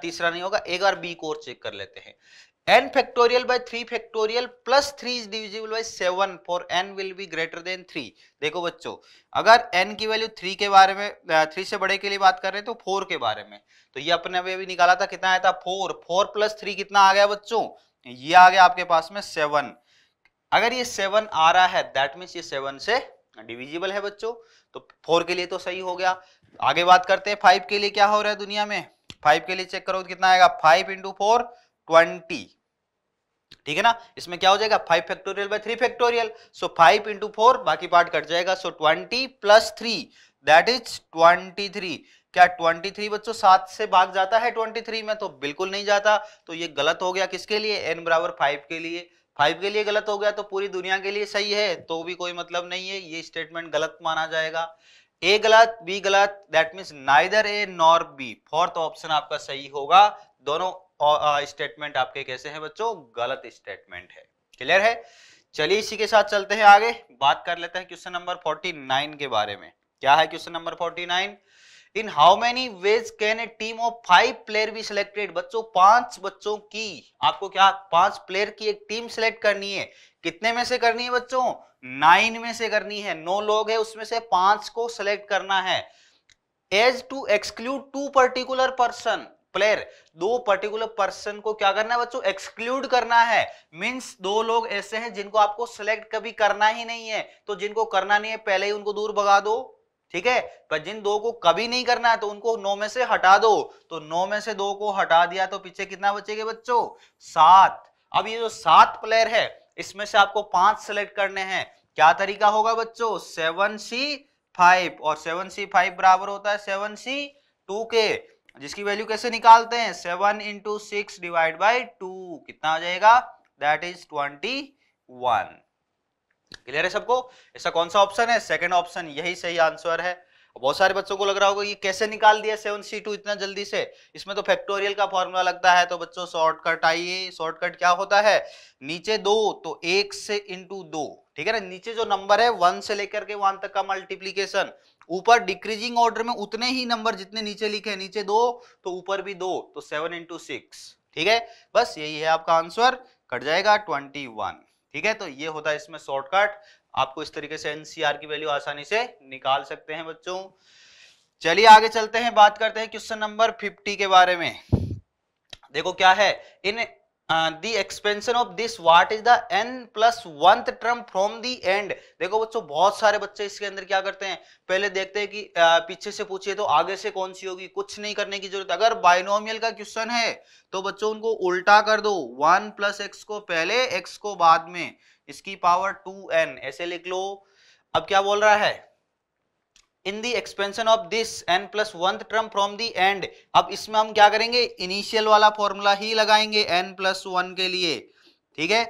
तीसरा नहीं होगा एक बार बी को चेक कर लेते हैं n factorial by 3 factorial plus 3 is divisible by 7 for n will be greater than 3 देखो बच्चों अगर n की वैल्यू 3 के बारे में 3 से बड़े के लिए बात कर रहे हैं तो 4 के बारे में तो ये अपने अभी अभी निकाला था कितना आया था 4 4 प्लस थ्री कितना आ गया बच्चों ये आ गया आपके पास में 7 अगर ये 7 आ रहा है दैट मीन्स ये 7 से डिविजिबल है बच्चों तो फोर के लिए तो सही हो गया आगे बात करते हैं फाइव के लिए क्या हो रहा है दुनिया में फाइव के लिए चेक करो कितना आएगा फाइव इंटू फोर ट्वेंटी ठीक है ना इसमें क्या हो जाएगा five factorial by three factorial so five into four बाकी पार्ट कट जाएगा so twenty plus three that is twenty three क्या ट्वेंटी थ्री बच्चों सात से भाग जाता है ट्वेंटी थ्री में तो बिल्कुल नहीं जाता तो ये गलत हो गया किसके लिए एन बराबर फाइव के लिए फाइव के लिए गलत हो गया तो पूरी दुनिया के लिए सही है तो भी कोई मतलब नहीं है ये स्टेटमेंट गलत माना जाएगा ए गलत बी गलत that means neither A nor B fourth option आपका सही होगा दोनों स्टेटमेंट आपके कैसे हैं बच्चों गलत स्टेटमेंट है क्लियर है चलिए इसी के साथ चलते हैं आगे बात कर लेते हैं क्वेश्चन नंबर 49 के बारे में क्या है question number 49 in how many ways can a team of five player be selected बच्चों पांच बच्चों की आपको क्या पांच प्लेयर की एक टीम सिलेक्ट करनी है कितने में से करनी है बच्चों नाइन में से करनी है नौ लोग है उसमें से पांच को सिलेक्ट करना है as to exclude two particular person player दो पर्टिकुलर पर्सन को क्या करना है बच्चों एक्सक्लूड करना है मींस दो लोग ऐसे हैं जिनको आपको सिलेक्ट कभी करना ही नहीं है तो जिनको करना नहीं है पहले ही उनको दूर भगा दो ठीक है पर जिन दो को कभी नहीं करना है तो उनको नौ में से हटा दो तो नौ में से दो को हटा दिया तो पीछे कितना बचेंगे बच्चों सात अब ये जो सात प्लेयर है इसमें से आपको पांच सेलेक्ट करने हैं क्या तरीका होगा बच्चों सेवन सी फाइव और सेवन सी फाइव बराबर होता है सेवन सी टू के जिसकी वैल्यू कैसे निकालते हैं seven into six divide by two कितना आ जाएगा that is twenty one clear है सबको ऐसा कौन सा ऑप्शन है सेकंड ऑप्शन यही सही आंसर है बहुत सारे बच्चों को लग रहा होगा ये कैसे निकाल दिया सेवन सी टू इतना जल्दी से इसमें तो फैक्टोरियल का फॉर्मूला लगता है तो बच्चों शॉर्टकट आइए शॉर्टकट क्या होता है नीचे दो तो एक से इंटू दो ठीक है ना नीचे जो नंबर है वन से लेकर के वन तक का मल्टीप्लीकेशन ऊपर डिक्रीजिंग ऑर्डर में उतने ही नंबर जितने नीचे लिखे हैं नीचे दो तो ऊपर भी दो तो सेवन इंटू सिक्स ठीक है बस यही है आपका आंसर कट जाएगा ट्वेंटी वन ठीक है तो ये होता है इसमें शॉर्टकट आपको इस तरीके से एनसीआर की वैल्यू आसानी से निकाल सकते हैं बच्चों चलिए आगे चलते हैं बात करते हैं क्वेश्चन नंबर फिफ्टी के बारे में देखो क्या है in the expansion of this what is the n plus one term from the end देखो बच्चों बहुत सारे बच्चे इसके अंदर क्या करते हैं पहले देखते हैं कि आ, पीछे से पूछिए तो आगे से कौन सी होगी कुछ नहीं करने की जरूरत अगर बाइनोमियल का क्वेश्चन है तो बच्चों उनको उल्टा कर दो वन प्लस एक्स को पहले एक्स को बाद में इसकी पावर टू एन ऐसे लिख लो अब क्या बोल रहा है in the expansion of this n plus one term from the end अब इसमें हम क्या करेंगे इनिशियल वाला फॉर्मूला ही लगाएंगे एन प्लस वन के लिए ठीक है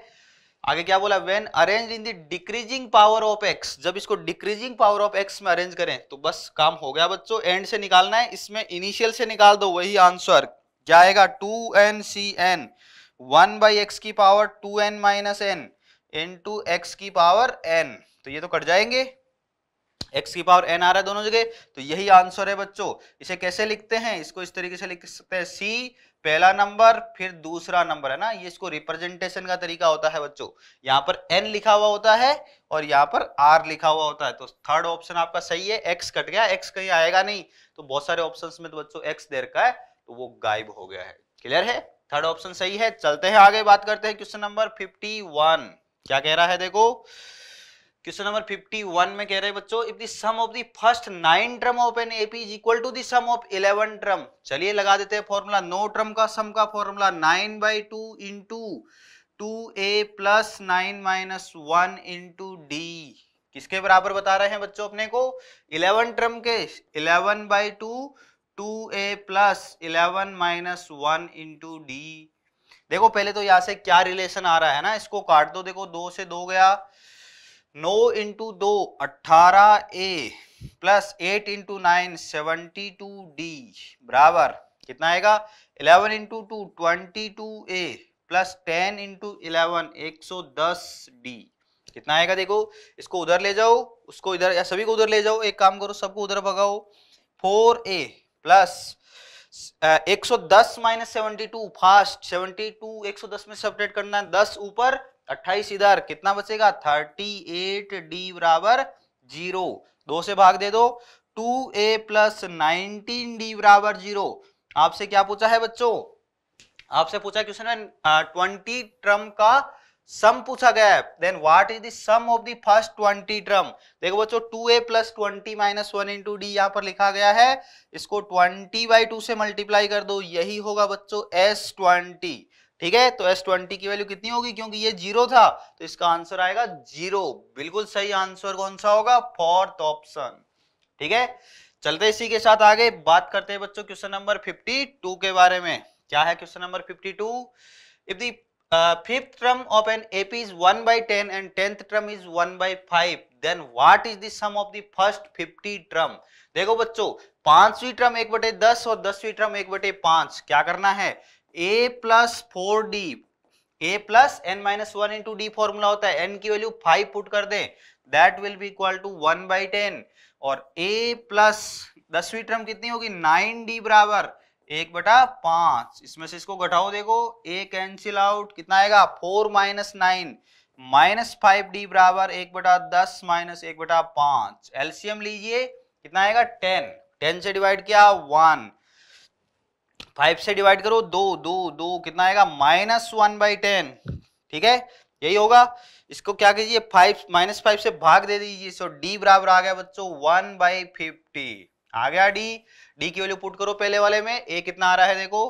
आगे क्या बोला when arrange in the decreasing power of x जब इसको डिक्रीजिंग पावर ऑफ एक्स में अरेंज करें तो बस काम हो गया बच्चों एंड से निकालना है इसमें इनिशियल से निकाल दो वही आंसर क्या आएगा two N C n one by x की power two N minus n into एक्स की पावर एन तो ये तो कट जाएंगे एक्स की पावर एन आ रहा है दोनों जगह तो यही आंसर है बच्चों इसे कैसे लिखते हैं इसको इस तरीके से लिख सकते हैं सी पहला नंबर फिर दूसरा नंबर है ना ये इसको रिप्रेजेंटेशन का तरीका होता है बच्चों यहाँ पर एन लिखा हुआ होता है और यहाँ पर आर लिखा हुआ होता है तो थर्ड ऑप्शन आपका सही है एक्स कट गया एक्स कहीं आएगा नहीं तो बहुत सारे ऑप्शन में तो बच्चों एक्स देर का है तो वो गायब हो गया है क्लियर है थर्ड ऑप्शन सही है चलते हैं आगे बात करते हैं क्वेश्चन नंबर फिफ्टी क्या कह रहा है देखो क्वेश्चन नंबर 51 में कह रहे हैं बच्चों if the sum of the first nine term of an AP is equal to the sum of 11 term चलिए लगा देते हैं फॉर्मूला नो ड्रम का सम का formula 9 by two into two A plus nine minus one into d किसके बराबर बता रहे हैं बच्चों अपने को 11 ड्रम के 11 by two two A plus eleven minus one into d देखो पहले तो यहाँ से क्या रिलेशन आ रहा है ना इसको काट दो देखो दो से दो गया नौ इंटू दो अट्ठारह a plus eight into nine seventy two d बराबर कितना आएगा eleven into two twenty two ए प्लस टेन इंटू इलेवन एक सौ दस डी कितना आएगा देखो इसको उधर ले जाओ उसको इधर या सभी को उधर ले जाओ एक काम करो सबको उधर भगाओ फोर ए प्लस एक सौ दस minus seventy two fast seventy two एक सौ दस में सेपरेट करना है दस ऊपर अट्ठाईस इधर कितना बचेगा थर्टी एट डी बराबर जीरो दो से भाग दे दो टू ए प्लस नाइनटीन डी बराबर जीरो आपसे क्या पूछा है बच्चों आपसे पूछा क्वेश्चन में ट्वेंटी ट्रम का सम पूछा गया है then what is the sum of the first twenty term देखो बच्चों टू ए plus twenty minus one into d यहाँ पर लिखा गया है इसको ट्वेंटी बाई टू से मल्टीप्लाई कर दो यही होगा बच्चों एस ट्वेंटी ठीक है तो एस ट्वेंटी की वैल्यू कितनी होगी क्योंकि ये जीरो था तो इसका आंसर आएगा जीरो बिल्कुल सही आंसर कौन सा होगा फोर्थ ऑप्शन ठीक है चलते इसी के साथ आगे बात करते हैं बच्चों क्वेश्चन नंबर 52 के बारे में क्या है question number 52 if the fifth term of an AP is one by ten and tenth term is one by five then what is sum of the first fifty term देखो बच्चों पांचवी term एक बटे दस और दसवीं टर्म एक बटे पांच क्या करना है ए plus four d a plus n minus one into d formula होता है एन की वैल्यू फाइव पुट कर दे that will be equal to one by ten और ए प्लस दसवीं टर्म कितनी होगी नाइन डी बराबर एक बटा पांच इसमें से इसको घटाओ देखो ए कैंसिल आउट कितना आएगा four minus nine minus five d बराबर एक बटा दस माइनस एक बटा पांच एलसीएम लीजिए कितना आएगा टेन टेन से डिवाइड किया वन फाइव से डिवाइड करो दो दो दो कितना आएगा माइनस वन बाई टेन ठीक है यही होगा इसको क्या कीजिए फाइव माइनस फाइव से भाग दे दीजिए सो डी बराबर आ गया बच्चों वन बाई फिफ्टी आ गया डी डी की वैल्यू पुट करो पहले वाले में ए कितना आ रहा है देखो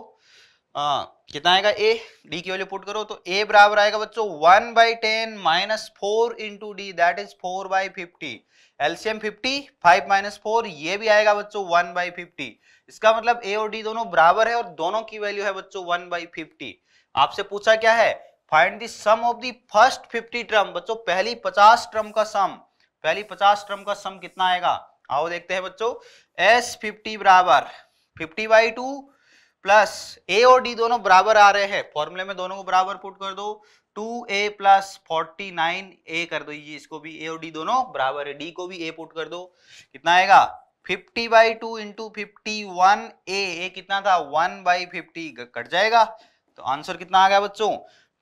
आ, कितना आएगा ए डी की वैल्यू पुट करो तो ए बराबर आएगा बच्चों one by ten minus four into d that is four by fifty LCM fifty five minus four ये भी आएगा बच्चों वन बाई फिफ्टी इसका मतलब ए और डी दोनों बराबर है और दोनों की वैल्यू है बच्चों वन बाई फिफ्टी आपसे पूछा क्या है find the sum of the first fifty term बच्चों पहली पचास ट्रम का सम पहली पचास ट्रम का सम कितना आएगा आओ देखते हैं बच्चों एस फिफ्टी बराबर fifty by two plus a और डी दोनों बराबर आ रहे हैं फॉर्मूले में दोनों को बराबर पुट कर दो two A plus forty nine a कर दो ये इसको भी ए और डी दोनों बराबर है डी को भी ए पुट कर दो कितना आएगा fifty by two into fifty one a कितना था 1 बाई फिफ्टी कट जाएगा तो आंसर कितना आ गया बच्चों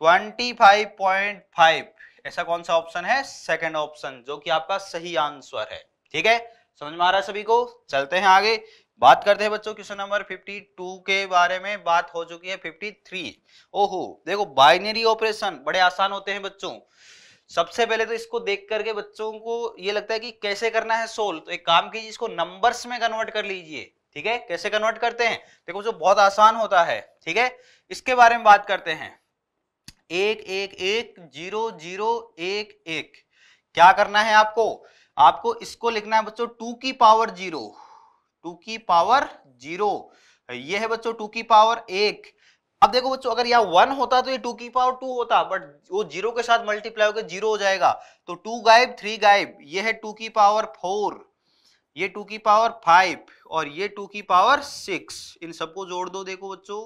25.5 ऐसा कौन सा ऑप्शन है सेकंड ऑप्शन जो कि आपका सही आंसर है ठीक है समझ में आ रहा है सभी को चलते हैं आगे बात करते हैं बच्चों क्वेश्चन नंबर 52 के बारे में बात हो चुकी है 53 ओहो देखो बाइनरी ऑपरेशन बड़े आसान होते हैं बच्चों सबसे पहले तो इसको देख करके बच्चों को ये लगता है कि कैसे करना है सोल्व तो एक काम कीजिए इसको नंबर्स में कन्वर्ट कर लीजिए ठीक है कैसे कन्वर्ट करते हैं देखो जो बहुत आसान होता है ठीक है इसके बारे में बात करते हैं एक एक एक जीरो जीरो एक एक क्या करना है आपको आपको इसको लिखना है बच्चों टू की पावर जीरो टू की पावर जीरो ये है बच्चों टू की पावर एक अब देखो बच्चों अगर यहाँ वन होता तो ये टू की पावर टू होता बट वो जीरो के साथ मल्टीप्लाई होकर जीरो हो जाएगा तो टू गायब थ्री गायब ये है टू की पावर फोर ये टू की पावर फाइव और ये टू की पावर सिक्स इन सबको जोड़ दो देखो बच्चों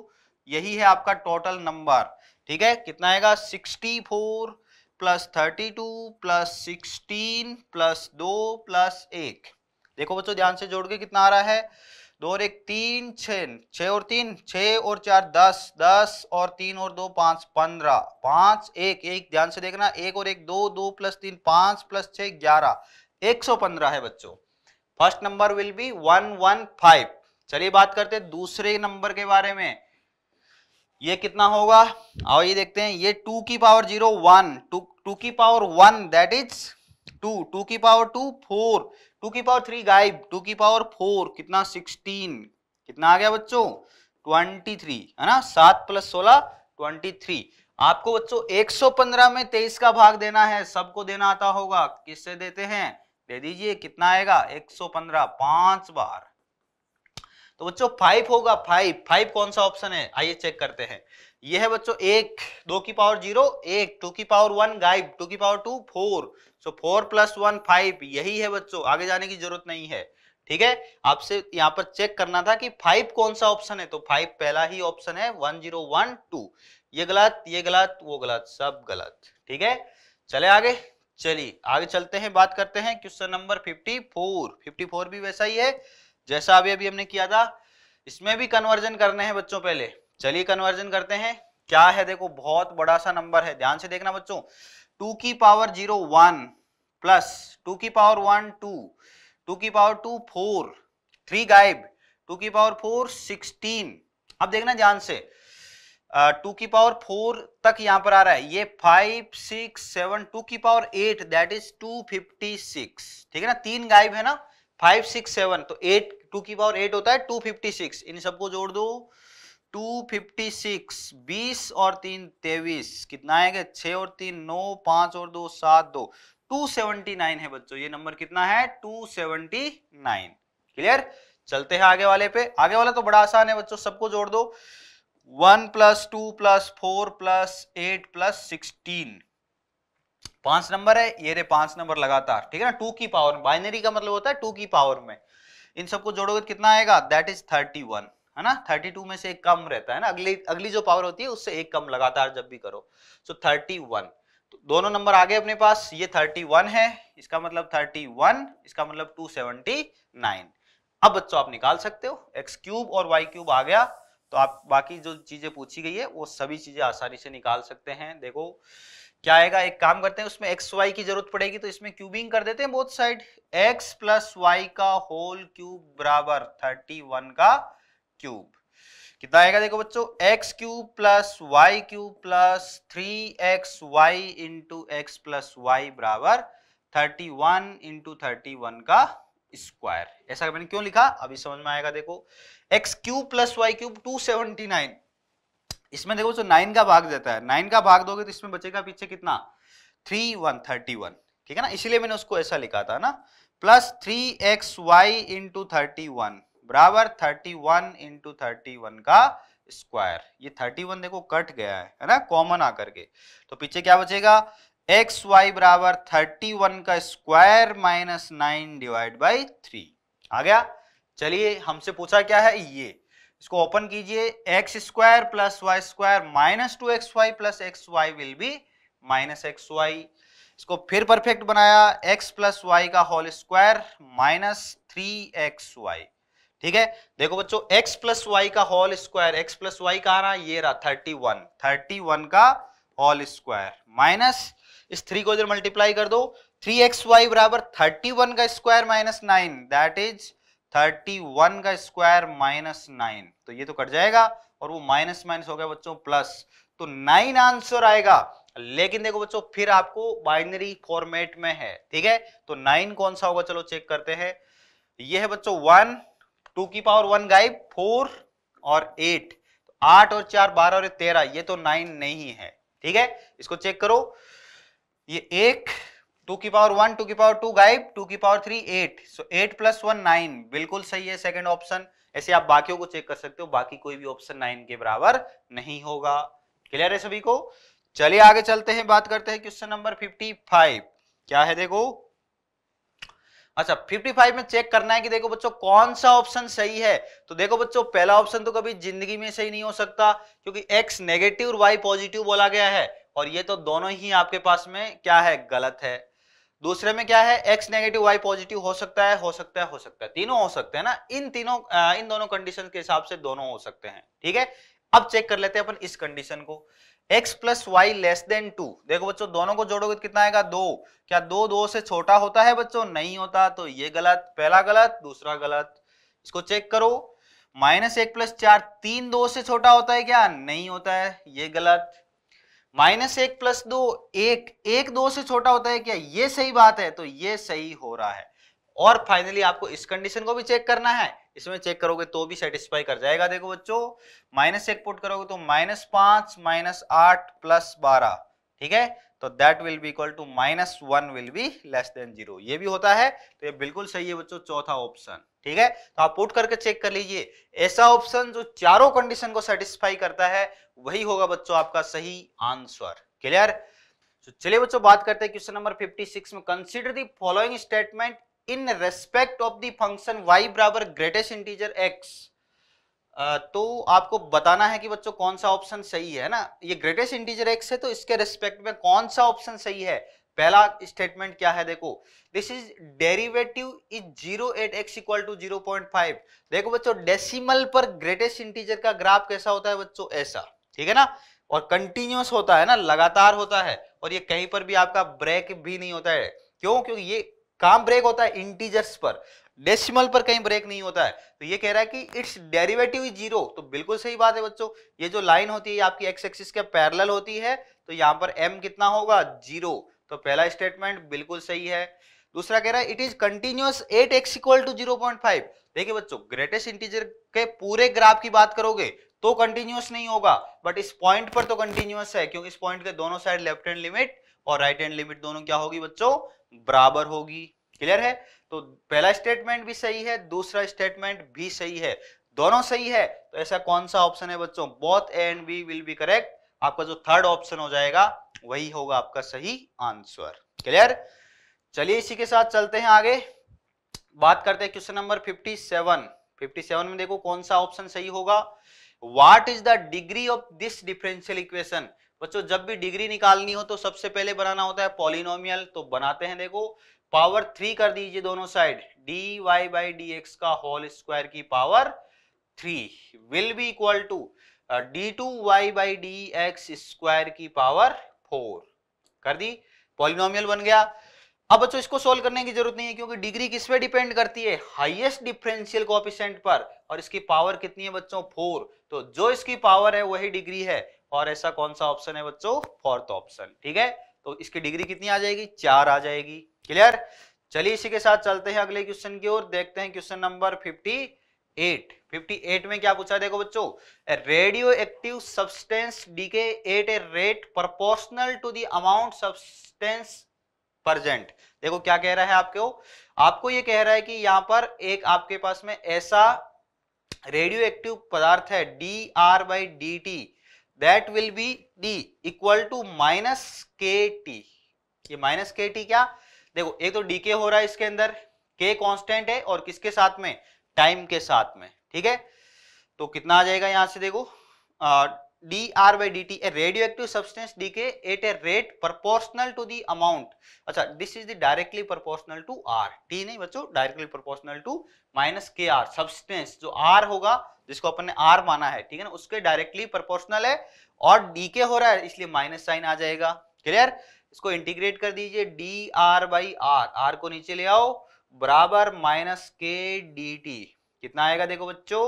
यही है आपका टोटल नंबर ठीक है कितना आएगा sixty four plus thirty two plus sixteen plus दो प्लस एक देखो बच्चों ध्यान से जोड़ के कितना आ रहा है दो और एक तीन छ छ और तीन छ और चार दस दस और तीन और दो पांच पंद्रह पांच एक एक ध्यान से देखना एक और एक दो दो प्लस तीन पांच प्लस छ ग्यारह एक सौ पंद्रह है बच्चों first number will be one one five चलिए बात करते हैं दूसरे नंबर के बारे में ये कितना होगा आओ ये देखते हैं ये टू की power zero one two two की power one that is two two की पावर टू फोर टू की पावर थ्री गायब टू की पावर फोर कितना सिक्सटीन कितना आ गया बच्चों ट्वेंटी थ्री है ना सात प्लस सोलह ट्वेंटी थ्री आपको बच्चों एक सौ पंद्रह में तेईस का भाग देना है सबको देना आता होगा किससे देते हैं दे दीजिए कितना आएगा एक सौ पंद्रह पांच बार तो बच्चों फाइव होगा फाइव फाइव कौन सा ऑप्शन है आइए चेक करते हैं यह है बच्चों एक दो की पावर जीरो एक टू की पावर वन गाइब टू की power two four so four plus one five यही है बच्चों आगे जाने की जरूरत नहीं है ठीक है आपसे यहाँ पर चेक करना था कि फाइव कौन सा ऑप्शन है तो फाइव पहला ही ऑप्शन है वन जीरो वन टू ये गलत ये गलत वो गलत सब गलत ठीक है चले आगे चलिए आगे चलते हैं बात करते हैं question number fifty four fifty four भी वैसा ही है जैसा अभी अभी हमने किया था इसमें भी कन्वर्जन करने हैं बच्चों पहले चलिए कन्वर्जन करते हैं क्या है देखो बहुत बड़ा सा नंबर है ध्यान से देखना बच्चों टू की power zero one plus two की पावर वन टू टू की पावर टू फोर थ्री गायब टू की पावर फोर सिक्सटीन अब देखना ध्यान से टू की पावर फोर तक यहां पर आ रहा है ये फाइव सिक्स सेवन टू की power eight that is two fifty six ठीक है ना तीन गायब है ना फाइव सिक्स सेवन तो एट टू की पावर एट होता है टू फिफ्टी सिक्स इन सबको जोड़ दो 256 20 और तीन तेईस कितना आएगा छ और तीन नौ पांच और दो सात दो 279 है बच्चों ये नंबर कितना है 279 क्लियर चलते हैं आगे वाले पे आगे वाला तो बड़ा आसान है बच्चों सबको जोड़ दो one plus two plus four plus eight plus sixteen पांच नंबर है ये रे पांच नंबर लगातार ठीक है ना टू की पावर बाइनरी का मतलब होता है टू की पावर में इन सबको जोड़ोगे तो कितना आएगा दैट इज थर्टी वन है ना 32 में से एक कम रहता है ना अगली अगली जो पावर होती है उससे एक कम लगातार जब भी करो सो so, 31 तो दोनों नंबर आ गए अपने पास ये 31 है इसका मतलब 31 इसका मतलब 279 अब बच्चों आप निकाल सकते हो एक्स क्यूब और वाई क्यूब आ गया तो आप बाकी जो चीजें पूछी गई है वो सभी चीजें आसानी से निकाल सकते हैं देखो क्या आएगा एक काम करते हैं उसमें एक्स वाई की जरूरत पड़ेगी तो इसमें क्यूबिंग कर देते हैं both side x plus y का होल क्यूब बराबर थर्टी वन का क्यूब कितना आएगा देखो बच्चों x cube plus y cube plus three x y into x plus y बराबर thirty one into thirty one का स्क्वायर ऐसा मैंने क्यों लिखा अभी समझ में आएगा देखो x cube plus y cube two seventy nine इसमें देखो तो नाइन का भाग देता है नाइन का भाग दोगे तो इसमें बचेगा पीछे कितना थ्री वन थर्टी वन ठीक है ना इसलिए मैंने उसको ऐसा लिखा था ना plus three x y into thirty one बराबर 31 इंटू थर्टी का स्क्वायर ये 31 देखो कट गया है है ना कॉमन आकर के तो पीछे क्या बचेगा एक्स वाई बराबर थर्टी वन का square minus nine divide by three आ गया चलिए हमसे पूछा क्या है ये इसको ओपन कीजिए x square plus Y square minus two x y plus x y will be minus x y इसको फिर परफेक्ट बनाया एक्स प्लस वाई का whole square minus three x y ठीक है देखो बच्चों x प्लस वाई का whole square x plus y का आ रहा ये रहा थर्टी वन थर्टी वन का होल स्क्वायर माइनस इस थ्री को इधर मल्टीप्लाई कर दो थ्री एक्स वाई बराबर थर्टी वन का square minus nine that is thirty one का स्क्वायर माइनस नाइन तो ये तो कट जाएगा और वो माइनस माइनस हो गया बच्चों प्लस तो नाइन आंसर आएगा लेकिन देखो बच्चों फिर आपको बाइनरी फॉर्मेट में है ठीक है तो नाइन कौन सा होगा चलो चेक करते हैं ये है बच्चों वन टू की पावर वन गाइव फोर और एट आठ और चार बारह और तेरह ये तो नाइन नहीं है ठीक है इसको चेक करो ये एक टू की पावर वन टू की पावर टू गाइव टू की power three eight so eight plus one nine बिल्कुल सही है सेकंड ऑप्शन ऐसे आप बाकियों को चेक कर सकते हो बाकी कोई भी ऑप्शन नाइन के बराबर नहीं होगा क्लियर है सभी को चलिए आगे चलते हैं बात करते हैं क्वेश्चन नंबर फिफ्टी फाइव क्या है देखो अच्छा फाइव में चेक करना है कि देखो बच्चों कौन सा ऑप्शन सही है तो देखो बच्चों पहला ऑप्शन तो कभी जिंदगी में सही नहीं हो सकता क्योंकि एक्स नेगेटिव और वाई पॉजिटिव बोला गया है और ये तो दोनों ही आपके पास में क्या है गलत है दूसरे में क्या है एक्स नेगेटिव वाई पॉजिटिव हो सकता है हो सकता है हो सकता है तीनों हो सकते हैं ना इन तीनों इन दोनों कंडीशन के हिसाब से दोनों हो सकते हैं ठीक है अब चेक कर लेते हैं अपन इस कंडीशन को x plus y less than two देखो बच्चों दोनों को जोड़ोगे तो कितना आएगा दो क्या दो दो से छोटा होता है बच्चों नहीं होता तो ये गलत पहला गलत दूसरा गलत इसको चेक करो माइनस एक प्लस चार तीन दो से छोटा होता है क्या नहीं होता है ये गलत माइनस एक प्लस दो एक एक दो से छोटा होता है क्या ये सही बात है तो ये सही हो रहा है और फाइनली आपको इस कंडीशन को भी चेक करना है इसमें चेक करोगे तो भी सेटिस्फाई कर जाएगा देखो बच्चों माइनस एक पुट करोगे तो माइनस पांच माइनस आठ प्लस बारह ठीक है तो that will be equal to minus one will be less than zero ये भी होता है तो ये बिल्कुल सही है बच्चों चौथा ऑप्शन ठीक है तो आप पुट करके चेक कर लीजिए ऐसा ऑप्शन जो चारों कंडीशन को सेटिस्फाई करता है वही होगा बच्चों आपका सही आंसर क्लियर तो चलिए बच्चों बात करते हैं क्वेश्चन नंबर 56 में consider the following statement in respect of the function y बराबर ग्रेटेस्ट इंटीजर एक्स तो आपको बताना है कि बच्चों कौन सा ऑप्शन सही है ना ये ग्रेटेस्ट इंटीजर एक्स है तो इसके रेस्पेक्ट में कौन सा ऑप्शन सही है पहला स्टेटमेंट क्या है देखो this is derivative is zero at x equal to zero point five देखो बच्चों डेसिमल पर ग्रेटेस्ट इंटीजर का ग्राफ कैसा होता है बच्चों ऐसा ठीक है ना और कंटिन्यूस होता है ना लगातार होता है और ये कहीं पर भी आपका ब्रेक भी नहीं होता है क्यों क्योंकि ये काम ब्रेक होता है इंटीजर्स पर डेसिमल पर कहीं ब्रेक नहीं होता है तो ये कह रहा है कि इट्स डेरिवेटिव इज जीरो तो बिल्कुल सही बात है बच्चों ये जो लाइन होती है आपकी एक्स एक्सिस के पैरेलल होती है तो यहां पर एम कितना होगा जीरो तो पहला स्टेटमेंट बिल्कुल सही है दूसरा कह रहा है it is continuous at x equal to zero point five देखिए बच्चों ग्रेटेस्ट इंटीजर के पूरे ग्राफ की बात करोगे तो कंटिन्यूस नहीं होगा बट इस पॉइंट पर तो कंटिन्यूस है क्योंकि इस पॉइंट के दोनों साइड लेफ्ट हैंड लिमिट और राइट हैंड लिमिट दोनों क्या होगी बच्चों बराबर होगी क्लियर है तो पहला स्टेटमेंट भी सही है दूसरा स्टेटमेंट भी सही है दोनों सही है तो ऐसा कौन सा ऑप्शन है बच्चों both A and B will be correct आपका जो थर्ड ऑप्शन हो जाएगा वही होगा आपका सही आंसर क्लियर चलिए इसी के साथ चलते हैं आगे बात करते हैं क्वेश्चन नंबर 57 57 में देखो कौन सा ऑप्शन सही होगा what is the degree of this differential equation बच्चों जब भी डिग्री निकालनी हो तो सबसे पहले बनाना होता है पॉलिनोमियल तो बनाते हैं देखो पावर थ्री कर दीजिए दोनों side d y by d x का होल स्क्वायर की power three will be equal to d two y by d x square की पावर फोर कर दी पॉलिनोमियल बन गया अब बच्चों इसको सोल्व करने की जरूरत नहीं है क्योंकि डिग्री किस पे डिपेंड करती है हाईएस्ट डिफरेंशियल कॉपिशेंट पर और इसकी पावर कितनी है बच्चों फोर तो जो इसकी पावर है वही डिग्री है और ऐसा कौन सा ऑप्शन है बच्चों फोर्थ ऑप्शन ठीक है तो इसकी डिग्री कितनी आ जाएगी चार आ जाएगी क्लियर चलिए इसी के साथ चलते हैं अगले क्वेश्चन की ओर देखते हैं question number fifty eight fifty eight में क्या पूछा देखो बच्चों radioactive substance decay at a rate proportional to the amount substance present देखो क्या कह रहा है आपको आपको ये कह रहा है कि यहाँ पर एक आपके पास में ऐसा रेडियो एक्टिव पदार्थ है d r by d t that will be d equal to minus k t ये माइनस के टी क्या देखो एक तो डी के हो रहा है इसके अंदर के कॉन्स्टेंट है और किसके साथ में टाइम के साथ में ठीक है तो कितना आ जाएगा यहां से देखो उसके डायरेक्टली प्रपोर्शनल है और डी के हो रहा है इसलिए माइनस साइन आ जाएगा क्लियर इसको इंटीग्रेट कर दीजिए d r by r r को नीचे ले आओ बराबर माइनस के डी टी कितना आएगा देखो बच्चों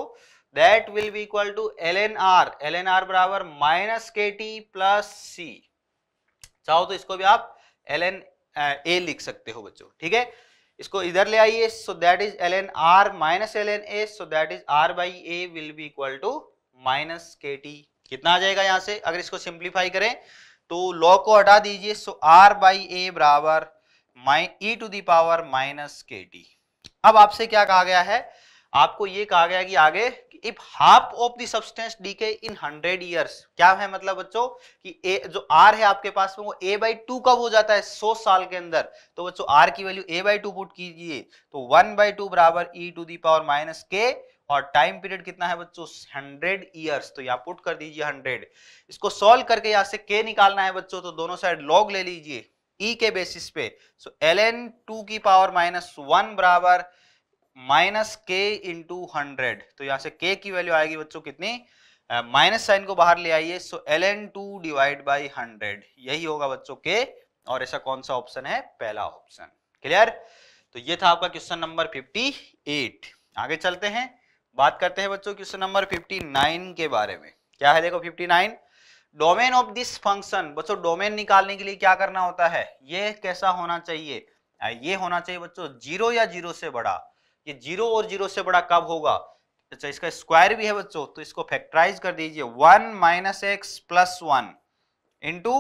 that will be equal to l n r l n r बराबर minus k t plus c चाहो तो इसको भी आप एल एन ए लिख सकते हो बच्चों ठीक है इसको इधर ले आइए so that is l n r minus l n a so that is r by a will be equal to minus k t कितना आ जाएगा यहाँ से अगर इसको सिंप्लीफाई करें तो लॉ को हटा दीजिए सो आर बाई ए बराबर e to the power minus k t अब आपसे क्या कहा गया है आपको ये कहा गया कि आगे if half of the substance decay in hundred years क्या है मतलब बच्चों कि ए जो आर है आपके पास में वो ए बाई टू कब हो जाता है सौ साल के अंदर तो बच्चों आर की value a by two put कीजिए तो वन बाई टू बराबर e to the power minus k और टाइम पीरियड कितना है बच्चों हंड्रेड इयर्स तो यहाँ पुट कर दीजिए हंड्रेड इसको सॉल्व करके यहाँ से के निकालना है बच्चों तो दोनों साइड लॉग ले लीजिए ई e के बेसिस पे सो एल एन टू की पावर माइनस वन बराबर माइनस के इंटू हंड्रेड तो यहां से के की वैल्यू आएगी बच्चों कितनी माइनस uh, साइन को बाहर ले आइए so l n two divide by hundred यही होगा बच्चों के और ऐसा कौन सा ऑप्शन है पहला ऑप्शन क्लियर तो ये था आपका क्वेश्चन नंबर फिफ्टी एट आगे चलते हैं बात करते हैं बच्चों क्वेश्चन नंबर फिफ्टी नाइन के बारे में क्या है देखो fifty nine domain of this function बच्चों डोमेन निकालने के लिए क्या करना होता है ये कैसा होना चाहिए ये होना चाहिए बच्चों जीरो या जीरो से बड़ा ये जीरो और जीरो से बड़ा कब होगा अच्छा इसका स्क्वायर भी है बच्चों तो इसको फैक्टराइज कर दीजिए one minus x plus one into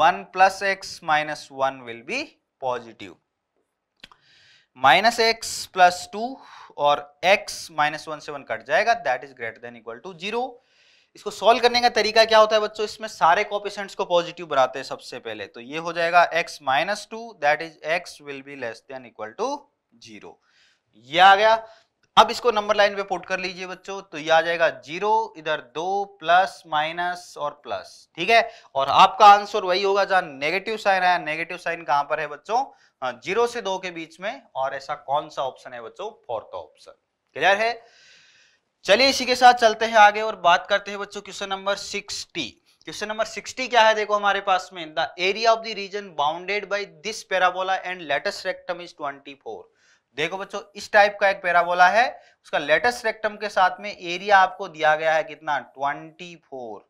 one plus x minus one will be positive minus x plus two और एक्स माइनस वन से वन कट जाएगा that is greater than equal to zero इसको solve करने का तरीका क्या होता है बच्चों इसमें सारे कॉपिशेंट्स को पॉजिटिव बनाते हैं सबसे पहले तो ये हो जाएगा x minus two that is x will be less than equal to zero ये आ गया अब इसको नंबर लाइन पे पोर्ट कर लीजिए बच्चों तो ये आ जाएगा जीरो इधर दो प्लस माइनस और प्लस ठीक है और आपका आंसर वही होगा जहां नेगेटिव साइन आया नेगेटिव साइन कहां पर है बच्चों जीरो हाँ, से दो के बीच में और ऐसा कौन सा ऑप्शन है बच्चों फोर्थ ऑप्शन क्लियर है चलिए इसी के साथ चलते हैं आगे और बात करते हैं बच्चों question number sixty question number sixty क्या है देखो हमारे पास में the area of the region bounded by this parabola and latus rectum is twenty four देखो बच्चों इस टाइप का एक पैराबोला है उसका लेटेस्ट रेक्टम के साथ में एरिया आपको दिया गया है कितना 24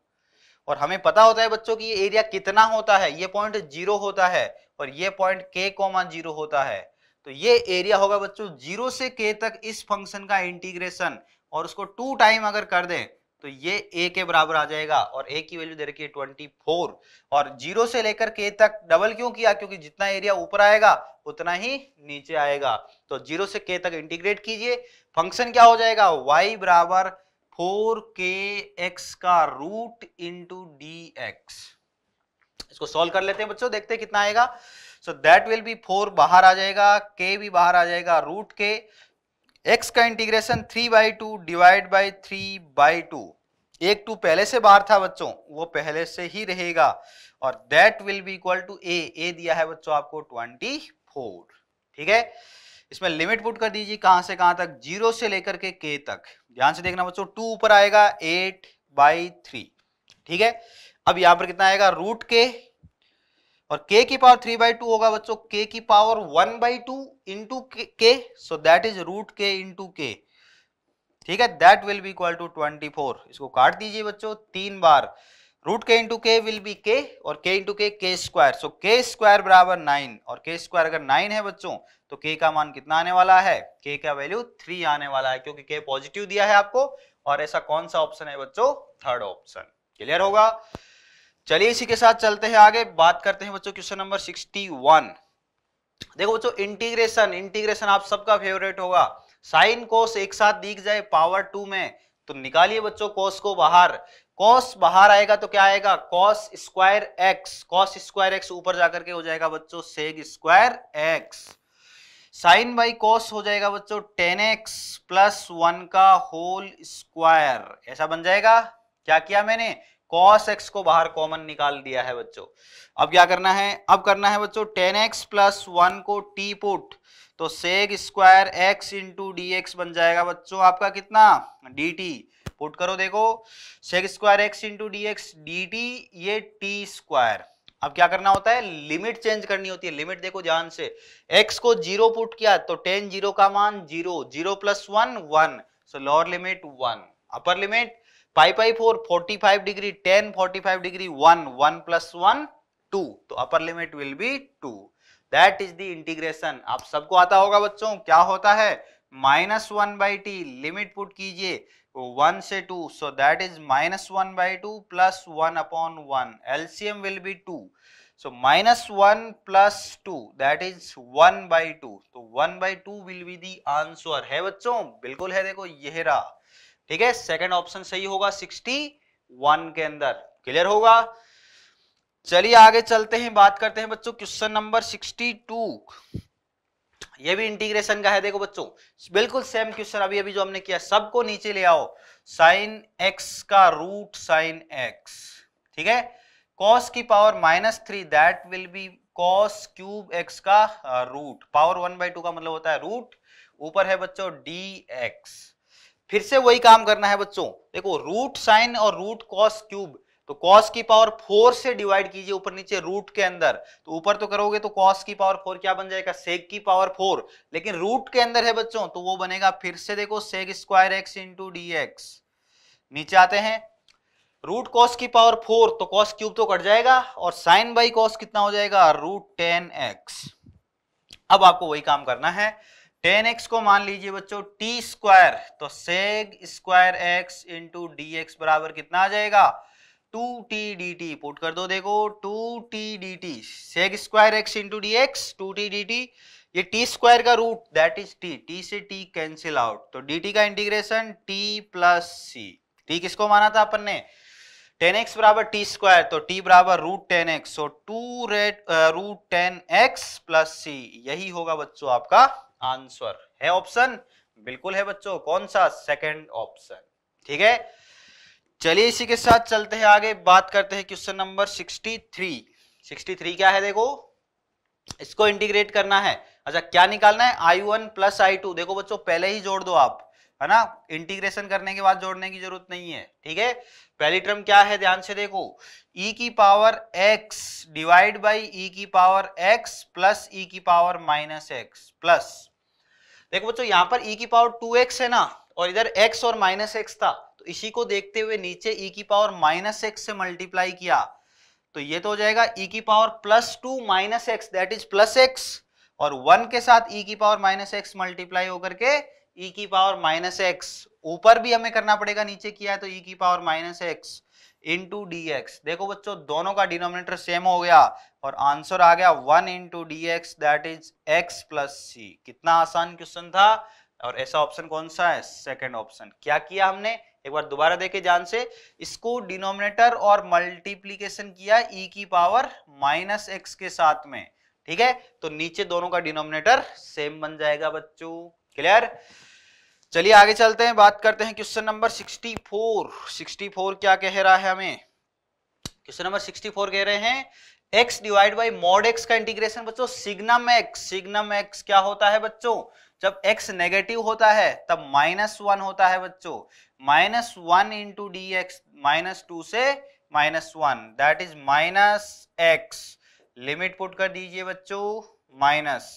और हमें पता होता है बच्चों कि ये एरिया कितना होता है ये पॉइंट जीरो होता है और ये पॉइंट के कॉमन जीरो होता है तो ये एरिया होगा बच्चों जीरो से के तक इस फंक्शन का इंटीग्रेशन और उसको टू टाइम अगर कर दें तो ये ए के बराबर आ जाएगा और ए की वैल्यू दे रखी है ट्वेंटी फोर और जीरो से लेकर के तक डबल क्यों किया क्योंकि जितना एरिया ऊपर आएगा उतना ही नीचे आएगा तो जीरो से के तक इंटीग्रेट कीजिए फंक्शन क्या हो जाएगा वाई बराबर फोर के एक्स का रूट इंटू डी एक्स इसको सॉल्व कर लेते हैं बच्चों देखते हैं कितना आएगा so that will be four बाहर आ जाएगा के भी बाहर आ जाएगा रूट के एक्स का integration three by two divide by three by two एक टू पहले से बाहर था बच्चों वो पहले से ही रहेगा और that will be equal to A a दिया है बच्चों आपको ट्वेंटी फोर ठीक है इसमें लिमिट पुट कर दीजिए कहां से कहां तक जीरो से लेकर के के तक ध्यान से देखना बच्चों टू ऊपर आएगा एट बाई थ्री ठीक है अब यहां पर कितना आएगा रूट के और k की पावर थ्री बाई टू होगा बच्चों k की power one by two into k so that is root k into k ठीक है that will be equal to twenty four इसको काट दीजिए बच्चों तीन बार root k into k will be k और के इंटू के के स्क्वायर सो के स्क्वायर बराबर नाइन और के स्क्वायर अगर नाइन है बच्चों तो के का मान कितना आने वाला है के का वैल्यू थ्री आने वाला है क्योंकि के पॉजिटिव दिया है आपको और ऐसा कौन सा ऑप्शन है बच्चों थर्ड ऑप्शन क्लियर होगा चलिए इसी के साथ चलते हैं आगे बात करते हैं बच्चों क्वेश्चन नंबर 61 देखो बच्चों इंटीग्रेशन इंटीग्रेशन आप सबका फेवरेट होगा साइन कोस एक साथ दिख जाए पावर टू में तो निकालिए बच्चों कोस को बाहर कॉस बाहर आएगा तो क्या आएगा cos square x cos square x ऊपर जाकर के हो जाएगा बच्चों sec square x sine by cos हो जाएगा बच्चों टेन एक्स प्लस वन का होल स्क्वायर ऐसा बन जाएगा क्या किया मैंने कॉस एक्स को बाहर कॉमन निकाल दिया है बच्चों अब क्या करना है अब करना है बच्चों टेन एक्स प्लस वन को टी पुट तो sec square x into d x बन जाएगा बच्चों आपका कितना डी टी पुट करो देखो sec square x into d x d t ये टी स्क्वायर अब क्या करना होता है लिमिट चेंज करनी होती है लिमिट देखो ध्यान से x को जीरो पुट किया तो टेन जीरो का मान zero zero plus one one so lower limit one upper limit pi pi four forty five degree tan forty five degree one one plus one two तो upper limit will be two that is the integration आप सबको आता होगा बच्चों क्या होता है minus one by t limit put कीजिए वन से two so that is minus one by two plus one upon one LCM will be two so minus one plus two that is one by two तो one by two will be the answer है बच्चों बिल्कुल है देखो यह रहा ठीक है सेकंड ऑप्शन सही होगा 61 के अंदर क्लियर होगा चलिए आगे चलते हैं बात करते हैं बच्चों क्वेश्चन नंबर 62 ये भी इंटीग्रेशन का है देखो बच्चों बिल्कुल सेम क्वेश्चन अभी अभी जो हमने किया सबको नीचे ले आओ साइन एक्स का रूट साइन एक्स ठीक है कॉस की power minus three that will be cos cube x का root power one by two का मतलब होता है रूट ऊपर है बच्चों डी एक्स फिर से वही काम करना है बच्चों देखो रूट साइन और रूट कॉस क्यूब तो कॉस की पावर फोर से डिवाइड कीजिए ऊपर नीचे रूट के अंदर तो ऊपर तो करोगे तो कॉस की पावर फोर क्या बन जाएगा सेक की पावर फोर लेकिन रूट के अंदर है बच्चों तो वो बनेगा फिर से देखो sec square x into d x नीचे आते हैं रूट कॉस की पावर फोर तो कॉस क्यूब तो कट जाएगा और साइन बाई कॉस कितना हो जाएगा रूट टेन एक्स अब आपको वही काम करना है टेन एक्स को मान लीजिए बच्चों टी स्क्वायर तो sec square x into d x बराबर कितना आ जाएगा two t d t put कर दो देखो two t d t sec square x into d x two t d t ये टी स्क्वायर का root that is t t से टी कैंसिल आउट तो डी टी का integration t plus c t किसको माना था अपन ने टेन एक्स बराबर टी स्क्वायर तो टी बराबर root tan x so two rate root tan x plus c यही होगा बच्चों आपका आंसर है ऑप्शन बिल्कुल है बच्चों कौन सा सेकंड ऑप्शन ठीक है चलिए इसी के साथ चलते हैं आगे बात करते हैं क्वेश्चन नंबर 63 63 क्या है देखो इसको इंटीग्रेट करना है अच्छा क्या निकालना है I one plus I two देखो बच्चों पहले ही जोड़ दो आप है ना इंटीग्रेशन करने के बाद जोड़ने की जरूरत नहीं है ठीक है पहली टर्म क्या है ध्यान से देखो e की power x divide by e की पावर x प्लस e की पावर माइनस एक्स प्लस देखो बच्चों यहाँ पर e की पावर 2x है ना और इधर x और माइनस एक्स था तो इसी को देखते हुए नीचे e की पावर माइनस एक्स से मल्टीप्लाई किया तो ये तो हो जाएगा e की power plus two minus x that is plus x और वन के साथ e की पावर माइनस एक्स मल्टीप्लाई होकर के e की पावर माइनस एक्स ऊपर भी हमें करना पड़ेगा नीचे किया है तो e की power minus x into d x देखो बच्चों दोनों का डिनोमिनेटर सेम हो गया और आंसर आ गया one into d x that is x plus c कितना आसान क्वेश्चन था और ऐसा ऑप्शन कौन सा है सेकेंड ऑप्शन क्या किया हमने एक बार दोबारा देखे जान से इसको डिनोमिनेटर और मल्टीप्लीकेशन किया ई e की पावर माइनस एक्स के साथ में ठीक है तो नीचे दोनों का डिनोमिनेटर सेम बन जाएगा बच्चों क्लियर चलिए आगे चलते हैं बात करते हैं क्वेश्चन नंबर 64 64 क्या कह रहा है हमें क्वेश्चन नंबर 64 कह रहे हैं x divide by mod x का इंटीग्रेशन बच्चों सिग्नम x सिग्नम x क्या होता है बच्चों जब x नेगेटिव होता है तब माइनस वन होता है बच्चों minus one into d x minus two से minus one that is minus x limit put कर दीजिए बच्चों minus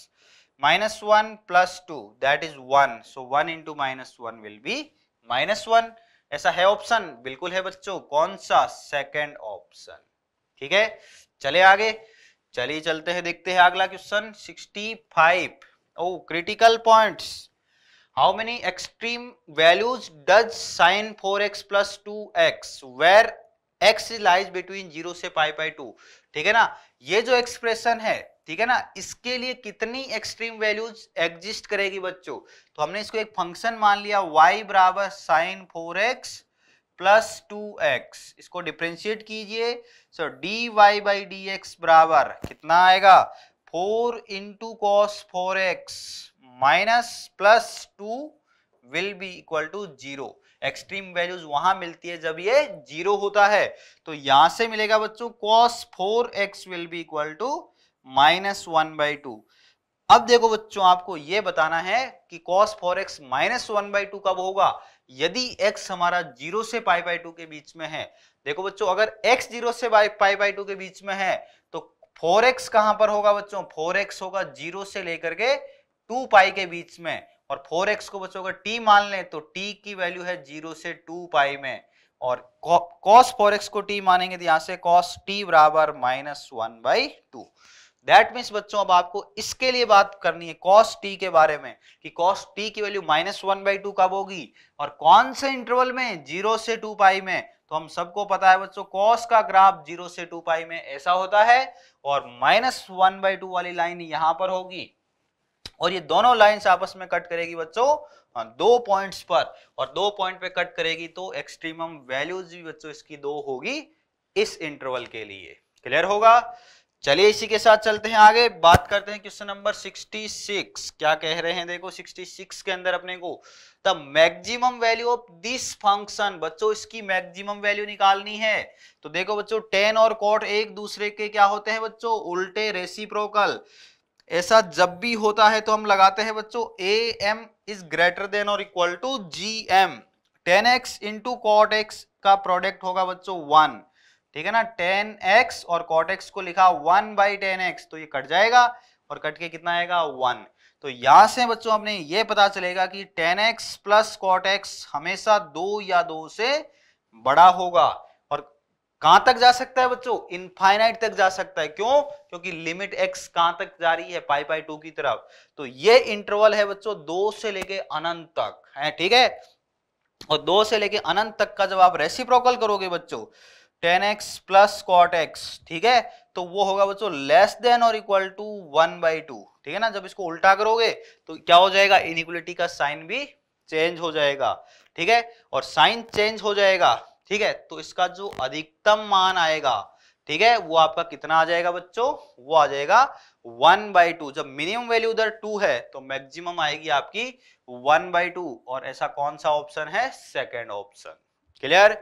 minus 1 plus 2 that is 1 so 1 into minus 1 will be minus 1 ऐसा है ऑप्शन बिल्कुल है बच्चों कौन सा सेकंड ऑप्शन ठीक है चले आगे चलिए चलते हैं देखते हैं अगला question 65 oh critical points how many extreme values does sine 4x plus two x where x lies between zero से पाई बाई टू ठीक है ना ये जो एक्सप्रेशन है ठीक है ना इसके लिए कितनी एक्सट्रीम वैल्यूज एग्जिस्ट करेगी बच्चों तो हमने इसको एक फंक्शन मान लिया वाई बराबर sine four x plus two x इसको डिफ्रेंशिएट कीजिए so d y by d x बराबर कितना आएगा four into cos four x minus plus two will be equal to zero extreme values वहां मिलती है जब ये जीरो होता है तो यहां से मिलेगा बच्चों cos four x will be equal to minus one by two अब देखो बच्चों आपको यह बताना है कि cos cos x minus one by two कब होगा यदि x हमारा जीरो से पाई बाई टू के बीच में है देखो बच्चों अगर x जीरो से पाई बाई टू के बीच में है तो फोर एक्स कहां पर होगा बच्चों फोर एक्स होगा जीरो से लेकर के टू पाई के बीच में और फोर एक्स को बच्चों अगर t मान लें तो t की वैल्यू है जीरो से टू पाई में और cos एक्स को t मानेंगे तो यहां से cos t बराबर minus one by two that means बच्चों अब आपको इसके लिए बात करनी है कॉस टी के बारे में कि कॉस टी की value minus one by two कब होगी और कौन से इंटरवल में जीरो से टू पाई में तो हम सबको पता है बच्चों कॉस का ग्राफ जीरो से टू पाई में ऐसा होता है और माइनस वन बाई टू वाली लाइन यहां पर होगी और ये दोनों लाइंस आपस में कट करेगी बच्चों हाँ, दो पॉइंट्स पर और दो पॉइंट पे कट करेगी तो एक्सट्रीमम वैल्यूज भी बच्चों इसकी दो होगी इस इंटरवल के लिए क्लियर होगा चलिए इसी के साथ चलते हैं आगे बात करते हैं क्वेश्चन नंबर 66 क्या कह रहे हैं देखो 66 के अंदर अपने को the maximum value of this function बच्चों इसकी मैक्सिमम वैल्यू निकालनी है तो देखो बच्चों टेन और कॉट एक दूसरे के क्या होते हैं बच्चों उल्टे रेसिप्रोकल ऐसा जब भी होता है तो हम लगाते हैं बच्चों A M is greater than और equal to G M tan x into cot x का प्रोडक्ट होगा बच्चों वन ठीक है ना टेन एक्स और कॉट एक्स को लिखा वन बाई टेन एक्स तो ये कट जाएगा और कट के कितना आएगा वन तो यहां से बच्चों अपने ये पता चलेगा कि tan x plus cot x हमेशा दो या दो से बड़ा होगा और कहां तक जा सकता है बच्चों इनफाइनाइट तक जा सकता है क्यों क्योंकि लिमिट एक्स कहां तक जा रही है पाई पाई टू की तरफ तो ये इंटरवल है बच्चों दो से लेके अनंत तक है ठीक है और दो से लेके अनंत तक का जब आप रेसिप्रोकल करोगे बच्चों tan x plus cot x ठीक है तो वो होगा बच्चों लेस देन और equal to one by two ठीक है ना जब इसको उल्टा करोगे तो क्या हो जाएगा इनिक्वलिटी का साइन भी चेंज हो जाएगा ठीक है और साइन चेंज हो जाएगा ठीक है तो इसका जो अधिकतम मान आएगा ठीक है वो आपका कितना आ जाएगा बच्चों वो आ जाएगा वन बाई टू जब मिनिमम वैल्यू उधर टू है तो मैक्सिमम आएगी आपकी वन बाई टू और ऐसा कौन सा ऑप्शन है सेकेंड ऑप्शन क्लियर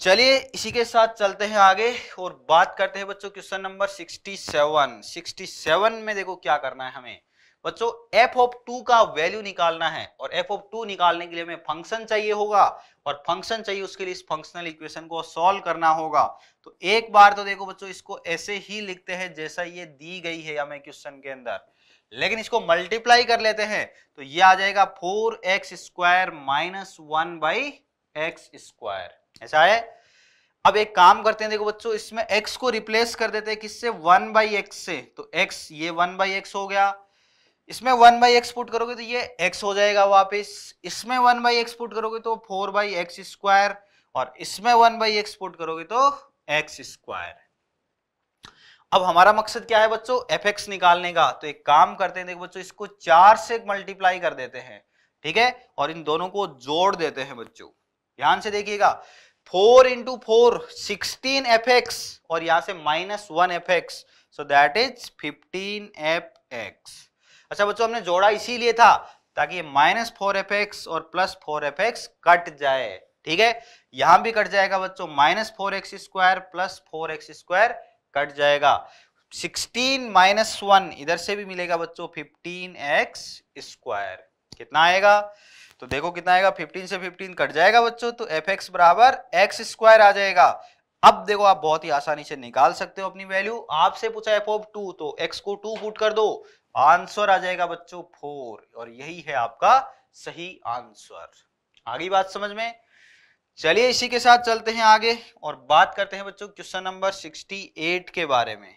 चलिए इसी के साथ चलते हैं आगे और बात करते हैं बच्चों क्वेश्चन नंबर 67 67 में देखो क्या करना है हमें बच्चों एफ ऑफ टू का वैल्यू निकालना है और एफ ऑफ टू निकालने के लिए हमें फंक्शन चाहिए होगा और फंक्शन चाहिए उसके लिए इस फंक्शनल इक्वेशन को सॉल्व करना होगा तो एक बार तो देखो बच्चों इसको ऐसे ही लिखते हैं जैसा ये दी गई है हमें क्वेश्चन के अंदर लेकिन इसको मल्टीप्लाई कर लेते हैं तो ये आ जाएगा four x square minus one by x square ऐसा है अब एक काम करते हैं देखो बच्चों इसमें x को रिप्लेस कर देते हैं किससे वन बाई एक्स से तो x ये वन बाई एक्स हो गया इसमें वन बाई एक्स पुट करोगे तो ये x हो जाएगा वापस इसमें वन बाई एक्स पुट करोगे तो फोर बाई एक्स स्क्वायर और इसमें वन बाई एक्स पुट करोगे तो एक्स स्क्वायर अब हमारा मकसद क्या है बच्चों एफ एक्स निकालने का तो एक काम करते हैं देखो बच्चों इसको चार से मल्टीप्लाई कर देते हैं ठीक है और इन दोनों को जोड़ देते हैं बच्चों ध्यान से देखिएगा four into four sixteen f x और यहां से minus one f x so that is fifteen f x अच्छा बच्चों हमने जोड़ा इसीलिए था ताकि माइनस फोर एफ एक्स और plus four f x cut जाए ठीक है यहां भी कट जाएगा बच्चों minus four x square plus four x square cut जाएगा सिक्सटीन माइनस वन इधर से भी मिलेगा बच्चों फिफ्टीन एक्स स्क्वायर कितना आएगा तो देखो कितना आएगा 15 से 15 कट जाएगा बच्चों तो एफ एक्स बराबर एक्स स्क्वायर आ जाएगा अब देखो आप बहुत ही आसानी से निकाल सकते हो अपनी वैल्यू आपसे पूछा एफ ऑफ टू तो एक्स को टू फूट कर दो आंसर आ जाएगा बच्चों फोर और यही है आपका सही आंसर आगे बात समझ में चलिए इसी के साथ चलते हैं आगे और बात करते हैं बच्चों क्वेश्चन नंबर 68 के बारे में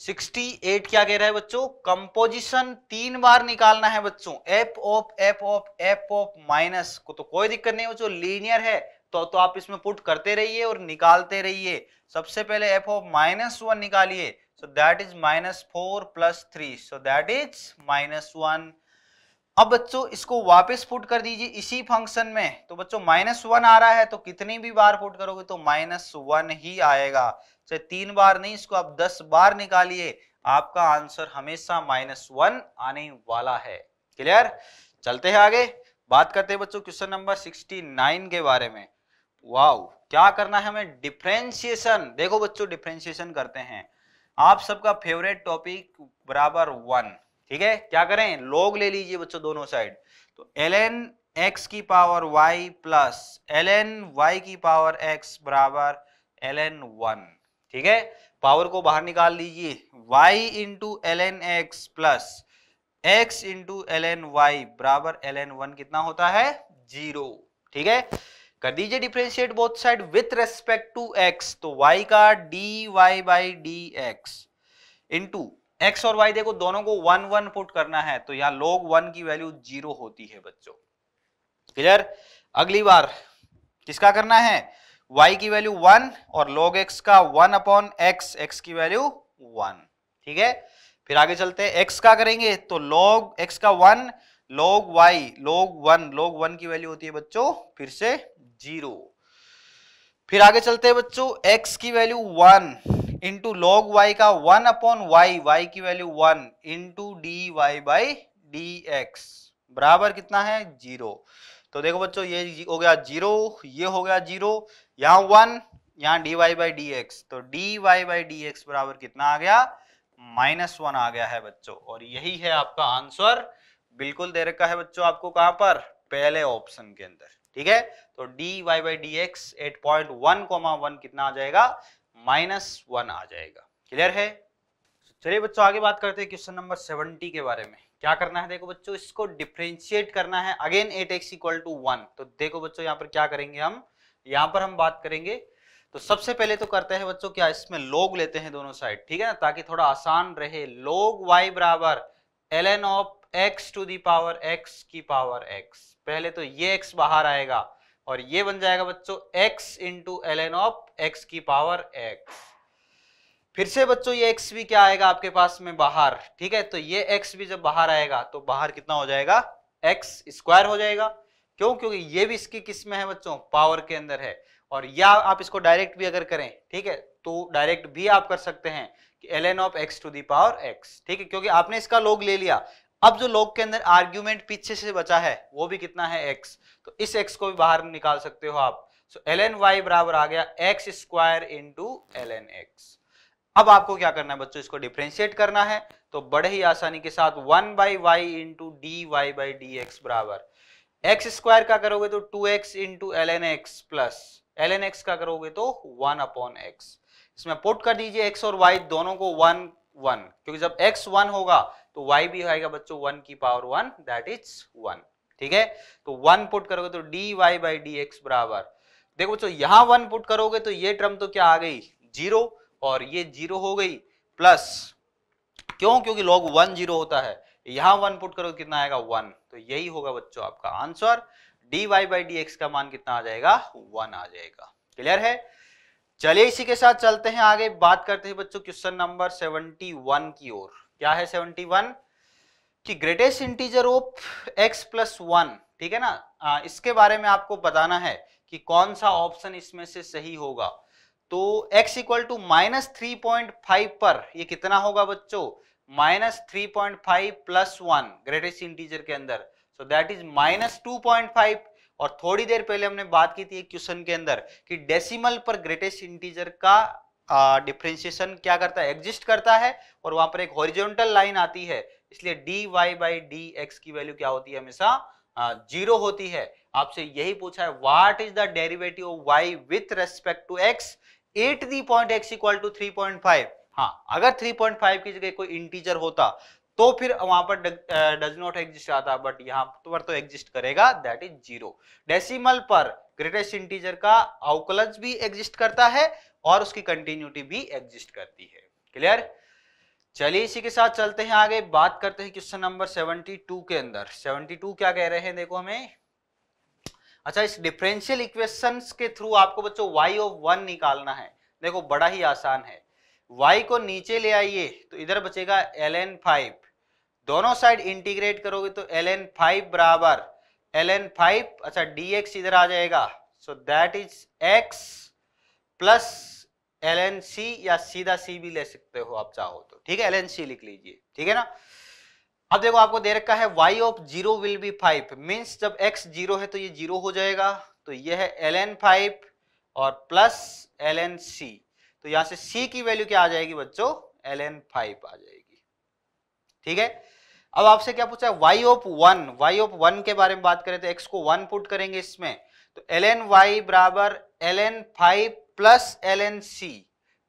68 क्या कह रहा है बच्चों कंपोजिशन तीन बार निकालना है बच्चों f of f of f of minus को तो कोई दिक्कत नहीं बच्चों लीनियर है तो तो आप इसमें पुट करते रहिए और निकालते रहिए सबसे पहले एफ ऑफ माइनस वन निकालिए so that is minus four plus three so that is minus one अब बच्चों इसको वापस फुट कर दीजिए इसी फंक्शन में तो बच्चों माइनस वन आ रहा है तो कितनी भी बार फुट करोगे तो माइनस वन ही आएगा चाहे तीन बार नहीं इसको आप दस बार निकालिए आपका आंसर हमेशा माइनस वन आने वाला है क्लियर चलते हैं आगे बात करते हैं बच्चों क्वेश्चन नंबर सिक्सटी नाइन के बारे में वाओ क्या करना है हमें डिफ्रेंशिएशन देखो बच्चों डिफ्रेंशिएशन करते हैं आप सबका फेवरेट टॉपिक बराबर वन ठीक है क्या करें लोग ले लीजिए बच्चों दोनों साइड तो एल एन एक्स की power y plus l n y की पावर एक्स बराबर एल एन वन ठीक है पावर को बाहर निकाल लीजिए y into l n x plus x into l n y बराबर एल एन वन कितना होता है जीरो ठीक है कर दीजिए differentiate both side with respect to x तो वाई का d y by d x into x और वाई देखो दोनों को वन वन पुट करना है तो यहाँ लोग वन की वैल्यू जीरो होती है बच्चों क्लियर अगली बार किसका करना है y की वैल्यू वन और log x का वन अपॉन एक्स एक्स की वैल्यू वन ठीक है फिर आगे चलते हैं x का करेंगे तो log x का one log y log one log one की वैल्यू होती है बच्चों फिर से जीरो फिर आगे चलते हैं बच्चों x की value one into log y का वन अपॉन वाई वाई की value one into d y by d x बराबर कितना है जीरो तो देखो बच्चों ये हो गया जीरो ये हो गया जीरो यहां वन यहां d y by d x तो d y by d x बराबर कितना आ गया माइनस वन आ गया है बच्चों और यही है आपका आंसर बिल्कुल दे रखा है बच्चों आपको कहां पर पहले ऑप्शन के अंदर ठीक है तो d y by d x at point one comma one कितना आ जाएगा माइनस वन आ जाएगा क्लियर है तो चलिए बच्चों आगे बात करते हैं क्वेश्चन नंबर सेवेंटी के बारे में क्या करना है देखो बच्चों इसको डिफ्रेंशिएट करना है again at x equal to one तो देखो बच्चों यहाँ पर क्या करेंगे हम यहाँ पर हम बात करेंगे तो सबसे पहले तो करते हैं बच्चों क्या इसमें लोग लेते हैं दोनों साइड ठीक है ना ताकि थोड़ा आसान रहे लोग वाई बराबर l n of x to the power x की पावर एक्स पहले तो ये एक्स बाहर आएगा और ये बन जाएगा बच्चों x into l n of x की पावर x फिर से बच्चों ये x भी क्या आएगा आपके पास में बाहर ठीक है तो ये x भी जब बाहर आएगा तो बाहर कितना हो जाएगा x स्क्वायर हो जाएगा क्यों क्योंकि ये भी इसकी किस है बच्चों पावर के अंदर है और या आप इसको डायरेक्ट भी अगर करें ठीक है तो डायरेक्ट भी आप कर सकते हैं कि ln of x to the power x ठीक है क्योंकि आपने इसका लोग ले लिया अब जो लोग के अंदर आर्ग्यूमेंट पीछे से बचा है वो भी कितना है एक्स तो इस एक्स को भी बाहर निकाल सकते हो आप सो एल एन वाई बराबर आ गया x square into l n x अब आपको क्या करना है बच्चों इसको डिफ्रेंशिएट करना है तो बड़े ही आसानी के साथ one by y into d y by d x बराबर एक्स स्क्वायर का करोगे तो two x into l n x plus l n x का करोगे तो वन अपॉन एक्स इसमें पुट कर दीजिए एक्स और वाई दोनों को वन वन क्योंकि जब एक्स वन होगा तो y भी होएगा बच्चों वन की power one that is one ठीक है तो वन पुट करोगे तो d y by d x बराबर देखो बच्चों यहां वन पुट करोगे तो ये ट्रम तो क्या आ गई जीरो और ये जीरो हो गई प्लस क्यों क्योंकि लॉग वन जीरो होता है यहां वन पुट करोगे तो कितना आएगा वन तो यही होगा बच्चों आपका answer d y by d x का मान कितना आ जाएगा वन आ जाएगा क्लियर है चलिए इसी के साथ चलते हैं आगे बात करते हैं बच्चों क्वेश्चन नंबर सेवेंटी वन की ओर क्या है 71 कि greatest integer of x plus one ठीक है ना आ, इसके बारे में आपको बताना है कि कौन सा ऑप्शन इसमें से सही होगा तो x equal to minus three point five पर ये कितना होगा बच्चों minus three point five plus one greatest integer के अंदर so that is minus two point five और थोड़ी देर पहले हमने बात की थी क्वेश्चन के अंदर कि डेसिमल पर ग्रेटेस्ट इंटीजर का डिफ्रेंशिएशन क्या करता है एग्जिस्ट करता है और वहां पर एक हॉरिजॉन्टल लाइन आती है इसलिए d y by d x की वैल्यू क्या होती है हमेशा जीरो होती है आपसे यही पूछा है what is the derivative of y with respect to x at the point x equal to three point five हाँ अगर थ्री पॉइंट फाइव की जगह कोई इंटीजर होता तो फिर वहां पर डज नॉट एग्जिस्ट आता बट यहाँ पर तो एग्जिस्ट करेगा दैट इज जीरो डेसिमल पर ग्रेटेस्ट इंटीजर का अवकलज भी एग्जिस्ट करता है और उसकी कंटिन्यूटी भी एग्जिस्ट करती है क्लियर चलिए इसी के साथ चलते हैं आगे बात करते हैं क्वेश्चन नंबर 72 के अंदर 72 क्या कह रहे हैं देखो हमें अच्छा इस डिफरेंशियल इक्वेशंस के थ्रू आपको बच्चों वाई ऑफ वन निकालना है देखो बड़ा ही आसान है y को नीचे ले आइए तो इधर बचेगा एल एन फाइव दोनों साइड इंटीग्रेट करोगे तो एल एन फाइव बराबर एल एन फाइव अच्छा dx इधर आ जाएगा so that is x plus l n c या सीधा सी भी ले सकते हो आप चाहो तो ठीक है एल एन सी लिख लीजिए ठीक है ना अब देखो आपको दे रखा है y of zero will be five means जब x जीरो है तो ये जीरो हो जाएगा तो ये है एल एन फाइव और प्लस एल एन सी तो यहां से c की वैल्यू क्या आ जाएगी बच्चों एल एन फाइव आ जाएगी ठीक है अब आपसे क्या पूछा है y of one y of one के बारे में बात करें तो x को वन पुट करेंगे इसमें तो एल एन वाई बराबर l n five plus l n c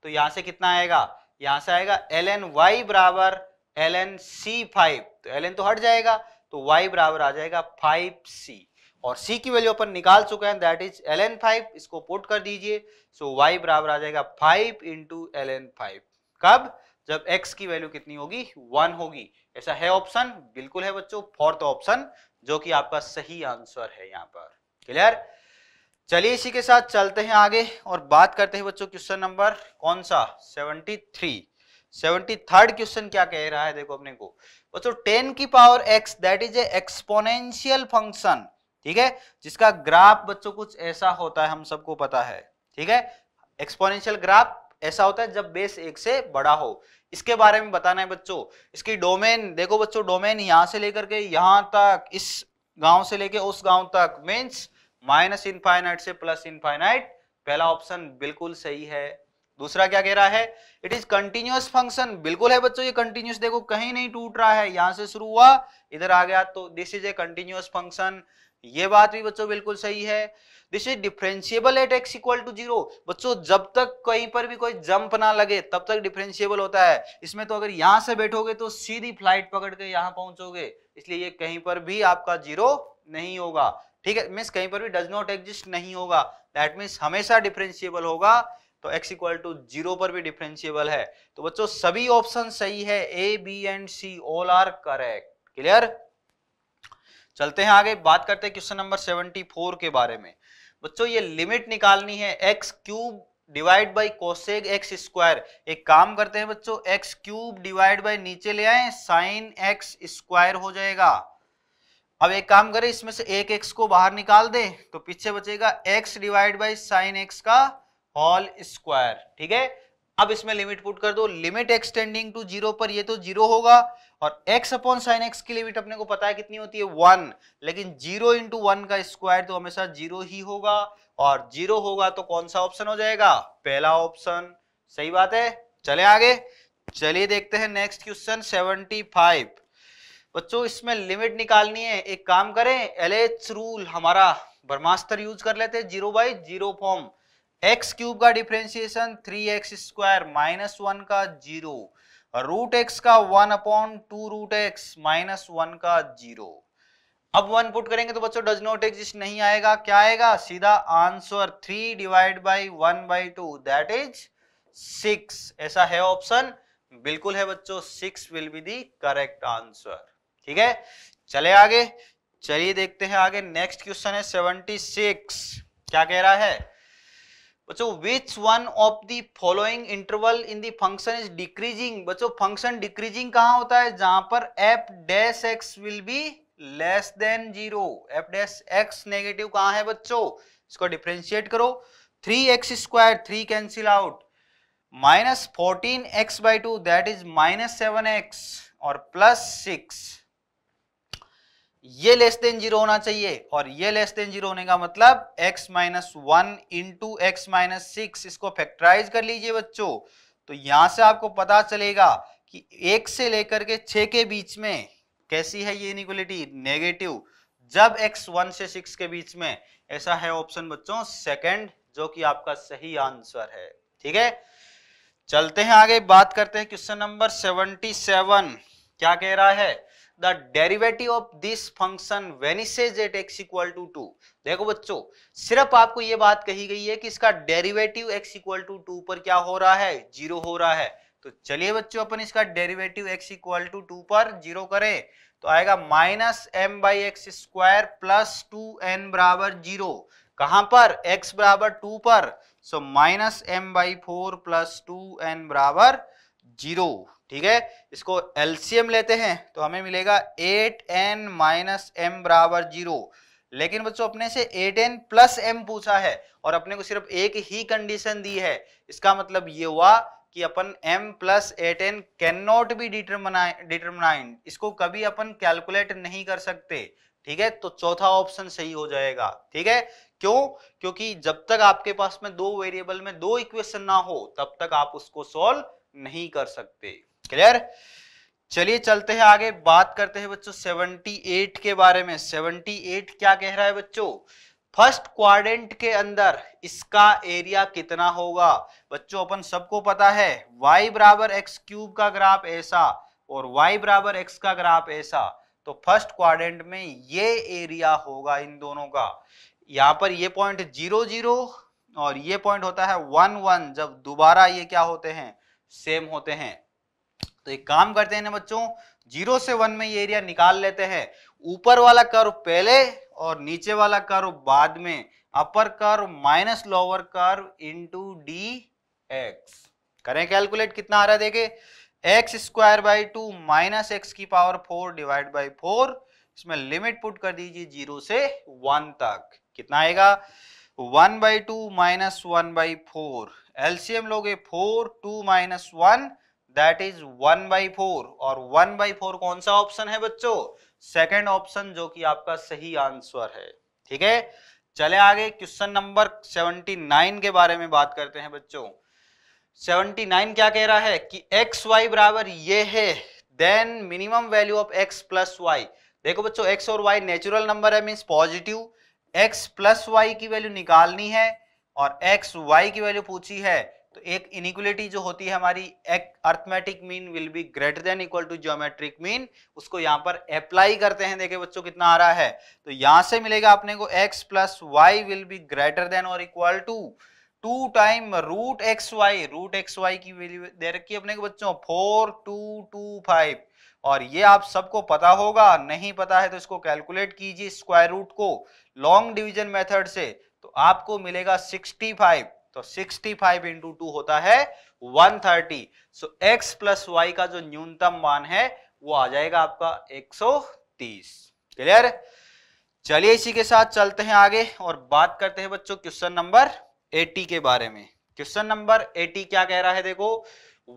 तो यहां से कितना आएगा यहां से आएगा एल एन वाई बराबर एल एन सी फाइव तो एल एन तो हट जाएगा तो वाई बराबर आ जाएगा फाइव सी और c की वैल्यू अपन निकाल चुके हैं that is l n five इसको पुट कर दीजिए सो so y बराबर आ जाएगा five into l n five कब जब x की वैल्यू कितनी होगी वन होगी ऐसा है ऑप्शन बिल्कुल है बच्चों फोर्थ ऑप्शन जो कि आपका सही आंसर है यहाँ पर क्लियर चलिए इसी के साथ चलते हैं आगे और बात करते हैं बच्चों क्वेश्चन नंबर कौन सा seventy three seventy third question क्या कह रहा है देखो अपने को बच्चों टेन की power x that is exponential function ठीक है जिसका ग्राफ बच्चों कुछ ऐसा होता है हम सबको पता है ठीक है एक्सपोनेंशियल ग्राफ ऐसा होता है जब बेस एक से बड़ा हो इसके बारे में बताना है बच्चों इसकी डोमेन देखो बच्चों डोमेन यहां से लेकर के यहां तक इस गांव से लेके उस गांव तक मीन्स माइनस इनफाइनाइट से प्लस इनफाइनाइट पहला ऑप्शन बिल्कुल सही है दूसरा क्या कह रहा है इट इज कंटिन्यूस फंक्शन बिल्कुल है बच्चों ये कंटिन्यूस देखो कहीं नहीं टूट रहा है यहां से शुरू हुआ इधर आ गया तो this is a continuous function ये बात भी बच्चों बिल्कुल सही है this is differentiable at x equal to zero बच्चों जब तक कहीं पर भी कोई जंप ना लगे तब तक डिफरेंशिएबल होता है इसमें तो अगर यहां से बैठोगे तो सीधी फ्लाइट पकड़ के यहां पहुंचोगे इसलिए ये कहीं पर भी आपका जीरो नहीं होगा ठीक है मीन्स कहीं पर भी डज नॉट एग्जिस्ट नहीं होगा दैट मीन्स हमेशा डिफ्रेंशिएबल होगा तो x इक्वल टू जीरो पर भी डिफ्रेंशिएबल है तो बच्चों सभी ऑप्शन सही है ए B and C all are correct clear चलते हैं आगे बात करते हैं क्वेश्चन नंबर 74 के बारे में बच्चों ये लिमिट निकालनी है x cube divide by cosec x square एक काम करते हैं बच्चों एक्स क्यूब डिवाइड बाई नीचे ले आए साइन एक्स स्क्वायर हो जाएगा अब एक काम करें इसमें से एक एक्स को बाहर निकाल दे तो पीछे बचेगा x divide by sine x का होल स्क्वायर ठीक है अब इसमें लिमिट पुट कर दो लिमिट एक्सटेंडिंग टू जीरो पर ये तो जीरो होगा और x अपॉन साइन एक्स की लिमिट अपने को पता है कितनी होती है वन लेकिन जीरो इंटू वन का स्क्वायर तो हमेशा जीरो ही होगा और जीरो होगा तो कौन सा ऑप्शन हो जाएगा पहला ऑप्शन सही बात है चले आगे चलिए देखते हैं नेक्स्ट क्वेश्चन सेवेंटी फाइव बच्चों इसमें लिमिट निकालनी है एक काम करें एल रूल हमारा ब्रह्मास्त्र यूज कर लेते हैं zero by zero form x cube का differentiation three x square minus one का जीरो रूट एक्स का one upon two root x minus one का जीरो अब वन पुट करेंगे तो बच्चों डज नॉट एग्जिस्ट नहीं आएगा क्या आएगा सीधा answer three divide by one by two that is six ऐसा है ऑप्शन बिल्कुल है बच्चों six will be the correct answer ठीक है चले आगे चलिए देखते हैं आगे नेक्स्ट क्वेश्चन है सिक्स क्या कह रहा है बच्चों which one of the following interval in the function is decreasing बच्चों फंक्शन डिक्रीजिंग कहा होता है जहां पर f dash x will be less than zero f dash x negative कहां है बच्चों इसको डिफ्रेंशिएट करो three x square three cancel out minus fourteen x by two that is minus seven x और प्लस सिक्स ये less than zero होना चाहिए और ये लेस देन जीरो होने का मतलब x minus one into x minus six इसको फैक्टराइज कर लीजिए बच्चों तो यहां से आपको पता चलेगा कि एक से लेकर के छ के बीच में कैसी है ये इनिक्वलिटी नेगेटिव जब x वन से सिक्स के बीच में ऐसा है ऑप्शन बच्चों सेकंड जो कि आपका सही आंसर है ठीक है चलते हैं आगे बात करते हैं क्वेश्चन नंबर सेवनटी सेवन क्या कह रहा है the derivative of this function vanishes at x equal to two देखो बच्चों सिर्फ आपको ये बात कही गई है कि इसका derivative x equal to two पर क्या हो रहा है जीरो हो रहा है तो चलिए बच्चों अपन इसका derivative x equal to two पर जीरो करें तो आएगा minus m by x square plus two n बराबर जीरो कहां पर x बराबर टू पर so minus m by four plus two n बराबर जीरो ठीक है इसको एलसीएम लेते हैं तो हमें मिलेगा एट एन माइनस एम बराबर जीरो लेकिन बच्चों अपने से एट एन प्लस एम पूछा है और अपने को सिर्फ एक ही कंडीशन दी है इसका मतलब ये हुआ कि अपन m plus eight n can not be determine इसको कभी अपन कैलकुलेट नहीं कर सकते ठीक है तो चौथा ऑप्शन सही हो जाएगा ठीक है क्यों क्योंकि जब तक आपके पास में दो वेरिएबल में दो इक्वेशन ना हो तब तक आप उसको सॉल्व नहीं कर सकते क्लियर चलिए चलते हैं आगे बात करते हैं बच्चों एट के बारे में एट क्या कह रहा है बच्चों फर्स्ट क्वाड्रेंट के अंदर इसका एरिया कितना होगा बच्चों अपन सबको पता है y बराबर एक्स क्यूब का ग्राफ ऐसा और y बराबर एक्स का ग्राफ ऐसा तो फर्स्ट क्वाड्रेंट में ये एरिया होगा इन दोनों का यहां पर ये पॉइंट जीरो जीरो और ये पॉइंट होता है वन वन जब दोबारा ये क्या होते हैं सेम होते हैं तो एक काम करते हैं ना बच्चों जीरो से वन में ये एरिया निकाल लेते हैं ऊपर वाला कर्व पहले और नीचे वाला कर्व बाद में upper curve minus lower curve into d x करें कैलकुलेट कितना आ रहा है देखे x square by two minus x की power four divide by four इसमें लिमिट पुट कर दीजिए जीरो से वन तक कितना आएगा one by two minus one by four LCM लोगे four two minus one that is one by four और वन बाई फोर कौन सा ऑप्शन है बच्चों सेकेंड ऑप्शन जो कि आपका सही आंसर है ठीक है चले आगे क्वेश्चन नंबर सेवेंटी नाइन के बारे में बात करते हैं बच्चों सेवेंटी नाइन क्या कह रहा है कि एक्स वाई बराबर ये है then minimum value of x plus y देखो बच्चों एक्स और वाई नेचुरल नंबर है means positive x plus Y की वैल्यू निकालनी है और एक्स वाई की वैल्यू पूछी है तो एक इनिक्वलिटी जो होती है हमारी arithmetic mean will be greater than equal to geometric mean उसको यहाँ पर अप्लाई करते हैं देखे बच्चों कितना आ रहा है तो यहाँ से मिलेगा अपने को x plus y will be greater than और equal to two time root x y root x Y की वैल्यू दे रखी है अपने को बच्चों फोर टू टू फाइव और ये आप सबको पता होगा नहीं पता है तो इसको कैलकुलेट कीजिए स्क्वायर रूट को लॉन्ग डिवीजन मेथड से तो आपको मिलेगा 65 तो 65 फाइव इंटू टू होता है 130 thirty so x plus y का जो न्यूनतम मान है वो आ जाएगा आपका 130 क्लियर चलिए इसी के साथ चलते हैं आगे और बात करते हैं बच्चों क्वेश्चन नंबर 80 के बारे में क्वेश्चन नंबर 80 क्या कह रहा है देखो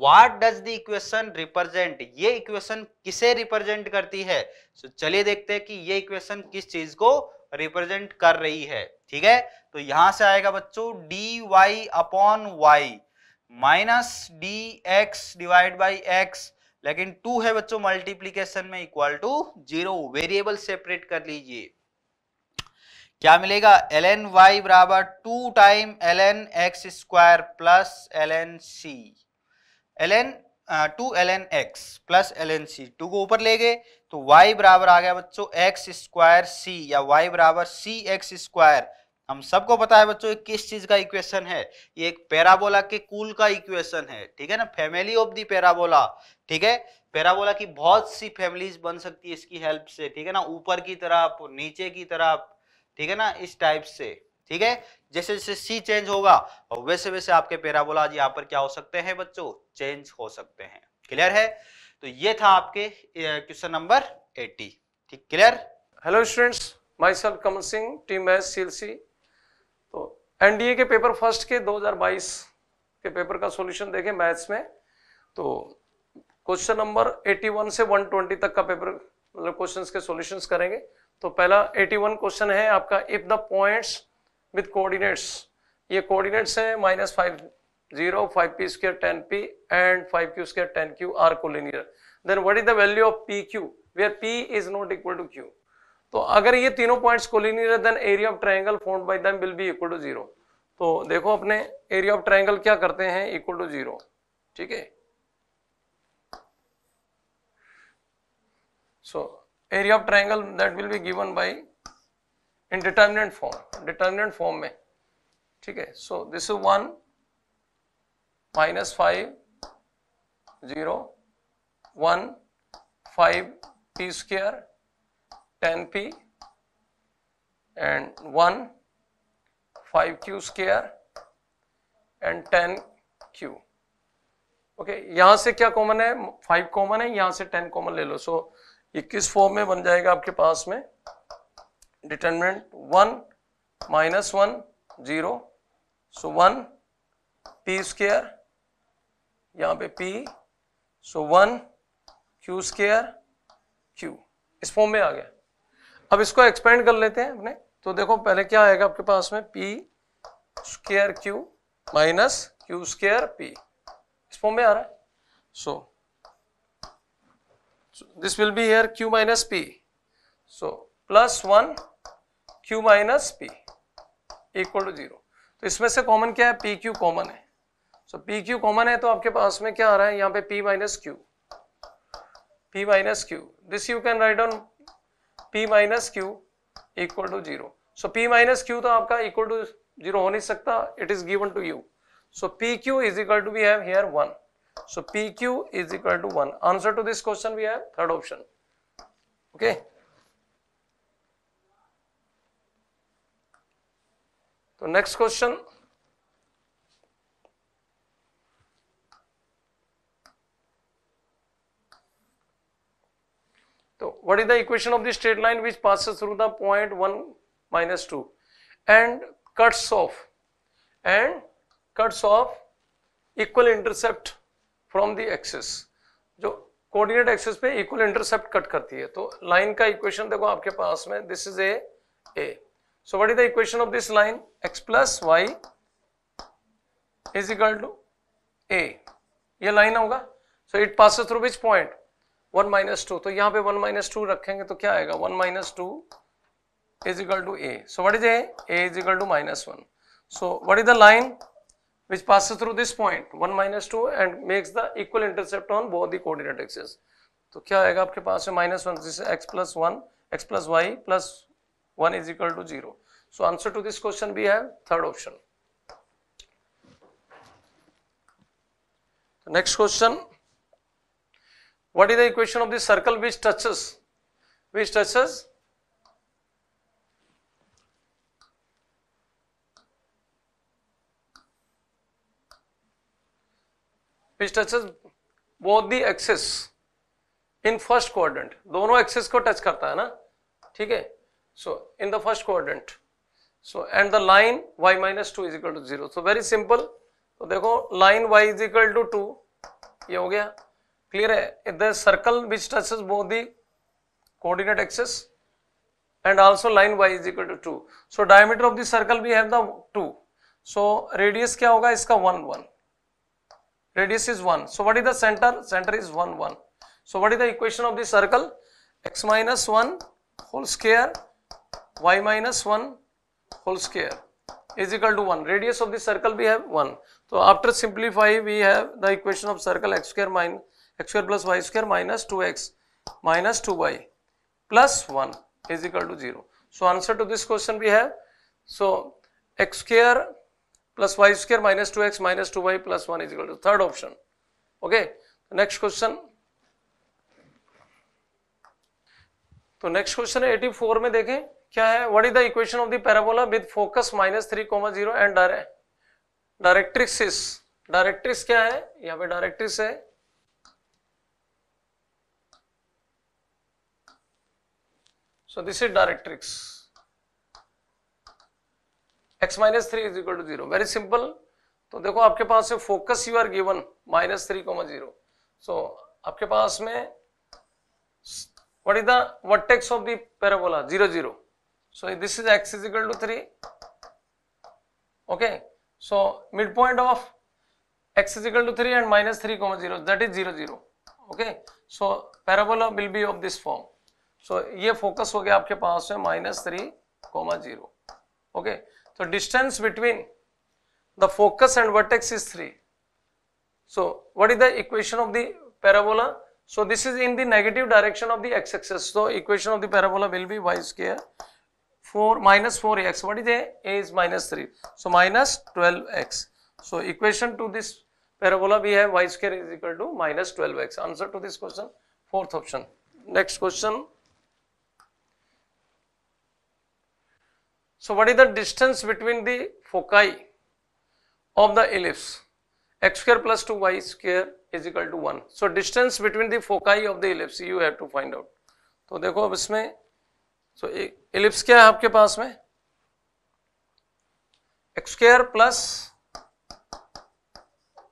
what does the equation represent ये इक्वेशन किसे रिप्रेजेंट करती है सो so, चलिए देखते हैं कि ये इक्वेशन किस चीज को रिप्रेजेंट कर रही है ठीक है तो यहां से आएगा बच्चों d y upon y minus d x divide by x लेकिन टू है बच्चों मल्टीप्लीकेशन में equal to zero variable separate कर लीजिए क्या मिलेगा एल एन वाई बराबर two time l n x square plus l n c l n two l n x plus l n सी two को ऊपर ले गए तो y बराबर आ गया बच्चों एक्स स्क्वायर सी या y बराबर सी एक्स स्क्वायर हम सबको पता है बच्चों ये किस चीज का इक्वेशन है ये एक पैराबोला के कुल का इक्वेशन है ठीक है ना फैमिली ऑफ दी पैराबोला ठीक है पैराबोला की बहुत सी फैमिलीज बन सकती है इसकी हेल्प से ठीक है ना ऊपर की तरफ नीचे की तरफ ठीक है ना इस टाइप से ठीक है जैसे जैसे सी चेंज होगा और वैसे वैसे आपके पैराबोलाज यहाँ पर क्या हो सकते हैं बच्चों चेंज हो सकते हैं क्लियर है तो ये था आपके क्वेश्चन नंबर 80 ठीक clear hello students myself Kamal Singh team S C तो एनडीए के पेपर फर्स्ट के 2022 के पेपर का सॉल्यूशन देखें मैथ्स में तो क्वेश्चन नंबर 81 से 120 तक का पेपर मतलब क्वेश्चंस के सॉल्यूशंस करेंगे तो पहला 81 क्वेश्चन है आपका if the points with coordinates ये कोऑर्डिनेट्स हैं minus five 0, 5p square 10p and 5q square 10q are collinear. Then what is the value of pq where p is not equal to q? तो अगर ये तीनों points collinear है then area of triangle formed by them will be equal to zero तो देखो अपने area of triangle क्या करते हैं इक्वल टू जीरो ठीक है so area of triangle that will be given by in determinant form determinant form में ठीक है so this is one minus five zero one five P square ten P and one five Q square and ten Q okay यहां से क्या common है five common है यहां से टेन कॉमन ले लो सो so, ये किस फॉर्म में बन जाएगा आपके पास में determinant one minus one zero so one P square यहां पे P so one Q square Q इस फॉर्म में आ गया अब इसको एक्सपेंड कर लेते हैं अपने तो देखो पहले क्या आएगा आपके पास में P square Q minus Q square P इस फॉर्म में आ रहा है so this will be here Q minus P so plus one Q minus P equal to zero तो इसमें से कॉमन क्या है पी क्यू कॉमन है सो पी क्यू कॉमन है तो आपके पास में क्या आ रहा है यहाँ पे P minus Q P minus Q this you can write on P minus Q equal to zero so P minus Q तो आपका इक्वल टू जीरो हो नहीं सकता it is given to you so P Q is equal to we have here one so P Q is equal to one answer to this question we have third option okay तो next question is the equation of the straight line which passes through the point 1 minus 2 and cuts off and cuts off equal intercept from the axis जो coordinate axis पे equal intercept cut करती है तो line का equation देखो आपके पास में this is A A so what is the equation of this line X plus Y is equal to A ये लाइन होगा so it pass through which point one minus two तो यहां पे वन माइनस टू रखेंगे तो क्या आएगा one minus two is equal to A so what is A is equal to minus one so what is the line which pass through this point one minus two and makes the equal intercept on both the coordinate axes तो क्या आएगा आपके पास में minus one जिससे X plus one X plus Y plus one is equal to zero so answer to this question भी है third option next question what is the equation of the circle which touches which touches which touches both the axes in first quadrant dono axes ko touch karta hai na theek hai so in the first quadrant so and the line y minus 2 is equal to 0 so very simple तो देखो line y is equal to 2 ये हो गया clear hai the circle which touches both the coordinate axis and also line y is equal to 2 so diameter of the circle we have the 2 so radius kya hoga iska 1 1 radius is 1 so what is the center center is 1 1 so what is the equation of the circle x minus 1 whole square y minus 1 whole square is equal to 1 radius of the circle we have 1 so after simplify we have the equation of circle x square minus X square plus Y square minus two X minus two Y plus one is equal to zero so answer to this question we have so X square plus Y square minus two X minus two Y plus one is equal to third option okay next question तो next question है 84 में देखें क्या है what is the equation of the parabola with focus minus three comma zero and directrix directrix क्या है यहाँ पे डायरेक्ट्रिक्स है So this is directrix. x minus three is equal to zero very simple तो देखो आपके पास है focus you are given minus three comma zero so आपके पास में what is the vertex of the parabola 0 0 so this is x is equal to 3 okay so midpoint of x is equal to 3 and minus 3 comma 0 that is 0 0 okay so parabola will be of this form सो ये focus हो गया आपके पास में minus three comma zero okay तो distance between the focus and vertex is three so what is the equation of the parabola so this is in the negative direction of the x axis तो equation of the parabola will be Y is के four minus four X what is A is minus three so minus twelve X so equation to this parabola भी है Y square is equal to minus twelve X answer to this question fourth option next question So, what is the distance between the foci of the ellipse? x square plus 2y square is equal to 1. So, distance between the foci of the ellipse you have to find out. तो देखो अब इसमें so ellipse क्या है आपके पास में x square plus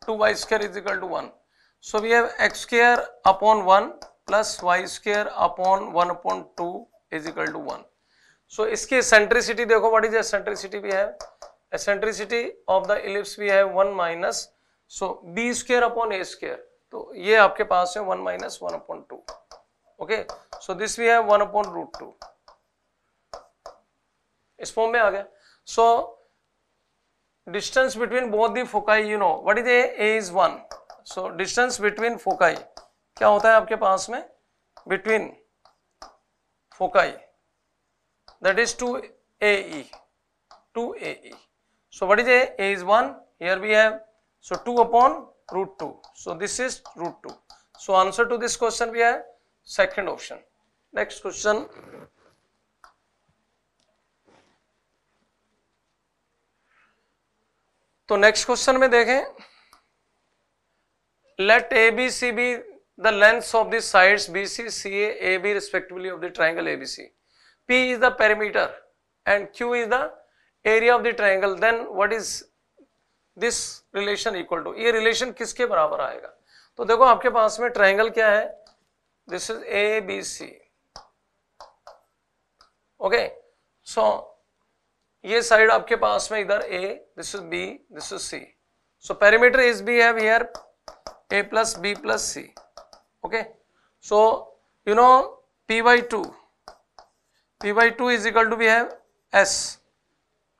2y square is equal to 1. So we have x square upon 1 plus y square upon 1 upon 2 is equal to 1. So so, इसकी सेंट्रिसिटी देखो वट इज एसेंट्रिसिटी भी है एसेंट्रिसिटी ऑफ द इलिप्स भी है one minus so B square upon A square तो ये आपके पास है one minus one upon two okay so this भी है वन अपॉन रूट टू इस फॉर्म में आ गया so distance between both the foci you know what is A A is one so distance between foci क्या होता है आपके पास में between foci that is 2 AE. 2 AE. So, what is A? A is 1. Here we have so 2 upon root 2. So, this is root 2. So, answer to this question we have second option. Next question. तो next question में देखें let A B C be the length of the sides B C C A B respectively of the triangle A B C P is the perimeter and Q is the area of the triangle then what is this relation equal to ये relation किसके बराबर आएगा तो देखो आपके पास में triangle क्या है this is A B C okay so ये साइड आपके पास में इधर A this is B this is C so perimeter is be have here A plus B plus C okay so you know P by two P by two is equal to we have S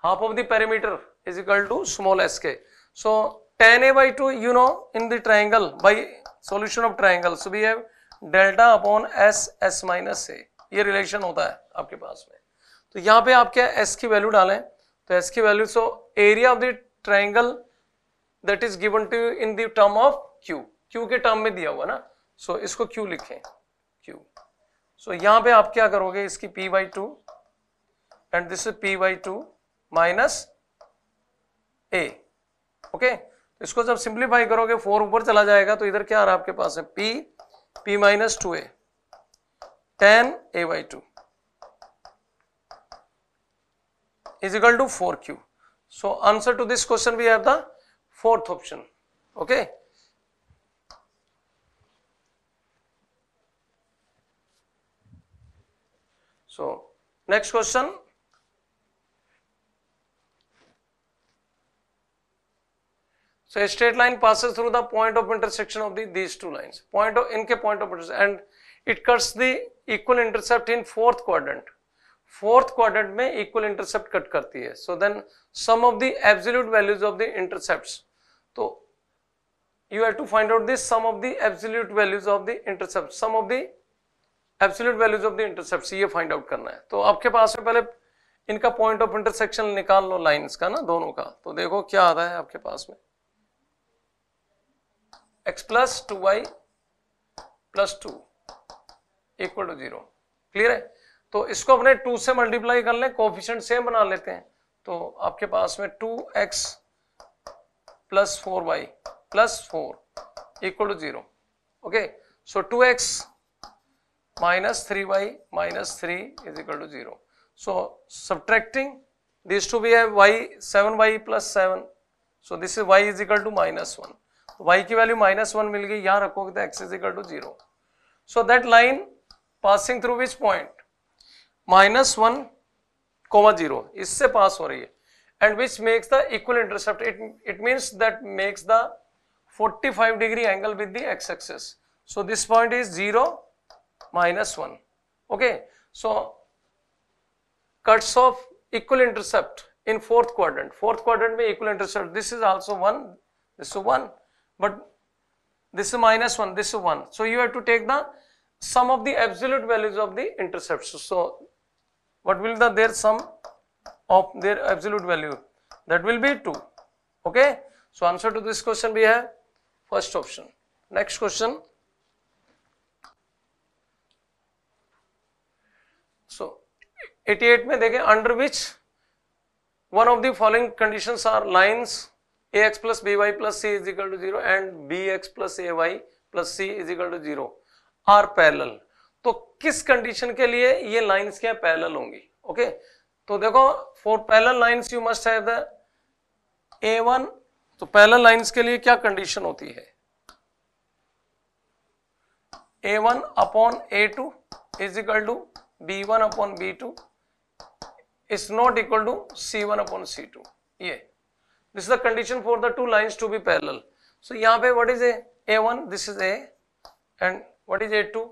half of the parameter is equal to small S के so tan A by two you know in the triangle by solution of triangle so we have delta upon S S minus A ये relation होता है आपके पास में तो यहाँ पे आप क्या एस की वैल्यू डालें तो एस की value so area of the triangle that is given to in term of Q Q के टर्म में दिया हुआ ना सो so, इसको क्यू लिखें सो so, यहां पे आप क्या करोगे इसकी P by two and this is P by two minus A okay इसको जब सिंप्लीफाई करोगे फोर ऊपर चला जाएगा तो इधर क्या आ रहा है आपके पास है P P minus two A tan A by two is equal to four Q so answer to this question we have the fourth option okay So, next question. So, a straight line passes through the point of intersection of the, these two lines, point of, in k point of intersection and it cuts the equal intercept in fourth quadrant. fourth quadrant mein equal intercept cut karti hai so then sum of the absolute values of the intercepts to you have to find out this sum of the absolute values of the intercept Sum of the absolute values of the intercept ये find out करना है तो आपके पास में पहले इनका point of intersection निकाल लो लाइंस का ना दोनों का तो देखो क्या आता है आपके पास में X plus two Y plus two equal to zero clear है तो इसको अपने टू से मल्टीप्लाई कर लें कोफिशेंट सेम बना लेते हैं तो आपके पास में two X plus four Y plus four equal to zero okay so two X minus 3y minus 3 is equal to 0. So, subtracting these two we have y 7y plus 7. So, this is y is equal to minus 1. y की value minus 1 मिल गई यहाँ रखोगे तो x is equal to 0. So, that line passing through which point? Minus 1 comma 0. इससे pass हो रही है And which makes the equal intercept? It, it means that makes the 45 degree angle with the x-axis. So, this point is zero minus 1. Okay. So, cuts off equal intercept in fourth quadrant. Fourth quadrant may equal intercept. This is also 1, this is 1, but this is minus 1, this is 1. So, you have to take the sum of the absolute values of the intercepts. So, what will the their sum of their absolute value? That will be 2. Okay. So, answer to this question we have first option. Next question. 88 में देखें under which one of the following conditions are lines A X plus B Y plus C is equal to zero and B X plus A Y plus C is equal to zero are parallel तो किस condition के लिए ये lines क्या parallel होंगी okay तो देखो for parallel lines you must have the A one तो पैरल लाइंस के लिए क्या कंडीशन होती है A one upon A two is equal to B one upon B two is not equal to C1 upon C2. ye this is the condition for the two lines to be parallel. So yahan pe what is A? A1 this is A and what is A2?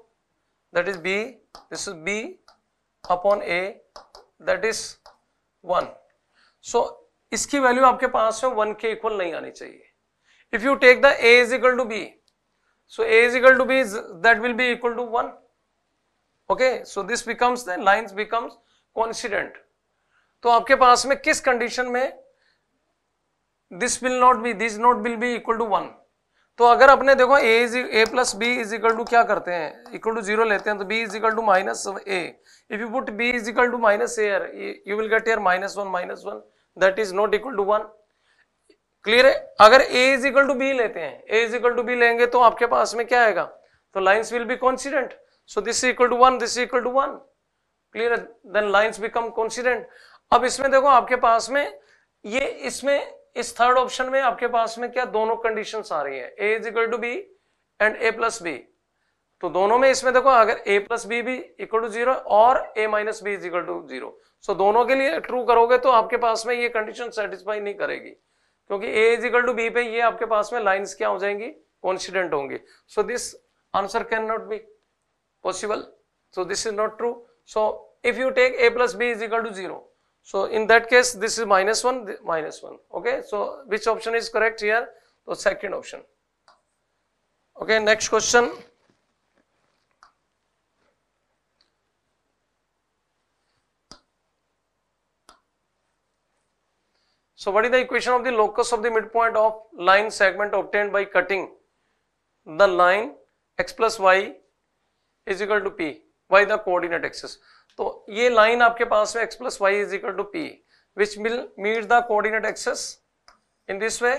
That is B. This is B upon A that is 1. So iski value aapke paas mein 1 ke equal nahi aani chahiye if you take the A is equal to b so a is equal to b that will be equal to 1 okay so this becomes the lines becomes coincident तो आपके पास में किस condition में this will not be this not will be equal to one तो अगर अपने देखो A is A plus B is equal to क्या करते हैं इक्वल टू जीरो लेते हैं तो B is equal to minus A if you put B is equal to minus A you will get air minus one minus one that is not equal to one clear है अगर A is equal to B लेते हैं A is equal to B लेंगे तो आपके पास में क्या आएगा तो lines will be coincident so this is equal to one this is equal to one clear है देन लाइन्स बिकम कॉन्सिडेंट अब इसमें देखो आपके पास में ये इसमें इस थर्ड ऑप्शन में आपके पास में क्या दोनों कंडीशन आ रही है A is equal to B and A plus B तो दोनों में इसमें देखो अगर ए प्लस बी भी इक्वल टू जीरो और A minus B is equal to zero so दोनों के लिए ट्रू करोगे तो आपके पास में ये कंडीशन सेटिस्फाई नहीं करेगी क्योंकि A is equal to B पे ये आपके पास में लाइन्स क्या हो जाएंगी कॉन्सिडेंट होंगी so this answer can not be possible so this is not true so if you take A plus B is equal to zero So, in that case this is minus 1 minus 1 okay. So, which option is correct here? The second option. Okay, next question. So, what is the equation of the locus of the midpoint of line segment obtained by cutting the line x plus y is equal to p by the coordinate axis. तो ये line आपके पास में X plus Y is equal to P which मिल meet the coordinate axes in this way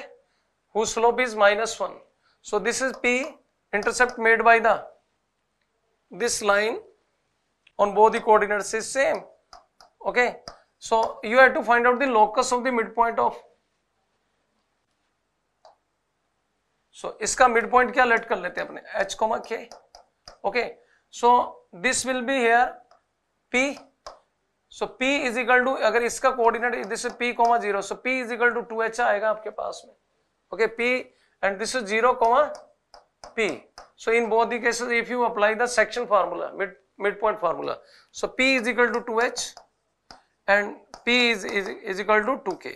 who slope is minus one so this is P intercept made by the this line on both the coordinates is same okay so you have to find out the locus of the mid point of so इसका mid point क्या let कर लेते हैं अपने H comma K okay so this will be here P so so, P is equal to अगर इसका coordinate this is P comma zero so P is equal to two H आएगा आपके पास में okay okay, P and this is zero comma P so in both the cases if you apply the section formula mid midpoint formula so P is equal to 2H and P is is, is equal to 2K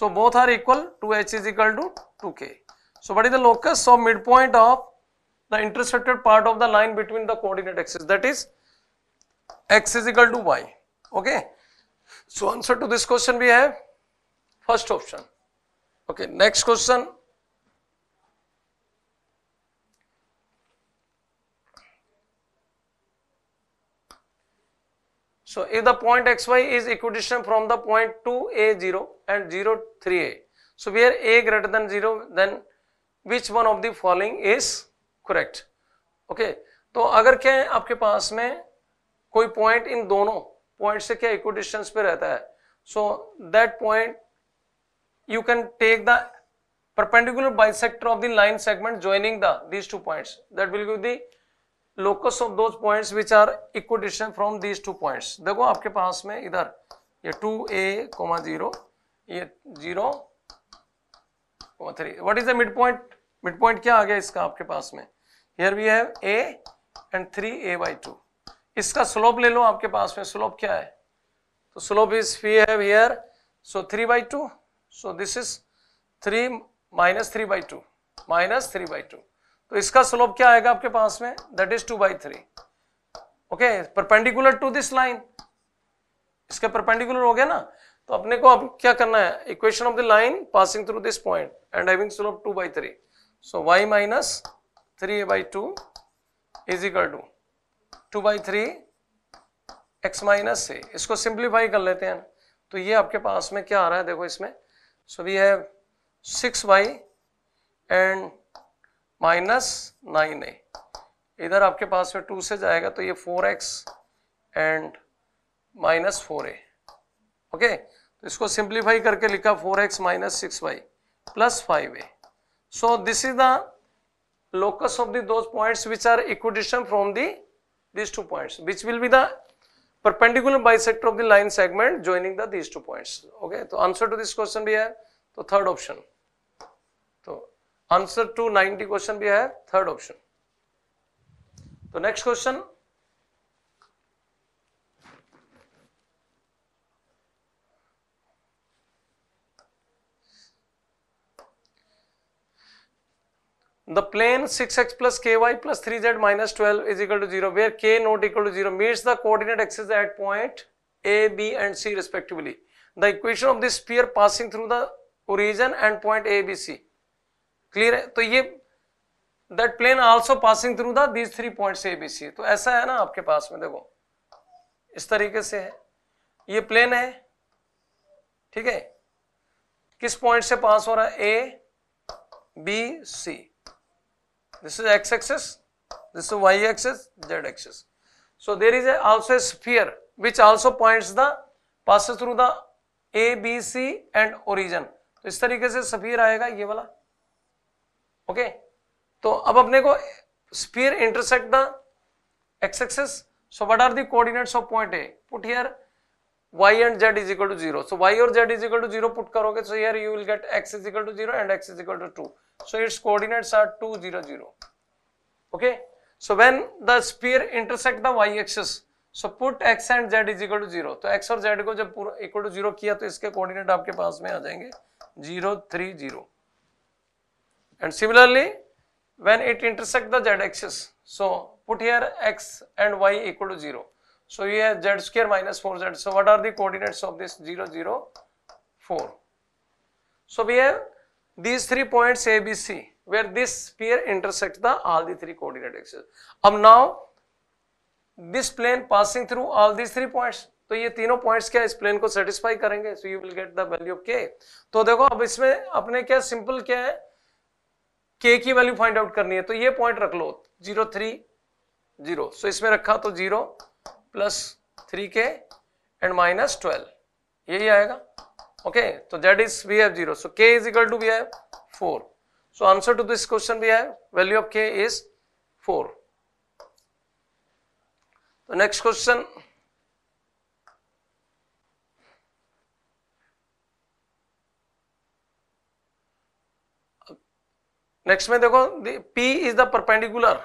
so both are equal 2H is equal to 2K so what is the locus so midpoint of the intersected part of the line between the coordinate axes that is x is equal to y okay so answer to this question we have first option okay next question So if the point xy is equidistant from the point 2a0 and 0 3a, so where a greater than 0 then which one of the following is correct? Okay, तो अगर क्या है आपके पास में कोई point in दोनों point से क्या डिस्टेंस पे रहता है so that point you can take the perpendicular bisector of the line segment joining these two point that will give the locus of those points which are equidistant from these two points देखो आपके पास में इधर ये two a comma zero ये zero three what is the mid point mid point क्या आ गया इसका आपके पास में here we have a and three ए इसका स्लोप ले लो आपके पास में स्लोप क्या है तो slope is we have here so three by two so this is three minus three by two minus three by two तो इसका स्लोप क्या आएगा आपके पास में that is two by three okay perpendicular to this line इसका perpendicular हो गया ना तो अपने को अब क्या करना है equation of the line passing through this point and having slope two by three so y minus three by two is equal to two by three x minus से इसको सिंप्लीफाई कर लेते हैं तो ये आपके पास में क्या आ रहा है देखो इसमें so we have six y and minus nine a इधर आपके पास में टू से जाएगा तो ये four x and minus four a okay तो इसको सिंप्लीफाई करके लिखा four x minus six y plus five a so this is the locus of the those points which are equidistant from the these two points which will be the perpendicular bisector of the line segment joining the these two points. Okay, so answer to this question bhi hai तो third option. तो answer to 90 question bhi hai third option. तो next question the plane 6x plus ky plus 3z minus 12 is equal to 0 where k not equal to 0 meets the coordinate axis at point a, b and c respectively. The equation of this sphere passing through the origin and point a, b, c. Clear है? तो ये that plane also passing through the these three points a, b, c. to aisa hai na aapke paas mein dekho is tarike se hai ye plane hai theek hai किस point से pass हो रहा है A B C This is x axis, this is y axis, z axis. So there is a, also a sphere which also points the passes through the A B C and origin तो इस तरीके से spear आएगा ये वाला okay okay? तो अब अपने को sphere intersect the x axes so what are the coordinates of point A put here y and z is equal to zero so y और z is equal to zero put करोगे so here you will get x is equal to zero and x is equal to two So its coordinates are 2, 0, 0. Okay. So when the sphere intersect the y-axis, so put x and z is equal to 0. so x or z ko jab पूरा equal to 0 kiya to iske coordinate aapke paas mein aa jayenge 0, 3, 0. And similarly, when it intersect the z-axis, so put here x and y equal to 0. So you z square minus 4z. So what are the coordinates of this 0, 0, 4? So we have these three points A, B, C, where this sphere intersects the all the three coordinate axes. अब now this plane passing through all these three points, तो ये तीनों points क्या इस plane को satisfy करेंगे so you will get the value of k तो देखो अब इसमें अपने क्या सिंपल क्या है के की वैल्यू फाइंड आउट करनी है तो ये पॉइंट रख लो जीरो थ्री जीरो सो इसमें रखा तो zero plus three k and minus twelve यही आएगा okay so that is we have 0 so k is equal to we have 4 so answer to this question we have value of k is 4 the next question next में देखो P is the perpendicular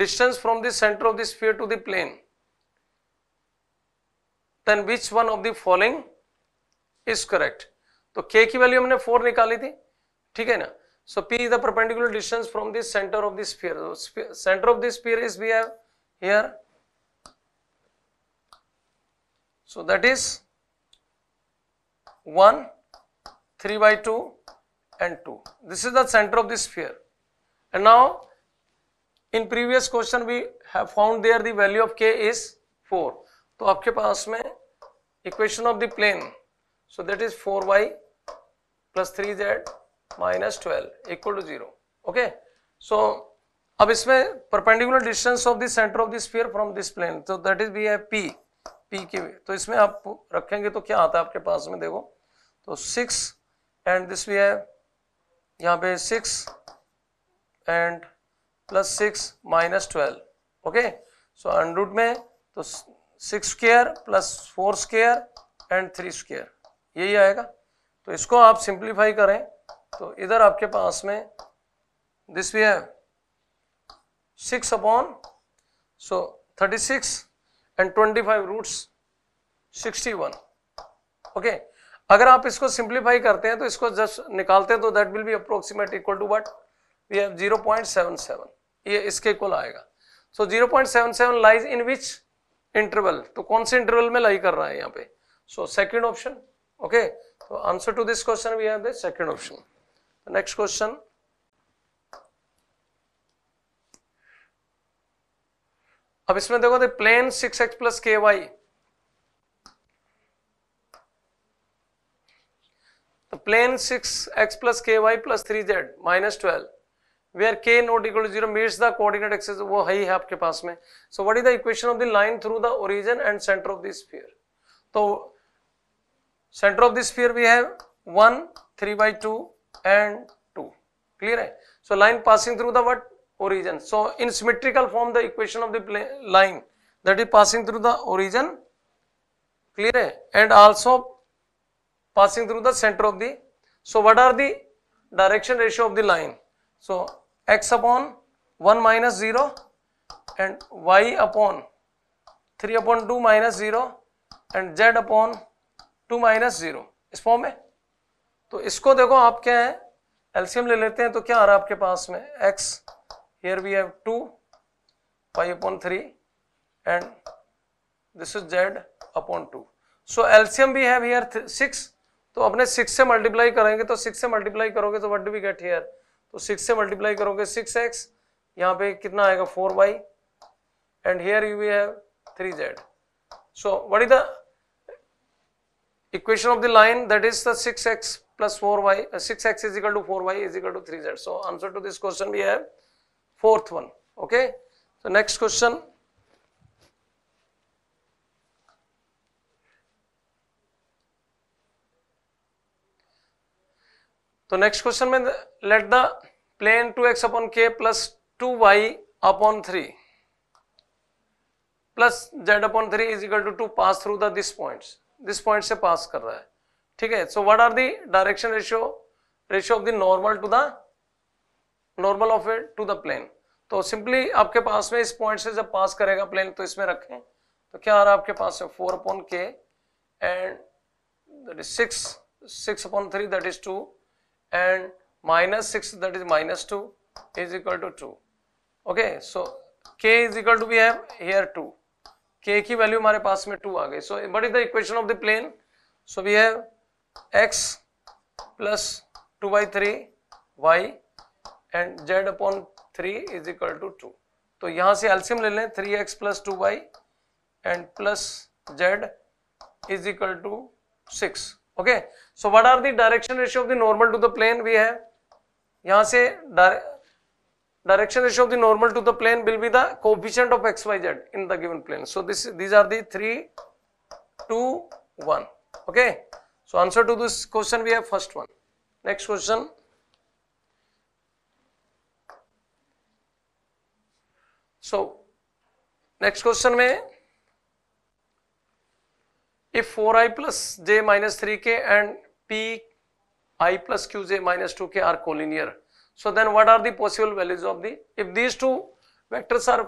distance from the centre of the sphere to the plane then which one of the following is correct तो के की value हमने four निकाली थी ठीक है ना so P is the perpendicular distance from this centre of this sphere centre of this sphere is we have here so that is 1 3 by 2 and 2 this is the center of the sphere and now in previous question we have found there the value of k is 4 तो आपके पास में equation of the plane So that is 4y plus 3z minus 12 equal to 0. Okay. So अब इसमें perpendicular distance of the centre of the sphere from this plane तो that is B है P P के तो इसमें आप रखेंगे तो क्या आता है आपके पास में देखो तो सिक्स एंड दिस भी है यहाँ पे six and plus six minus twelve okay so under root में तो six square plus four square and three square यही आएगा तो इसको आप सिंप्लीफाई करें तो इधर आपके पास में this we have six upon so thirty six and twenty five roots sixty one okay अगर आप इसको सिंप्लीफाई करते हैं तो इसको जस्ट निकालते हैं तो that will be approximate equal to but we have zero point seven seven ये इसके इक्वल आएगा so zero point seven seven lies in which interval तो कौन से इंटरवल में लाई कर रहा है यहाँ पे so second option Okay, so answer to this question we have the second option. The next question. अब इसमें देखो the plane six x plus k y plane six x plus k y plus three z minus twelve are k not equal zero meets the coordinate axes वो है ही है आपके पास में so what is the equation of the line through the origin and centre of the sphere तो center of the sphere we have 1, 3 by 2 and 2. Clear? Hai? So, line passing through the what? Origin. So, in symmetrical form the equation of the line that is passing through the origin. Clear? Hai? And also passing through the center of the. So, what are the direction ratio of the line? So, x upon 1 minus 0 and y upon 3 upon 2 minus 0 and z upon two minus zero इस form में तो इसको देखो आप क्या है एल्सियम ले लेते हैं तो क्या आ रहा है आपके पास में x here we have two pi upon three and this is z upon two so LCM we have here six तो अपने सिक्स से मल्टीप्लाई करेंगे तो सिक्स से मल्टीप्लाई करोगे तो what do we get here तो सिक्स से मल्टीप्लाई करोगे सिक्स एक्स यहाँ पे कितना आएगा four y and here you we have three z so what is the equation of the line that is the 6x plus 4y, uh, 6x is equal to 4y is equal to 3z. So, answer to this question we have fourth one. Okay. So, next question. तो next question में let the plane 2x x upon k plus two y upon three plus z upon three is equal to two pass through the this points this point से pass कर रहा है ठीक है so what are the direction ratio ratio of the normal to the normal of it to the plane तो simply आपके पास में इस पॉइंट से जब पास करेगा प्लेन तो इसमें रखें तो क्या आ रहा है आपके पास में four upon k and that is six six upon three that is two and minus six that is minus two is equal to two okay so k is equal to we have here two k की value हमारे पास में two आ गई so what is the equation of the plane so we have x plus two by three y and z upon three is equal to two तो यहां से LCM ले लें three x plus two y and plus z is equal to six okay so what are the direction ratio of the normal to the plane we have यहां से direction ratio of the normal to the plane will be the coefficient of xyz in the given plane. So, this these are the 3, 2, 1. Okay. So, answer to this question we have first one. Next question. So, next question में if 4i plus j minus 3k and p i plus qj minus 2k are collinear So then what are the possible values of the, if these two vectors are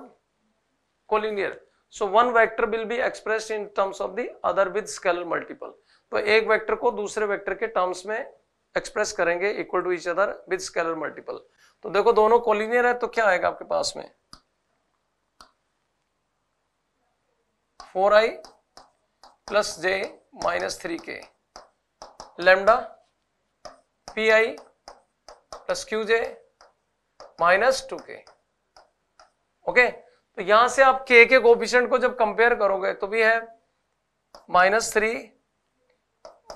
collinear, so one vector will be expressed in terms of the other with scalar multiple. to so ek vector ko dusre vector ke terms mein express karenge equal to each other with scalar multiple to so dekho dono collinear hai to kya aayega aapke paas mein 4i plus j minus 3k lambda pi plus q j minus two k okay तो यहां से आप के के coefficient को जब compare करोगे तो भी है minus three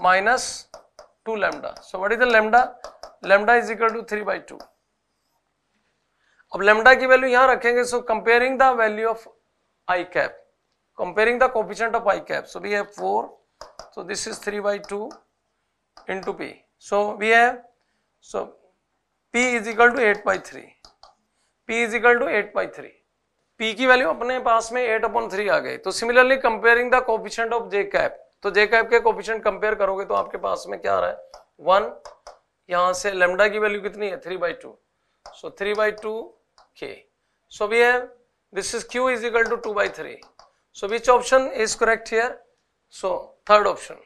minus two lambda so what is the lambda lambda is equal to three by two अब लेमडा की वैल्यू यहां रखेंगे so comparing the value of I cap comparing comparing the coefficient of i cap so we have 4 so this is 3 by 2 into p so we have so P is equal to eight by three P is equal to eight by three P की value अपने पास में eight upon three आ गई तो similarly comparing the coefficient of J cap तो J cap के coefficient compare करोगे तो आपके पास में क्या आ रहा है वन यहां से लेमडा की वैल्यू कितनी है three by two so three by two k so we have this is q is equal to two by three so which option is correct here so third option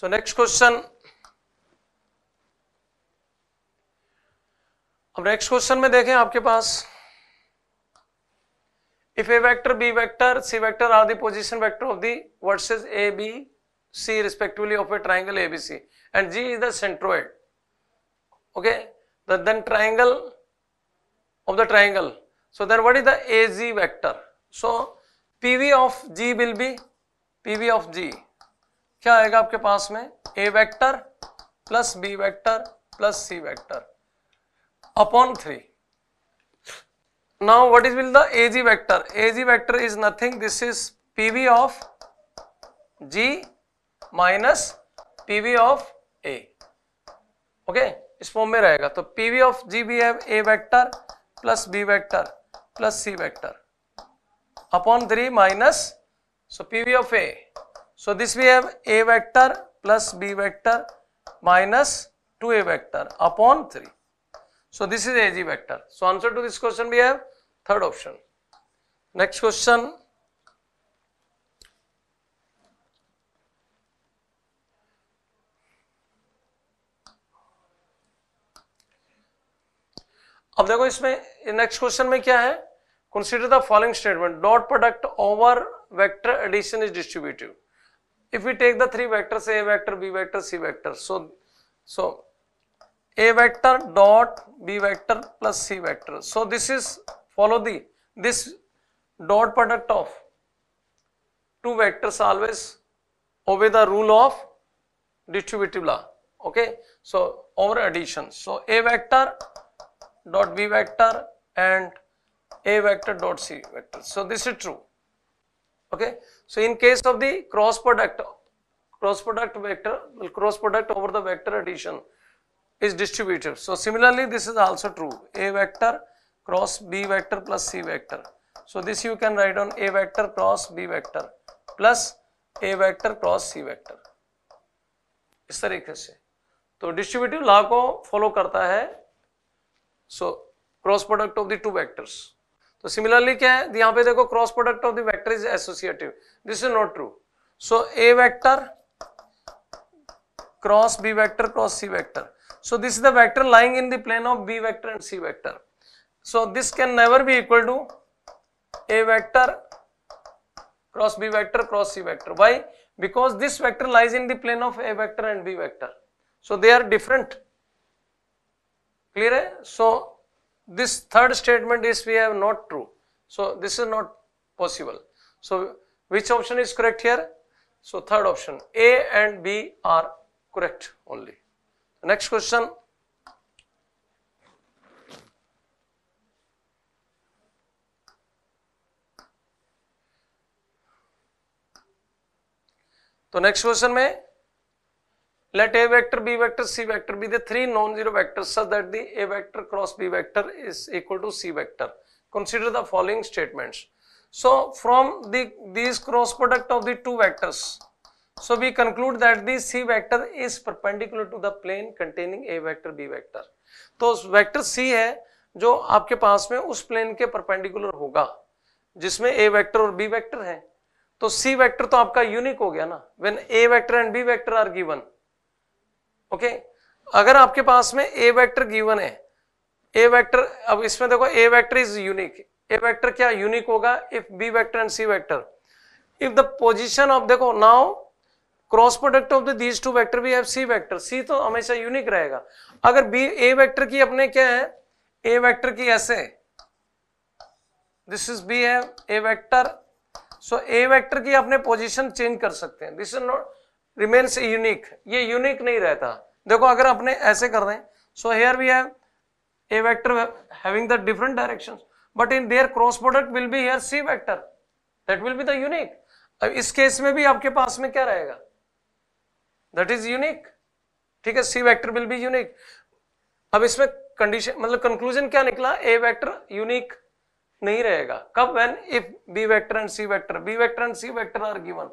so next question अब next question में देखें आपके पास if a vector B vector C vector are position vector of the vertices A B C respectively of a triangle A B C and G is the centroid okay then triangle of the triangle so then what is the A G vector so PV of G will be P V of G क्या आएगा आपके पास में a vector plus b vector plus c vector upon three now what is will the AG vector AG vector is nothing this is PV of G minus PV of A okay इस form में रहेगा तो P V of G B एव a vector plus b vector plus c vector upon three minus so P V of A so this we have a vector plus b vector minus two a vector upon three so this is ag vector so answer to this question we have third option next question अब देखो इसमें next question में क्या है consider the following statement dot product over vector addition is distributive if you take the three vectors a vector B vector C vector so so a vector dot b vector plus c vector. So, this is follow the this dot product of two vectors always obey the rule of distributive law okay. So, over addition. So, a vector dot b vector and a vector dot c vector. So, this is true okay. So, in case of the cross product cross product vector cross product over the vector addition is distributive. So, similarly this is also true A vector cross B vector plus C vector. So, this you can write on A vector cross B vector plus A vector cross C vector. इस तरीके से तो distributive law को follow करता है so cross product of the two vectors तो similarly क्या है यहाँ पे देखो cross product of the vector is associative this is not true so a vector cross B vector cross c vector So this is the vector lying in the plane of B vector and C vector. So this can never be equal to A vector cross B vector cross C vector. Why? Because this vector lies in the plane of A vector and B vector. So they are different. Clear? So this third statement is we have not true. So this is not possible. So which option is correct here? So third option A and B are correct only. Next question तो next question में let A vector B vector C vector B they three non zero vector so that the A vector cross B vector is equal to C vector consider the following statements so from these cross product of the two vectors So we conclude that the C vector is perpendicular to the plane containing A vector, B vector. तो vector C है जो आपके पास में उस plane के perpendicular होगा जिसमें A वेक्टर और B वेक्टर है तो C वेक्टर तो आपका यूनिक हो गया ना when A vector and B vector are given okay अगर आपके पास में A वेक्टर गिवन है A वेक्टर अब इसमें देखो A vector is unique A vector क्या यूनिक होगा if B vector and C vector if the position of देखो now cross product of these two vector भी हैव सी वैक्टर सी तो हमेशा यूनिक रहेगा अगर बी ए वैक्टर की अपने क्या है ए वैक्टर की ऐसे दिस इज बी है ए वैक्टर सो ए वैक्टर की अपने पोजिशन चेंज कर सकते हैं this is not remains unique ये यूनिक नहीं रहता देखो अगर अपने ऐसे कर रहे हैं so here we have a vector having the different directions but in their cross product will be here c vector that will be the unique इस केस में भी आपके पास में क्या रहेगा दैट इज यूनिक ठीक है C vector will be unique अब इसमें कंडीशन मतलब कंक्लूजन क्या निकला ए वेक्टर यूनिक नहीं रहेगा कब when if B vector and C vector B vector and C vector are given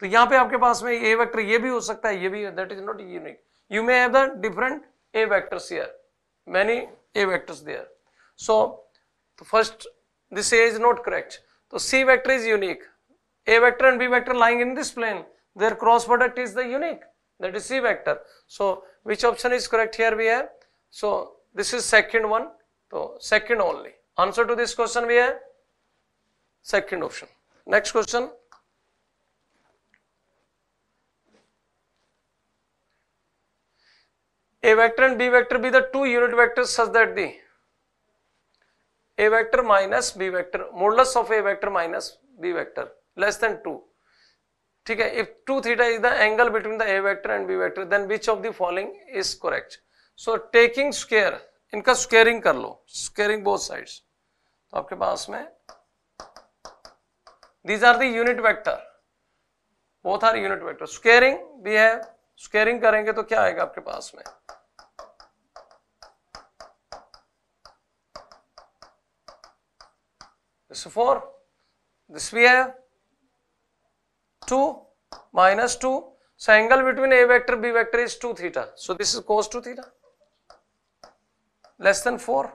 तो यहां पे आपके पास में ए वेक्टर ये भी हो सकता है ये भी that is not unique you may have the different a vectors here many a vectors there so first this A is not correct तो C vector is unique A vector and B vector lying in this plane Their cross product is the unique, that is C vector. So, which option is correct here we have? So, this is second one, so second only. Answer to this question we have second option. Next question. A vector and B vector be the two unit vectors such that the A vector minus B vector, modulus of A vector minus B vector less than 2 ठीक है if two theta is the angle between the A vector and B vector then which of the following is correct so taking square इनका squaring कर लो squaring both sides तो आपके पास में these are the unit vector both are unit vector squaring भी है squaring करेंगे तो क्या आएगा आपके पास में दिस फोर दिस भी है 2 minus 2. So angle between A vector, B vector is 2 theta. So this is cos 2 theta less than 4.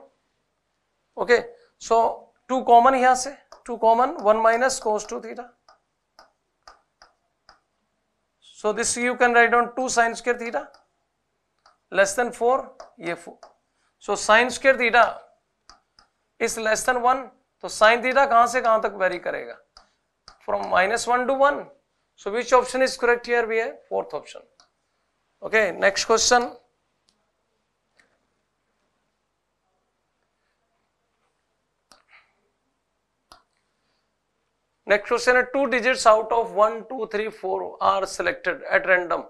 Okay. So 2 common here say 2 common 1 minus cos 2 theta. So this you can write down 2 sine square theta less than 4 ये 4. So sine square theta is less than 1 तो sin theta कहाँ से कहाँ तक very करेगा from minus 1 to 1. So, which option is correct here? We have fourth option. Okay, next question. Next question, two digits out of 1, 2, 3, 4 are selected at random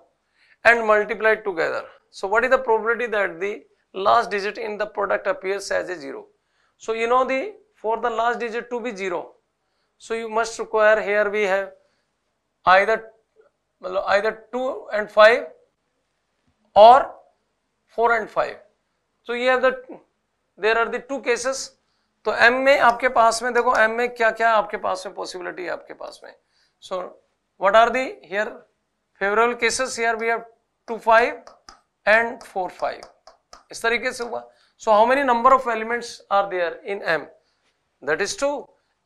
and multiplied together. So, what is the probability that the last digit in the product appears as a 0? So, you know the for the last digit to be 0, so you must require here we have either either two and 5 or four and 5 so ये the there are the two cases तो M में आपके पास में देखो M में क्या क्या आपके पास में पॉसिबिलिटी है आपके पास में so what are the here favourable cases here we have two five and four five इस तरीके से हुआ so how many number of elements are there in M that is two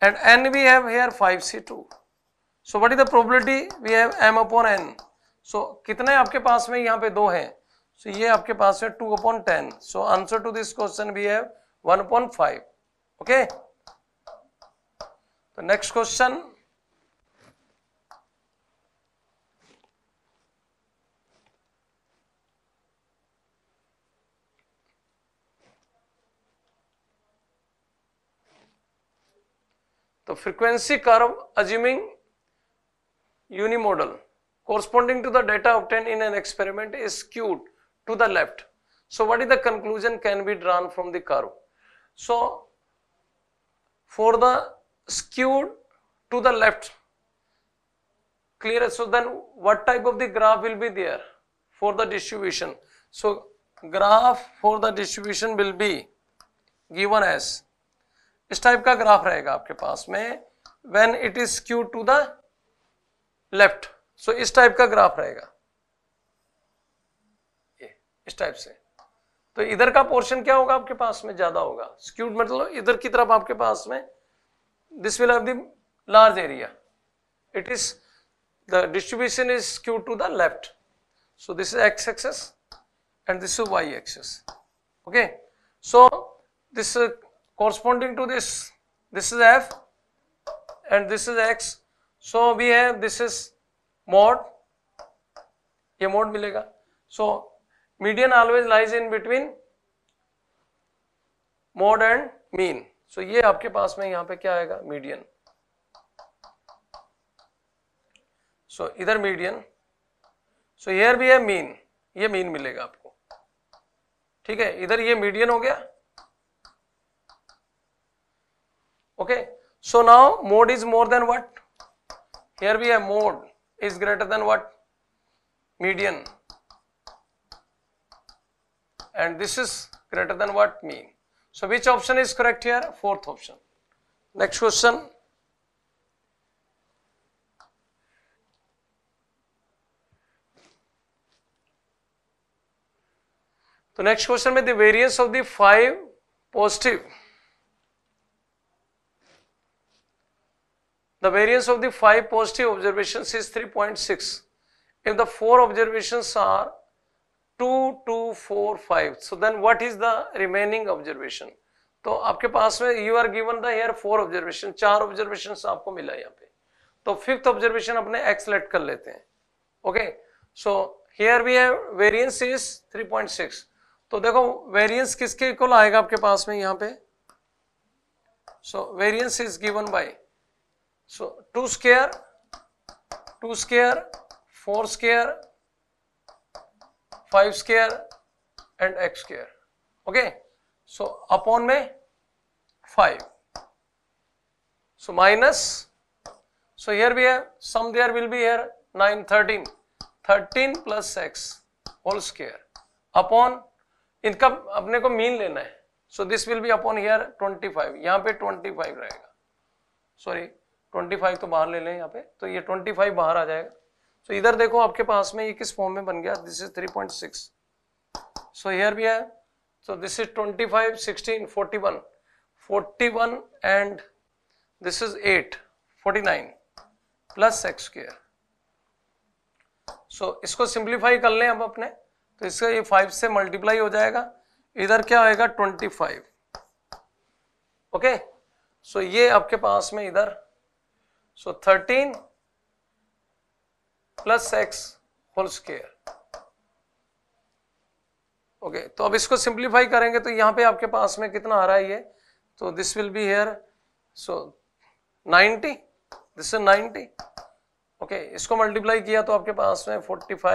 At n we have here 5c2. So what is the probability? We have m upon n. So कितने आपके पास में यहाँ पे दो हैं सो so, ये आपके पास में two upon ten so answer to this question भी है वन अपॉन फाइव ओके तो next question the frequency curve assuming unimodal corresponding to the data obtained in an experiment is skewed to the left. So, what is the conclusion can be drawn from the curve? So, for the skewed to the left clear. So, then what type of the graph will be there for the distribution? So, graph for the distribution will be given as इस type का graph रहेगा आपके पास में when it is skew to the left so इस type का graph रहेगा ये इस टाइप से तो इधर का पोर्शन क्या होगा आपके पास में ज्यादा होगा स्क्यूड मतलब इधर की तरफ आपके पास में this will have the large area it is the distribution is skewed to the left so this is X axis and this is Y axis okay so this corresponding to this this is f and this is x so we have this is mod ये mode मिलेगा so median always lies in between mode and mean so ये आपके पास में यहां पे क्या आएगा मीडियन सो so, इधर मीडियन सो हेयर भी है मीन ये मीन मिलेगा आपको ठीक है इधर ये मीडियन हो गया Okay. So now mode is more than what? Here we have mode is greater than what? Median. And this is greater than what mean. So which option is correct here? Fourth option. Next question. So next question में the variance of the five positive The variance of the five positive observations is 3.6. If the four observations are 2, 2, 4, 5, so then what is the remaining observation? तो आपके पास में you are given the here four observation चार observation आपको मिला यहाँ पे तो फिफ्थ ऑब्जर्वेशन अपने एक्स लेट कर लेते हैं okay so here we have variance is 3.6 तो देखो वेरिएंस किसके इक्वल आएगा आपके पास में यहाँ पे so variance is given by 3.6 so two square two square four square five square and X square okay so upon में five so minus so here भी है sum there will be here nine thirteen thirteen plus X whole square upon इनका अपने को mean लेना है so this will be upon here twenty five यहां पर ट्वेंटी फाइव रहेगा सॉरी ट्वेंटी फाइव तो बाहर ले लें यहाँ पे तो ये ट्वेंटी फाइव बाहर आ जाएगा सो इधर देखो आपके पास में ये किस फॉर्म में बन गया this is three point six so here भी है so this is twenty five sixteen forty one forty one and this is eight forty nine plus X square so इसको सिंप्लीफाई कर लें हम अपने तो इसका ये फाइव से मल्टीप्लाई हो जाएगा इधर क्या होएगा फाइव ओके सो ये आपके पास में इधर So 13 plus x whole square okay तो अब इसको सिंप्लीफाई करेंगे तो यहां पे आपके पास में कितना आ रहा है ये तो this will be here so 90 this is 90 okay okay, इसको मल्टीप्लाई किया तो आपके पास में 45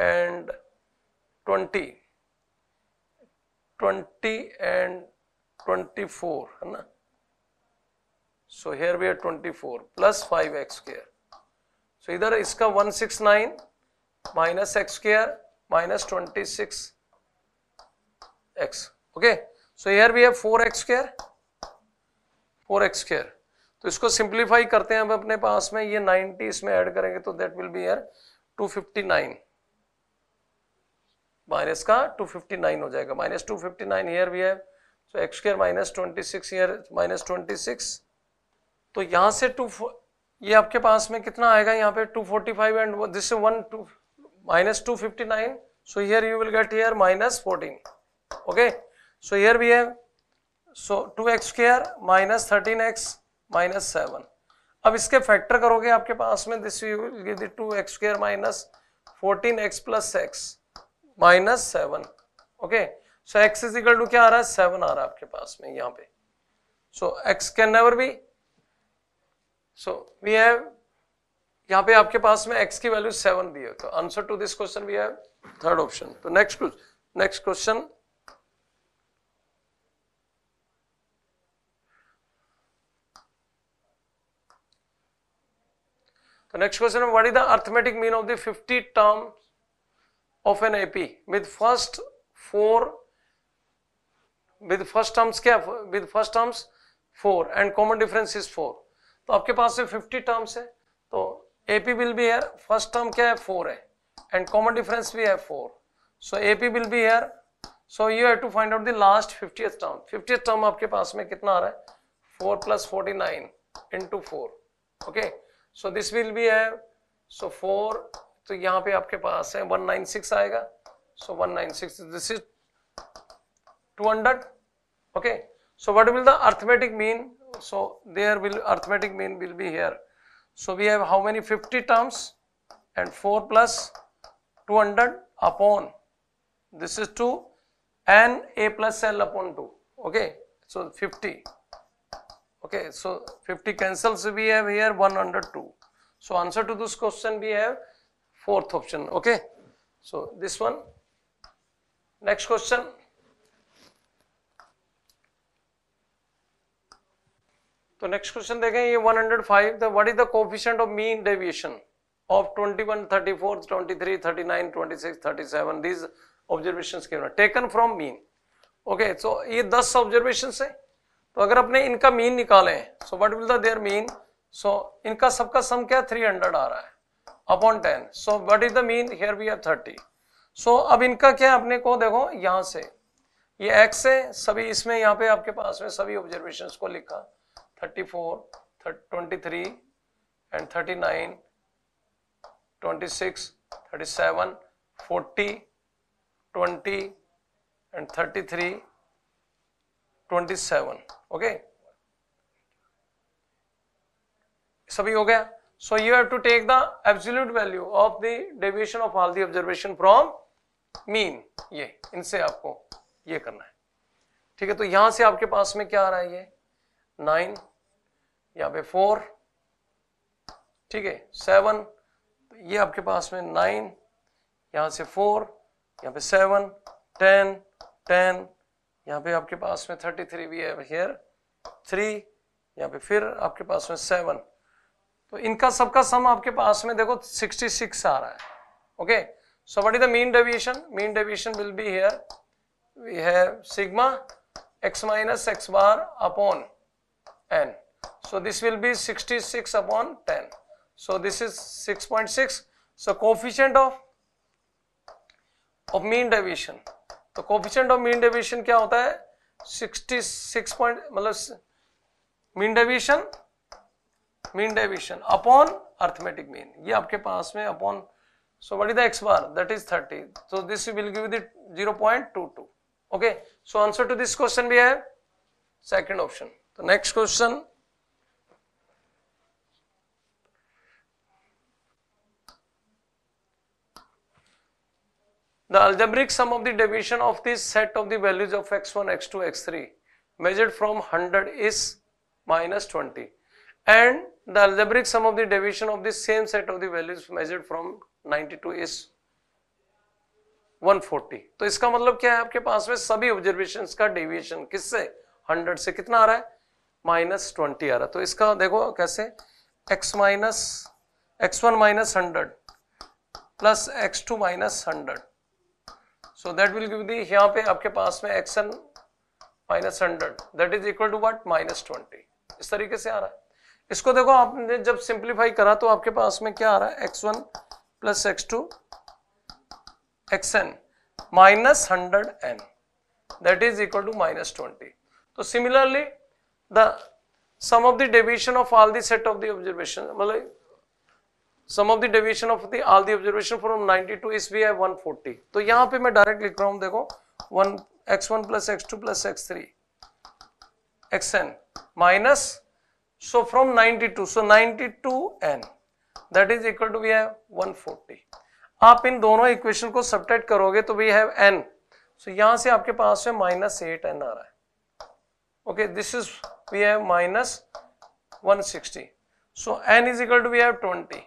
एंड 20 20 एंड 24 है ना So here we are 24 plus 5x square. So either इसका 169 minus x square minus okay so Okay. So here we have 4x square 4x square. तो इसको सिंप्लीफाई करते हैं अब अपने पास में ये 90 इसमें ऐड करेंगे तो that will be here 259 minus का 259 हो जाएगा minus 259 here we have so X square minus twenty six here minus twenty six तो यहां से टू ये आपके पास में कितना आएगा यहाँ पे 245 and this one two minus two fifty nine so here you will get here minus fourteen okay so here भी है so two X square minus thirteen X minus seven अब इसके फैक्टर करोगे आपके पास में this you will two X square minus fourteen X plus x minus seven okay so X is equal to क्या आ रहा है सेवन आ रहा है आपके पास में यहाँ पे so X can never be so we have यहां पे आपके पास में x की वैल्यू सेवन दी है तो answer to this question we have third option तो नेक्स्ट नेक्स्ट क्वेश्चन तो next question what is the arithmetic mean of the 50 term of an AP with first four with first terms क्या with first terms four and common difference is four तो आपके पास से 50 terms है तो AP will be here first term क्या है four है एंड कॉमन डिफरेंस भी है four so AP will be here so you have to find out the last fifty term fifty term आपके पास में कितना आ रहा है four plus forty okay so this will be है सो फोर तो यहाँ पे आपके पास है वन नाइन सिक्स आएगा so one nine six this is two hundred okay so what will the arithmetic mean So, there will arithmetic mean will be here. So, we have how many 50 terms and 4 plus 200 upon this is 2 and a plus l upon 2 okay. So, 50 okay. So, 50 cancels we have here 102. So, answer to this question we have fourth option okay. So, this one next question तो next question देखें ये 105 the what is the coefficient of mean deviation of 21 34 23 39 26 37 these observations के taken from mean okay so ये 10 observations है तो अगर अपने इनका मीन निकालें so what will the their mean so इनका सबका सम क्या 300 आ रहा है upon 10 so what is the mean here we have 30 so अब इनका क्या अपने को देखो यहां से ये x है सभी इसमें यहाँ पे आपके पास में सभी ऑब्जर्वेशंस को लिखा है 34, 23 and 39, 26, 37, 40, 20 and 33, 27 okay. सभी हो गया so you have to take the absolute value of the deviation of all the observation from mean ये इनसे आपको ये करना है ठीक है तो यहां से आपके पास में क्या आ रहा है ये नाइन यहाँ पे फोर ठीक है सेवन ये आपके पास में नाइन यहाँ से फोर यहाँ पे सेवन टेन टेन यहाँ पे आपके पास में थर्टी थ्री भी है हेयर थ्री यहाँ पे फिर आपके पास में सेवन तो इनका सबका सम आपके पास में देखो सिक्सटी सिक्स आ रहा है okay so what is the mean deviation mean deviation will be here we have sigma X minus X bar upon n. So this will be 66 upon 10. So this is 6.6. .6. So coefficient of of mean deviation. तो coefficient of mean deviation क्या होता है 66 point मतलब mean deviation mean deviation upon arithmetic mean ये आपके पास में upon so what is the X bar that is 30 so this will give the 0.22 okay so answer to this question भी है सेकंड ऑप्शन तो next question the algebraic sum of the division of this set of the values of X one x two X three measured from hundred is minus twenty and the algebraic sum of the division of this same set of the values measured from ninety two is 140. तो इसका मतलब क्या है आपके पास में सभी observation का डेविएशन किससे 100 से कितना आ रहा है माइनस ट्वेंटी आ रहा तो इसका देखो कैसे X minus X one minus hundred plus x two minus hundred so that will give the यहाँ पे आपके पास में X N minus hundred that is equal to what minus twenty इस तरीके से आ रहा है इसको देखो आपने जब सिंप्लीफाई करा तो आपके पास में क्या आ रहा है X one plus x two X N minus hundred N that is equal to minus twenty तो similarly the sum of the deviation of all the set of the observation मतलब sum of the deviation of the all the observation from 90 is we have 140 तो यहाँ पे मैं direct लिख रहा हूँ देखो 1 x1 plus x2 plus x3 xn minus so from 92 so 92 N that is equal to we have 140 आप इन दोनों इक्वेशन को सब करोगे तो वी हैव एन सो यहां से आपके पास में माइनस एट एन आ रहा है okay this is we have minus 160. So, n is equal to we have 20.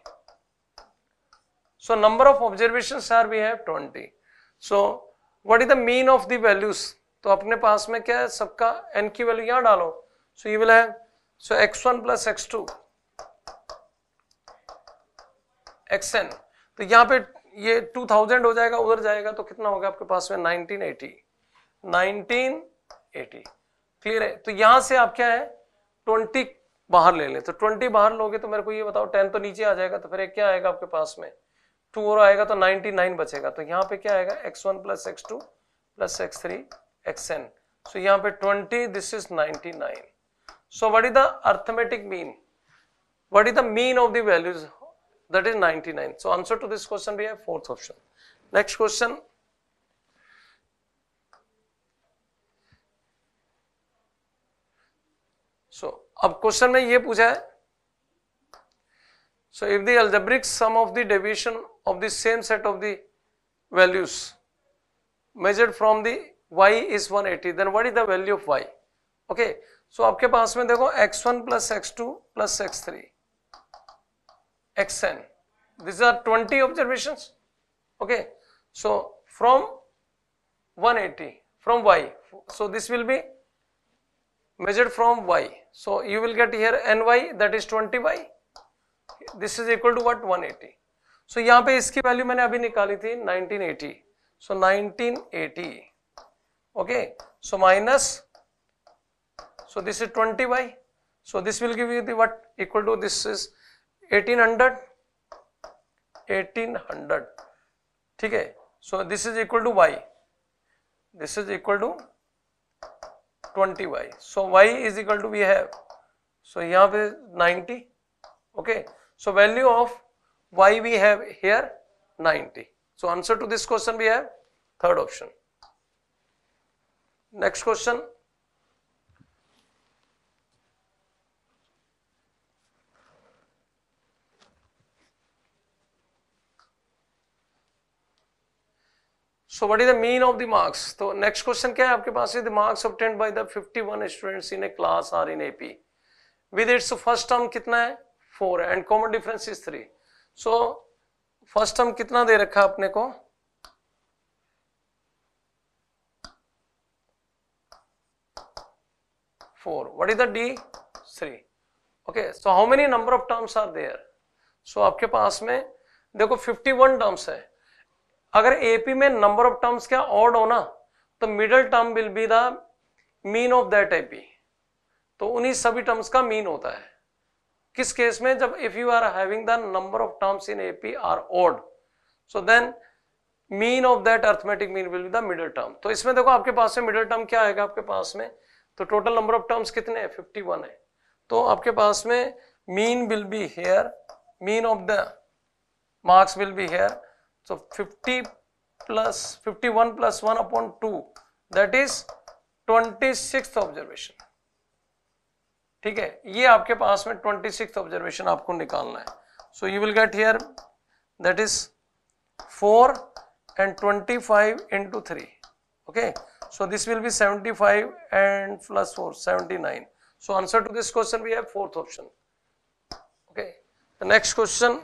So, number of observations are we have 20. So, what is the mean of the values? तो अपने पास में क्या है सबका n की वैल्यू यहाँ डालो सो ये विल है so x1 one plus x two X N तो यहाँ पे ये 2000 हो जाएगा उधर जाएगा तो कितना होगा आपके पास में 1980 1980 क्लियर है तो यहां से आप क्या है ट्वेंटी बाहर ले लें तो ट्वेंटी बाहर लोगे तो मेरे को ये बताओ टेन तो नीचे आ जाएगा तो फिर एक क्या आएगा आपके पास में टू और आएगा तो नाइनटी नाइन बचेगा तो यहाँ पे क्या आएगा x one plus x two plus x three x n so यहाँ पे twenty this is ninety nine so what is the arithmetic mean what is the mean of the values is ninety nine so answer to this question भी है fourth option next question अब question में ये पूछा है so if the algebraic sum of the deviation of the same set of the values measured from the y is 180 eighty then what is the value of y okay so आपके पास में देखो x one plus x two plus x three x n this are twenty observation okay so from one eighty from y so this will be measured from y So, you will get here ny that is 20y. This is equal to what 180. So, here पे इसकी value मैंने 1980. So, 1980. Okay. So, minus. So, this is 20y. So, this will give you the what equal to this is 1800. 1800. Okay. So, this is equal to y. This is equal to 20y. So y is equal to we have. So here we 90. Okay. So value of y we have here 90. So answer to this question we have third option. Next question. So what is the mean of the marks तो next question क्या है आपके पास is the marks obtained by the 51 students in a class are in AP with its first term कितना है four है and common difference is three so first term कितना दे रखा है अपने को four what is the d three okay so how many number of terms are there so आपके पास में देखो 51 टर्म्स है अगर एपी में नंबर ऑफ टर्म्स क्या ऑड हो ना तो middle term will be the mean of that AP तो उन्हीं सभी टर्म्स का मीन होता है किस केस में जब if you are having the number of terms in AP are odd so then mean of that arithmetic mean will be the middle term तो इसमें देखो आपके पास में मिडल टर्म क्या आएगा आपके पास में तो टोटल नंबर ऑफ टर्म्स कितने फिफ्टी वन है तो आपके पास में mean will be here mean of the marks will be here So 50 plus 51 plus 1 upon 2 that is 26th observation. ठीक है ये आपके पास में 26th ऑब्जर्वेशन आपको निकालना है so you will get here that is 4 and 25 into 3 okay so this will be 75 and plus 4 79 so answer to this question we have fourth option okay the next question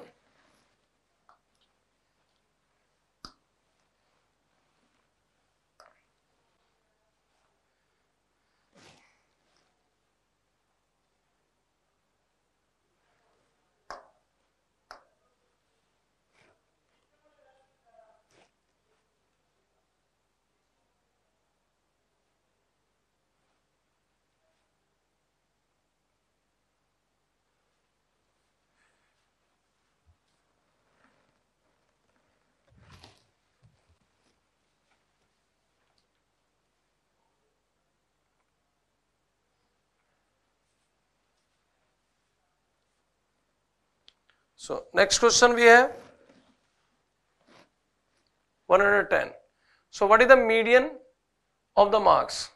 So next question we have 110. So what is the median of the marks?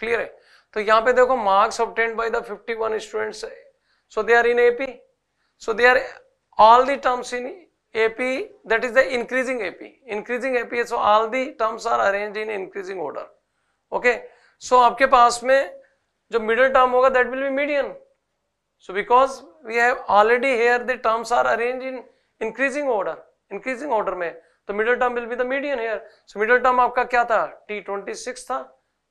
Clear है? तो यहाँ पे देखो marks obtained by the 51 students. So they are in AP. So they are all the terms in AP. That is the increasing AP. Increasing AP. So all the terms are arranged in increasing order. Okay. So आपके पास में जो middle term होगा that will be median. So because we have already here the terms are arranged in increasing order increasing order mein to middle term will be the median here so middle term aapka kya tha T26 tha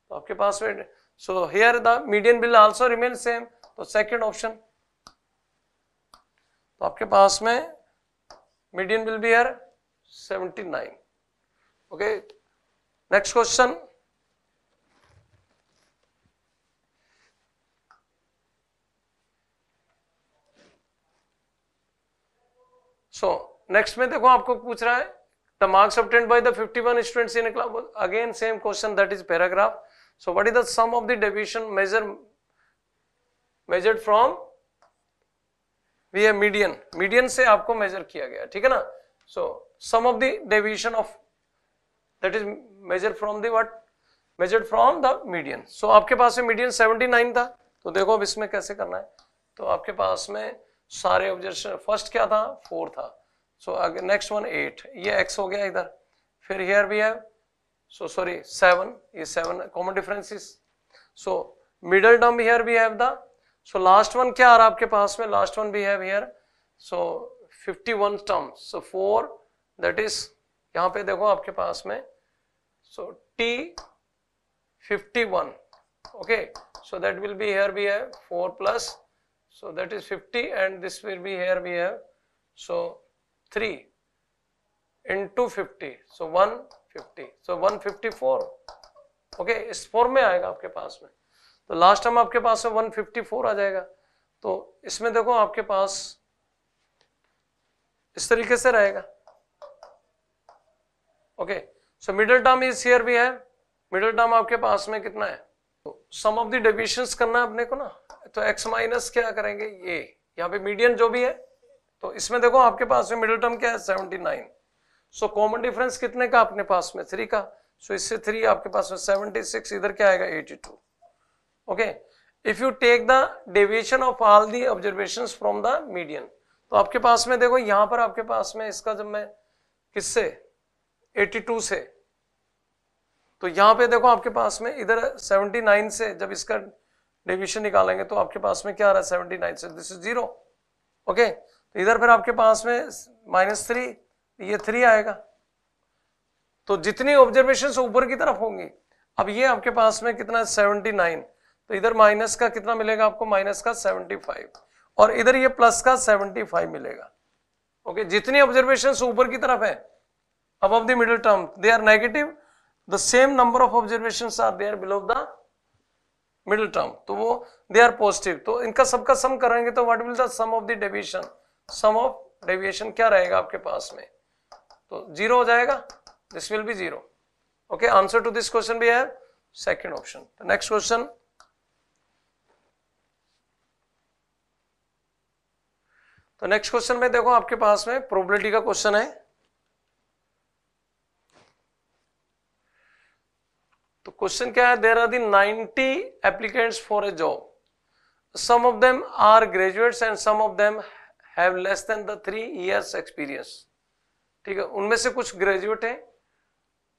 to aapke paas mein so here the median will also remain same तो second option to aapke paas mein median will be here 79 okay next question so next में देखो आपको पूछ रहा है the marks obtained by the 51 students in class again same question that is paragraph so what is the sum of the deviation measure measured from we have median median से आपको measure किया गया ठीक है ना so sum of the deviation of that is measure from the what measured from the median so आपके पास में मीडियन 79 था तो देखो अब इसमें कैसे करना है तो आपके पास में सारे ऑब्जेक्शन फर्स्ट क्या था फोर था सो नेक्स्ट वन एट ये एक्स हो गया इधर फिर हेयर भी है सो सॉरी सेवन ये seven common differences so middle term here भी है द सो लास्ट वन क्या आ रहा है आपके पास में लास्ट वन भी है here so fifty one term so four that is यहाँ पे देखो आपके पास में so t fifty one okay so that will be here भी है four plus So that is 50 and this will be here we have. So 3 into 50. So 150. So 154. Okay okay, इस four में आएगा आपके पास में तो लास्ट टाइम आपके पास में 154 आ जाएगा तो इसमें देखो आपके पास इस तरीके से रहेगा okay so middle term is here भी है मिडिल टर्म आपके पास में कितना है सम ऑफ द डेविएशंस करना है अपने को ना तो x माइनस क्या करेंगे ये यहाँ पे मीडियम जो भी है तो इसमें देखो आपके पास में मिडिल टर्म क्या है seventy nine so common difference कितने का अपने पास में थ्री का सो so इससे थ्री आपके पास में सेवनटी सिक्स इधर क्या आएगा eighty two okay if you take the deviation of all the observation from the medium तो आपके पास में देखो यहां पर आपके पास में इसका जब मैं किससे 82 से तो यहां पे देखो आपके पास में इधर 79 से जब इसका डिविजन निकालेंगे तो आपके पास में क्या आ रहा है सेवेंटी नाइन से दिस इज जीरो ओके तो इधर फिर आपके पास में माइनस थ्री ये थ्री आएगा तो जितनी ऑब्जर्वेशन ऊपर की तरफ होंगी अब ये आपके पास में कितना सेवेंटी नाइन तो इधर माइनस का कितना मिलेगा आपको माइनस का सेवेंटी फाइव और इधर ये प्लस का सेवेंटी फाइव मिलेगा ओके जितनी ऑब्जर्वेशन ऊपर की तरफ है अब of the middle term they are negative the same number of observation are there below the middle term तो वो दे आर पॉजिटिव तो इनका सबका सम करेंगे तो what will the sum of the deviation sum of deviation क्या रहेगा आपके पास में तो जीरो हो जाएगा this will be zero okay answer to this question भी है सेकेंड ऑप्शन नेक्स्ट क्वेश्चन तो नेक्स्ट क्वेश्चन में देखो आपके पास में प्रोबेबिलिटी का क्वेश्चन है तो क्वेश्चन क्या है there are the ninety applicant for a job some of them are graduates and some of them have less than the three years experience ठीक है उनमें से कुछ ग्रेजुएट हैं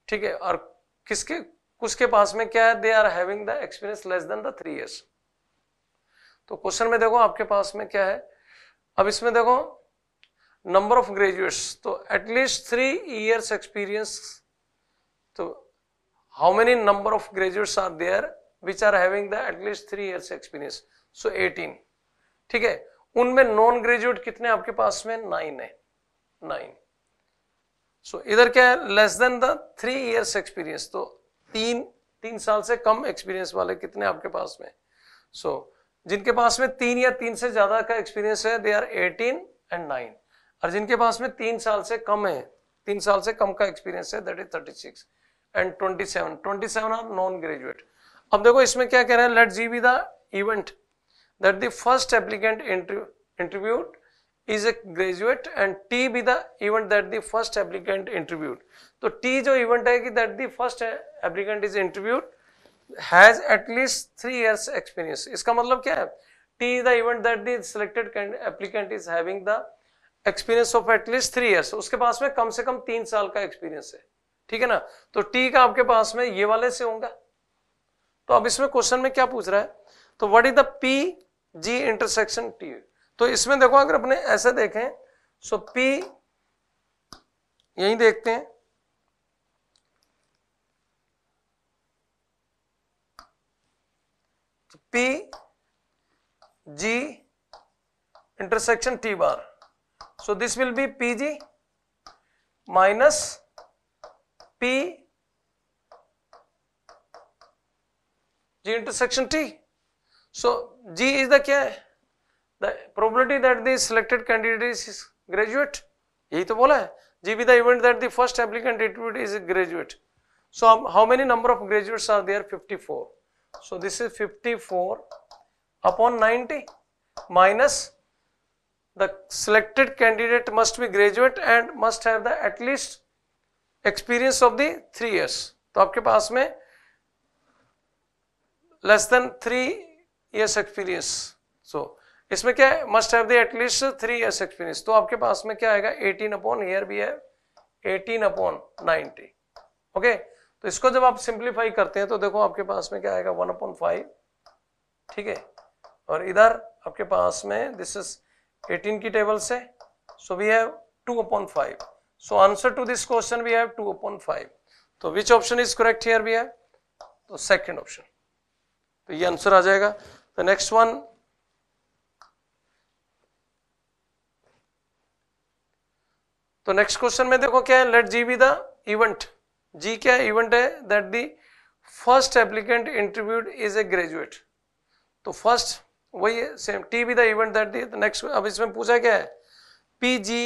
ठीक है और किसके कुछ के पास में क्या है they are having the experience less than the three years तो क्वेश्चन में देखो आपके पास में क्या है अब इसमें देखो नंबर ऑफ ग्रेजुएट्स तो एटलीस्ट थ्री इयर्स एक्सपीरियंस तो how many number of graduates are there which are having the at least 3 years experience so 18 ठीक है उनमें non graduate कितने आपके पास में 9 है 9 so, इधर क्या है less than the 3 years experience तो 3 3 साल से कम experience वाले कितने आपके पास में so, जिनके पास में तीन या तीन से ज्यादा का एक्सपीरियंस है दे आर 18 एंड 9 और जिनके पास में तीन साल से कम है तीन साल से कम का एक्सपीरियंस है that is 36 and 27 27 are non graduate अब देखो इसमें क्या कह रहे हैं let G be the event that the first applicant interview is a graduate and T be the event that the first applicant interview तो टी जो इवेंट है कि that the first applicant is interview has at least three years experience इसका मतलब क्या है T the event that the selected applicant is having the experience of at least three years उसके पास में कम से कम तीन साल का एक्सपीरियंस है ठीक है ना तो टी का आपके पास में ये वाले से होगा तो अब इसमें क्वेश्चन में क्या पूछ रहा है तो what is the P G intersection T तो इसमें देखो अगर अपने ऐसे देखें सो पी यही देखते हैं P G intersection T bar so this will be P G minus P G intersection T. So, G is the क्या The probability that the selected candidate is graduate. यही तो बोला है G be the event that the first applicant interviewed is a graduate. So, um, how many number of graduates are there? 54. So, this is 54 upon 90 minus the selected candidate must be graduate and must have the at least experience of the three years तो आपके पास में less than three years experience so इसमें क्या है must have at least three years experience तो आपके पास में क्या आएगा एटीन अपॉन ईयर भी है एटीन अपॉन नाइनटी ओके तो इसको जब आप सिंप्लीफाई करते हैं तो देखो आपके पास में क्या आएगा वन अपॉन फाइव ठीक है और इधर आपके पास में दिस इज एटीन की टेबल से so we have two upon five So answer to this question we have 2 upon 5. तो which option is correct here we have? तो second option. तो ये answer आ जाएगा. The next one. तो next question में देखो क्या है let G be the event G क्या इवेंट है that the first applicant interviewed is a graduate तो फर्स्ट वही है same T be the event that the next अब इसमें पूछा क्या है पी जी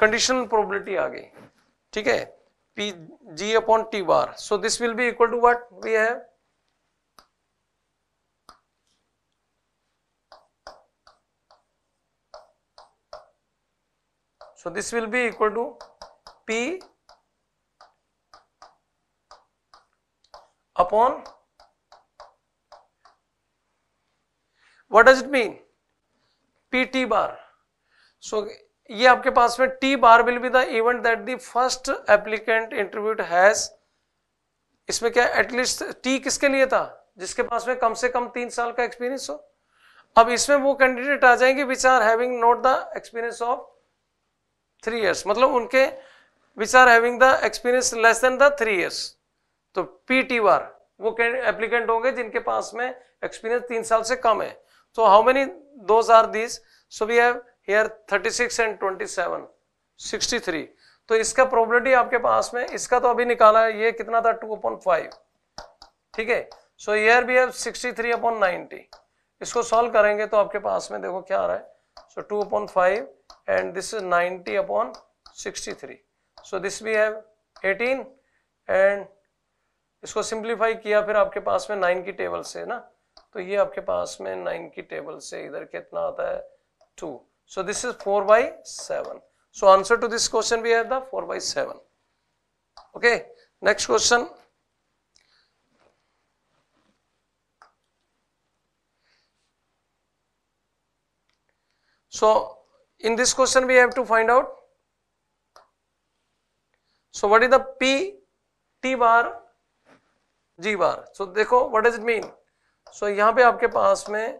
कंडीशनल प्रोबेबिलिटी आ गई ठीक है P G upon T bar so this will be equal to what we have so this will be equal to P upon what does it mean P T bar so ये आपके पास में T bar will be the event that the first applicant interviewed has इसमें क्या at least T किसके लिए था जिसके पास में कम से कम तीन साल का एक्सपीरियंस हो अब इसमें वो कैंडिडेट आ जाएंगे which are having not the experience of three years मतलब उनके which are having the experience less than the three years तो पी टी बार वो एप्लीकेंट होंगे जिनके पास में एक्सपीरियंस तीन साल से कम है तो how many those are these so we have here 36 and 27 63 तो इसका प्रोबेबिलिटी आपके पास में इसका तो अभी निकाला है ये कितना था 2 अपॉन फाइव ठीक है सो हियर भी है 63 थ्री अपॉन नाइनटी इसको सॉल्व करेंगे तो आपके पास में देखो क्या आ रहा है so two upon five and this is ninety upon sixty three so this we have eighteen and इसको सिंप्लीफाई किया फिर आपके पास में नाइन की टेबल से ना तो ये आपके पास में नाइन की टेबल से इधर कितना आता है two So this is 4 by 7. So answer to this question we have the 4 by 7. Okay. Next question. So in this question we have to find out. So what is the P, T bar, G bar. So देखो what does it mean? So यहाँ पे आपके पास में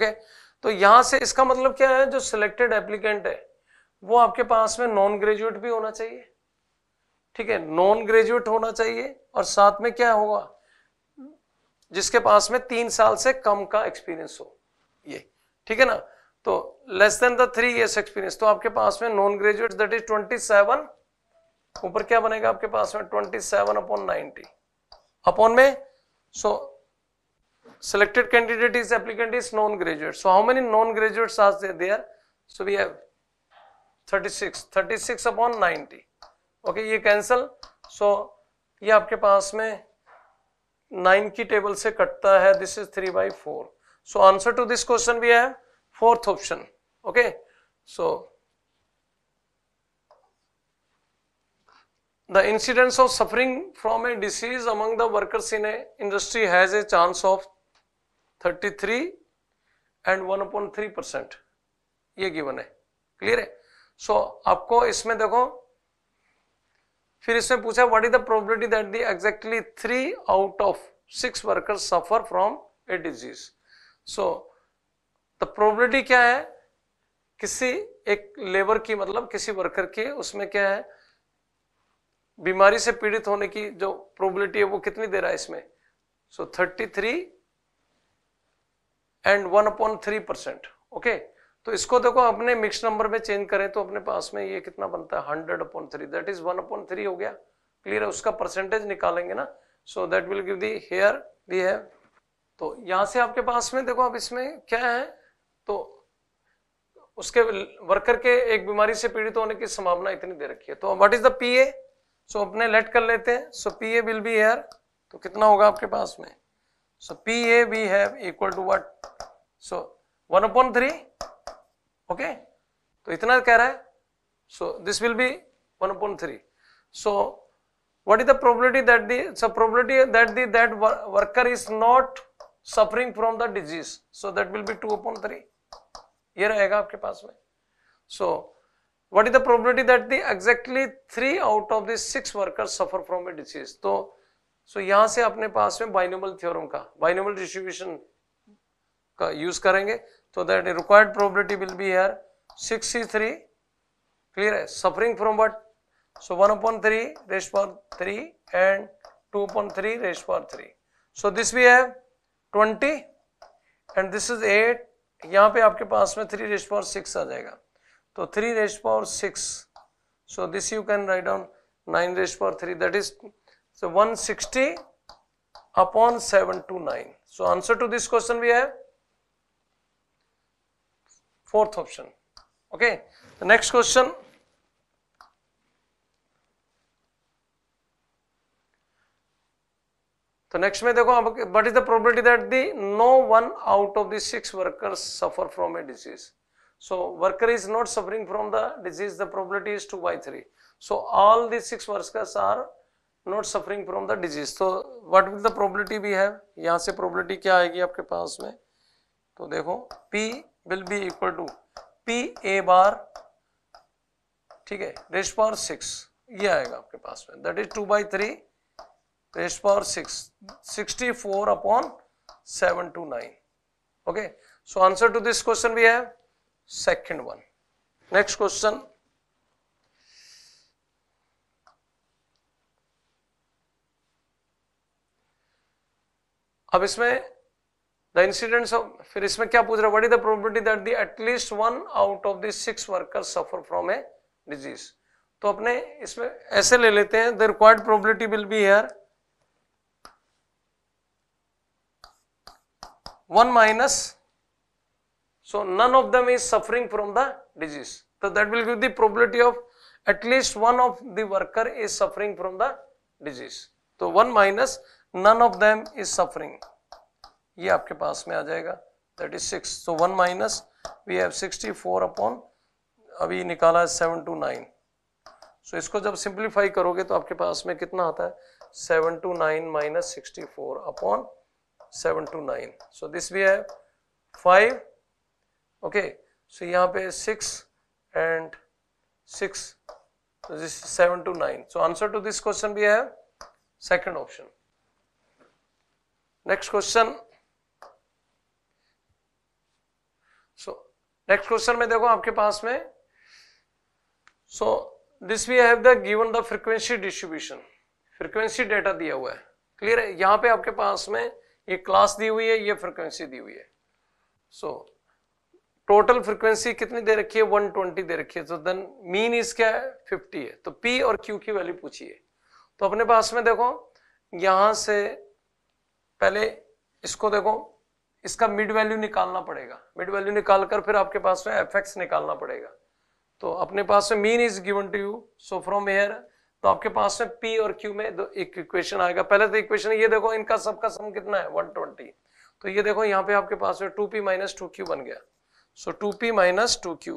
okay तो यहां से इसका मतलब क्या है जो सिलेक्टेड एप्लीकेंट है वो आपके पास में नॉन ग्रेजुएट भी होना चाहिए ठीक है नॉन ग्रेजुएट होना चाहिए और साथ में क्या होगा जिसके पास में तीन साल से कम का एक्सपीरियंस हो ये ठीक है ना तो less than the three years experience तो आपके पास में non graduate that is twenty seven ऊपर क्या बनेगा आपके पास में twenty seven upon ninety upon में so so, selected candidate is applicant is non-graduate. So how many non-graduates are there? So we have 36, 36 upon 90. Okay, ye cancel. So ye aapke paas mein 9 ki table se katta hai this is 3 by 4 so answer to this question we have fourth option okay so the incidence of suffering from a disease among the workers in a industry has a chance of thirty three and one point three percent ये given है clear है so so, आपको इसमें देखो फिर इसमें पूछा what is the probability that the exactly three out of six workers suffer from a disease so the probability क्या है किसी एक लेबर की मतलब किसी वर्कर की उसमें क्या है बीमारी से पीड़ित होने की जो प्रोबेबिलिटी है वो कितनी दे रहा है इसमें so thirty three and one upon three percent okay तो इसको देखो अपने मिक्स नंबर में चेंज करें तो अपने पास में ये कितना बनता है hundred upon three that is one upon three हो गया क्लियर है उसका परसेंटेज निकालेंगे ना so that will give the here we have तो यहां से आपके पास में देखो आप इसमें क्या है तो उसके वर्कर के एक बीमारी से पीड़ित होने की संभावना इतनी दे रखी है तो what is the P A so अपने लेट कर लेते हैं so P A will be here तो कितना होगा आपके पास में So p a we have equal to what? So 1 upon 3, okay? to itna keh raha hai so this will be 1 upon 3 so what is the probability that the so probability that the that worker is not suffering from the disease so that will be 2 upon 3 ye rahega aapke paas mein so what is the probability that the exactly 3 out of the 6 workers suffer from a disease so, so so, यहां से अपने पास में बाइनोबल theorem का बाइनोबल distribution का use करेंगे तो that required probability will be here six three clear है suffering from what so one upon three raise पर three and two upon three raise पर three so this we have twenty and this is eight यहाँ पे आपके पास में three raise power six आ जाएगा तो three raise power six so this you can write down nine raise power three that is So 160 upon 729. So answer to this question we have fourth option. Okay. The next question. So next me dekho, what is the probability that the no one out of the six workers suffer from a disease? So worker is not suffering from the disease, the probability is 2 by 3. So all the six workers are not suffering from the disease तो what will the probability भी है यहाँ से probability क्या आएगी आपके पास में तो देखो P will be equal to P A bar ठीक है रेस्ट पावर सिक्स ये आएगा आपके पास में that is two by three rest power six sixty four upon seven two nine okay so answer to this question भी है second one next question अब इसमें द इंसिडेंट ऑफ फिर इसमें क्या पूछ रहा है what is the probability that the at least one out of six worker suffer from a disease तो अपने इसमें ऐसे ले लेते हैं the required probability will be here one minus so none of them is suffering from the disease तो that will give the probability of at least one of the worker is suffering from the disease तो one minus none of them is suffering ये आपके पास में आ जाएगा that is six so one minus we have sixty four upon अभी निकाला है सेवन टू नाइन सो इसको जब सिंप्लीफाई करोगे तो आपके पास में कितना आता है seven two nine minus sixty four upon seven two nine so this we have five okay so यहाँ पे six and six seven two nine so answer to this question भी है second option Next question So, next question में देखो आपके पास में so this we have the given the frequency distribution frequency data दिया हुआ है क्लियर है यहां पे आपके पास में ये क्लास दी हुई है ये फ्रीक्वेंसी दी हुई है सो टोटल फ्रीक्वेंसी कितनी दे रखी है 120 दे रखी है तो देन मीन इज क्या है 50 है तो पी और क्यू की वैल्यू पूछिए तो अपने पास में देखो यहां से पहले इसको देखो इसका मिड वैल्यू निकालना पड़ेगा मिड वैल्यू निकाल कर फिर आपके पास में एफ एक्स निकालना पड़ेगा तो अपने पास में mean is given to you so from here तो आपके पास में पी और क्यू में दो एक इक्वेशन आएगा पहले तो इक्वेशन ये देखो इनका सबका सम कितना है 120 तो ये देखो यहाँ पे आपके पास में two P minus two Q बन गया so two P minus two Q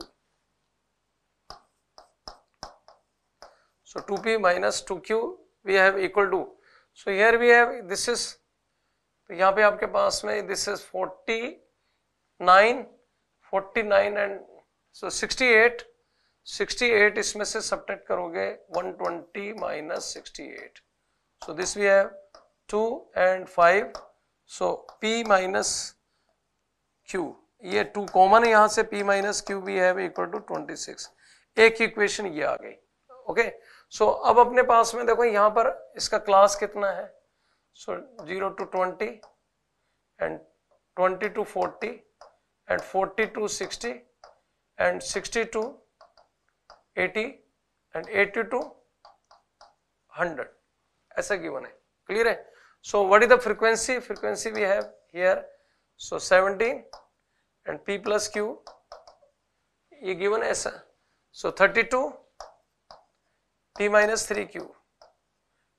so two P minus two Q we have equal to so here we have this is तो यहाँ पे आपके पास में this is 49, 49 and so sixty 68 sixty इसमें से सब्ट्रैक्ट करोगे 120 twenty minus sixty so this we have two and five so p minus Q ये टू कॉमन यहां से p माइनस क्यू भी है इक्वल टू 26, एक इक्वेशन ये आ गई ओके okay? सो so, अब अपने पास में देखो यहां पर इसका क्लास कितना है So, 0 to 20 and 20 to 40 and 40 to 60 and 60 to 80 and 80 to 100 a given है clear है so what is the frequency frequency we have here so 17 and p plus q. Ye given है so 32 p minus 3q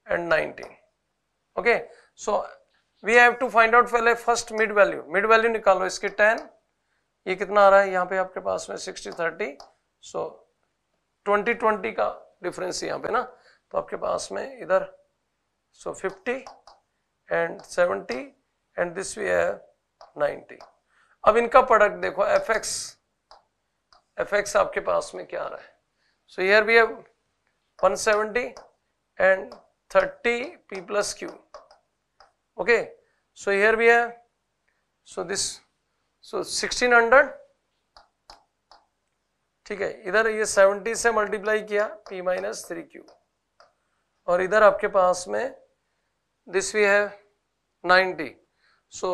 and 19 okay so we have to find out पहले first mid value mid value निकालो इसके ten ये कितना आ रहा है यहाँ पे आपके पास में sixty thirty so twenty twenty 20 का डिफरेंस यहाँ पे ना तो आपके पास में इधर so fifty and seventy and this we है नाइनटी अब इनका प्रोडक्ट देखो एफ एक्स एफ एक्स आपके पास में क्या आ रहा है सो यर भी है one seventy and 30 P plus Q. Okay. So here we have, so this, so 1600 ठीक है इधर ये 70 से मल्टीप्लाई किया P माइनस थ्री क्यू और इधर आपके पास में this we have 90 so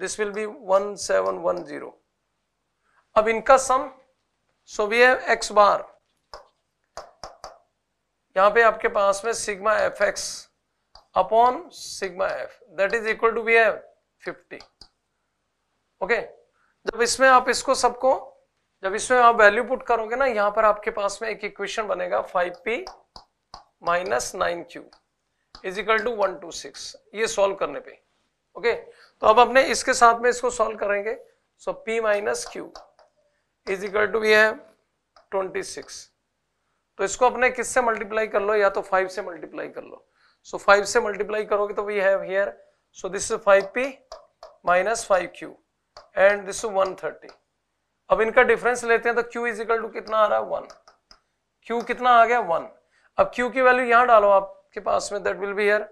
this will be 1710 अब इनका sum so we have x bar यहाँ पे आपके पास में sigma F X upon sigma F that is equal to be है फिफ्टी ओके जब इसमें आप इसको सबको जब इसमें आप वैल्यू पुट करोगे ना यहाँ पर आपके पास में एक इक्वेशन बनेगा five P minus nine Q is equal to one two six ये सॉल्व करने पे ओके तो अब अपने इसके साथ में इसको सॉल्व करेंगे so P minus Q is equal to be है ट्वेंटी सिक्स तो इसको अपने किससे मल्टीप्लाई कर लो या तो फाइव से मल्टीप्लाई कर लो सो so, फाइव से मल्टीप्लाई करोगे तो we have here so this is five P minus five Q and this is one thirty अब इनका डिफरेंस लेते हैं तो क्यू इज इक्वल टू कितना आ रहा है वन क्यू कितना आ गया वन अब क्यू की वैल्यू यहां डालो आपके पास में दैट विल बी हियर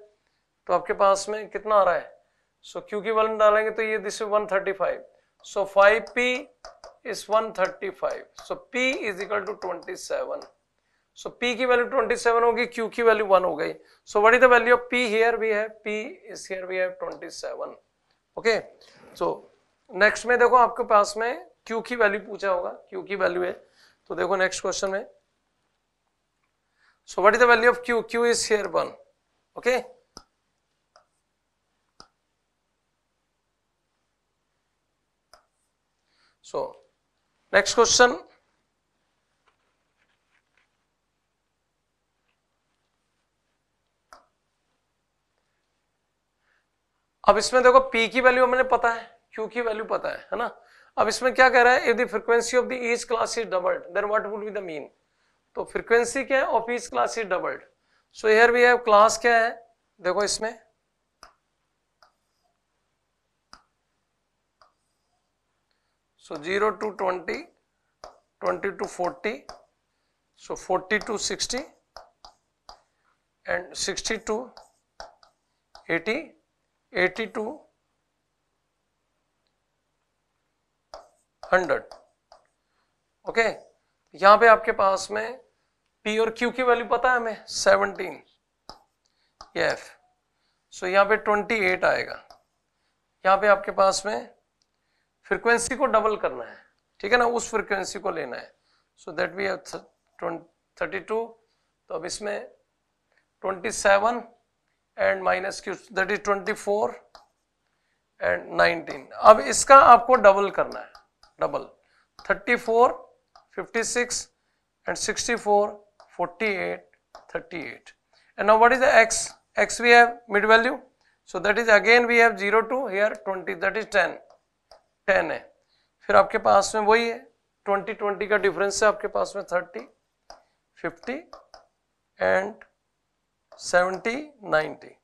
तो आपके पास में कितना आ रहा है सो so, क्यू की वैल्यू डालेंगे तो ये this is one thirty five so five P is one thirty five so P is equal to twenty seven so so, P की वैल्यू ट्वेंटी सेवन होगी क्यू की वैल्यू वन हो गई so what is the value of P here भी है P is here भी है twenty seven okay so next में देखो आपके पास में क्यू की वैल्यू पूछा होगा क्यू की वैल्यू है तो देखो नेक्स्ट क्वेश्चन में so what is the value of Q Q is here one okay so next question अब इसमें देखो पी की वैल्यू हमने पता है क्यू की वैल्यू पता है है ना अब इसमें क्या कह रहा है if the frequency of the each class is doubled then what would be the mean तो फ्रीक्वेंसी क्या है of each class is doubled so here we have class क्या है देखो इसमें so zero to twenty twenty to forty so forty to sixty and sixty to eighty eighty to hundred okay यहां पे आपके पास में पी और क्यू की वैल्यू पता है हमें सेवनटीन एफ सो यहाँ पे ट्वेंटी एट आएगा यहाँ पे आपके पास में फ्रिक्वेंसी को डबल करना है ठीक है ना उस फ्रिक्वेंसी को लेना है so that we have thirty two तो अब इसमें twenty seven and minus Q that is twenty four and nineteen अब इसका आपको डबल करना है double thirty four and sixty four forty eight thirty eight is the X X we have mid value so that is again we have zero to here twenty that is ten ten है फिर आपके पास में वही है twenty twenty का difference है आपके पास में thirty fifty and seventy ninety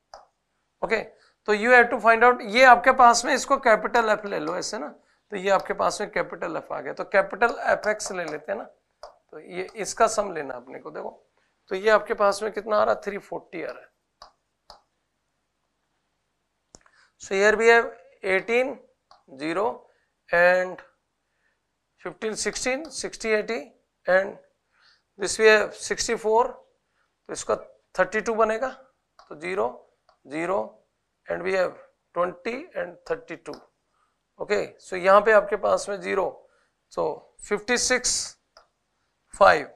okay तो you have to find out ये आपके पास में इसको कैपिटल एफ ले लो ऐसे ना तो ये आपके पास में कैपिटल एफ आ गया तो कैपिटल एफ एक्स ले लेते हैं ना तो ये इसका सम लेना अपने को देखो तो ये आपके पास में कितना आ रहा थ्री फोर्टी आ रहा है so here here have eighteen zero and fifteen sixteen sixty eighty and this we have sixty four तो इसका थर्टी टू बनेगा तो zero zero and we have twenty and thirty two okay so यहाँ पे आपके पास में zero so fifty six five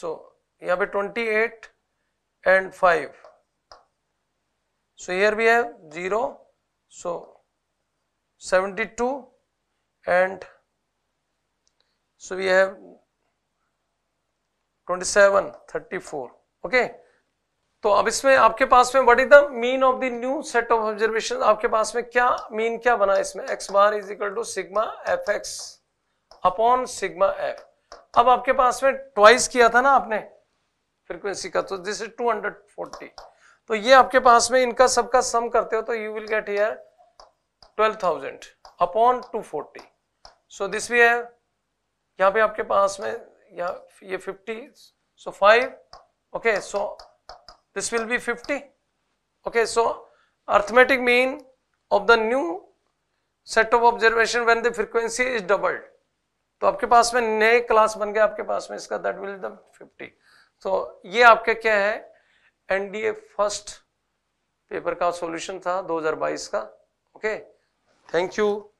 so यहाँ पे twenty eight and five so here we have zero so seventy two and so we have 27, 34. Okay तो अब इसमें आपके पास में what is the mean of the new set of observation आपके पास में क्या मीन क्या बना इसमें X bar is equal to sigma F X upon sigma F अब आपके पास में ट्वाइस किया था ना आपने फ्रीक्वेंसी का तो दिस इज 240 तो ये आपके पास में इनका सबका सम करते हो तो you will get here 12,000 upon 240 so this we है यहां पे आपके पास में या ये 50 so 5 okay so this will be 50 okay so arithmetic mean of the new set of observation when the frequency is doubled तो आपके पास में नए क्लास बन गया आपके पास में इसका दैट विल द 50 तो so, ये आपके क्या है एनडीए फर्स्ट पेपर का सॉल्यूशन था 2022 का ओके थैंक यू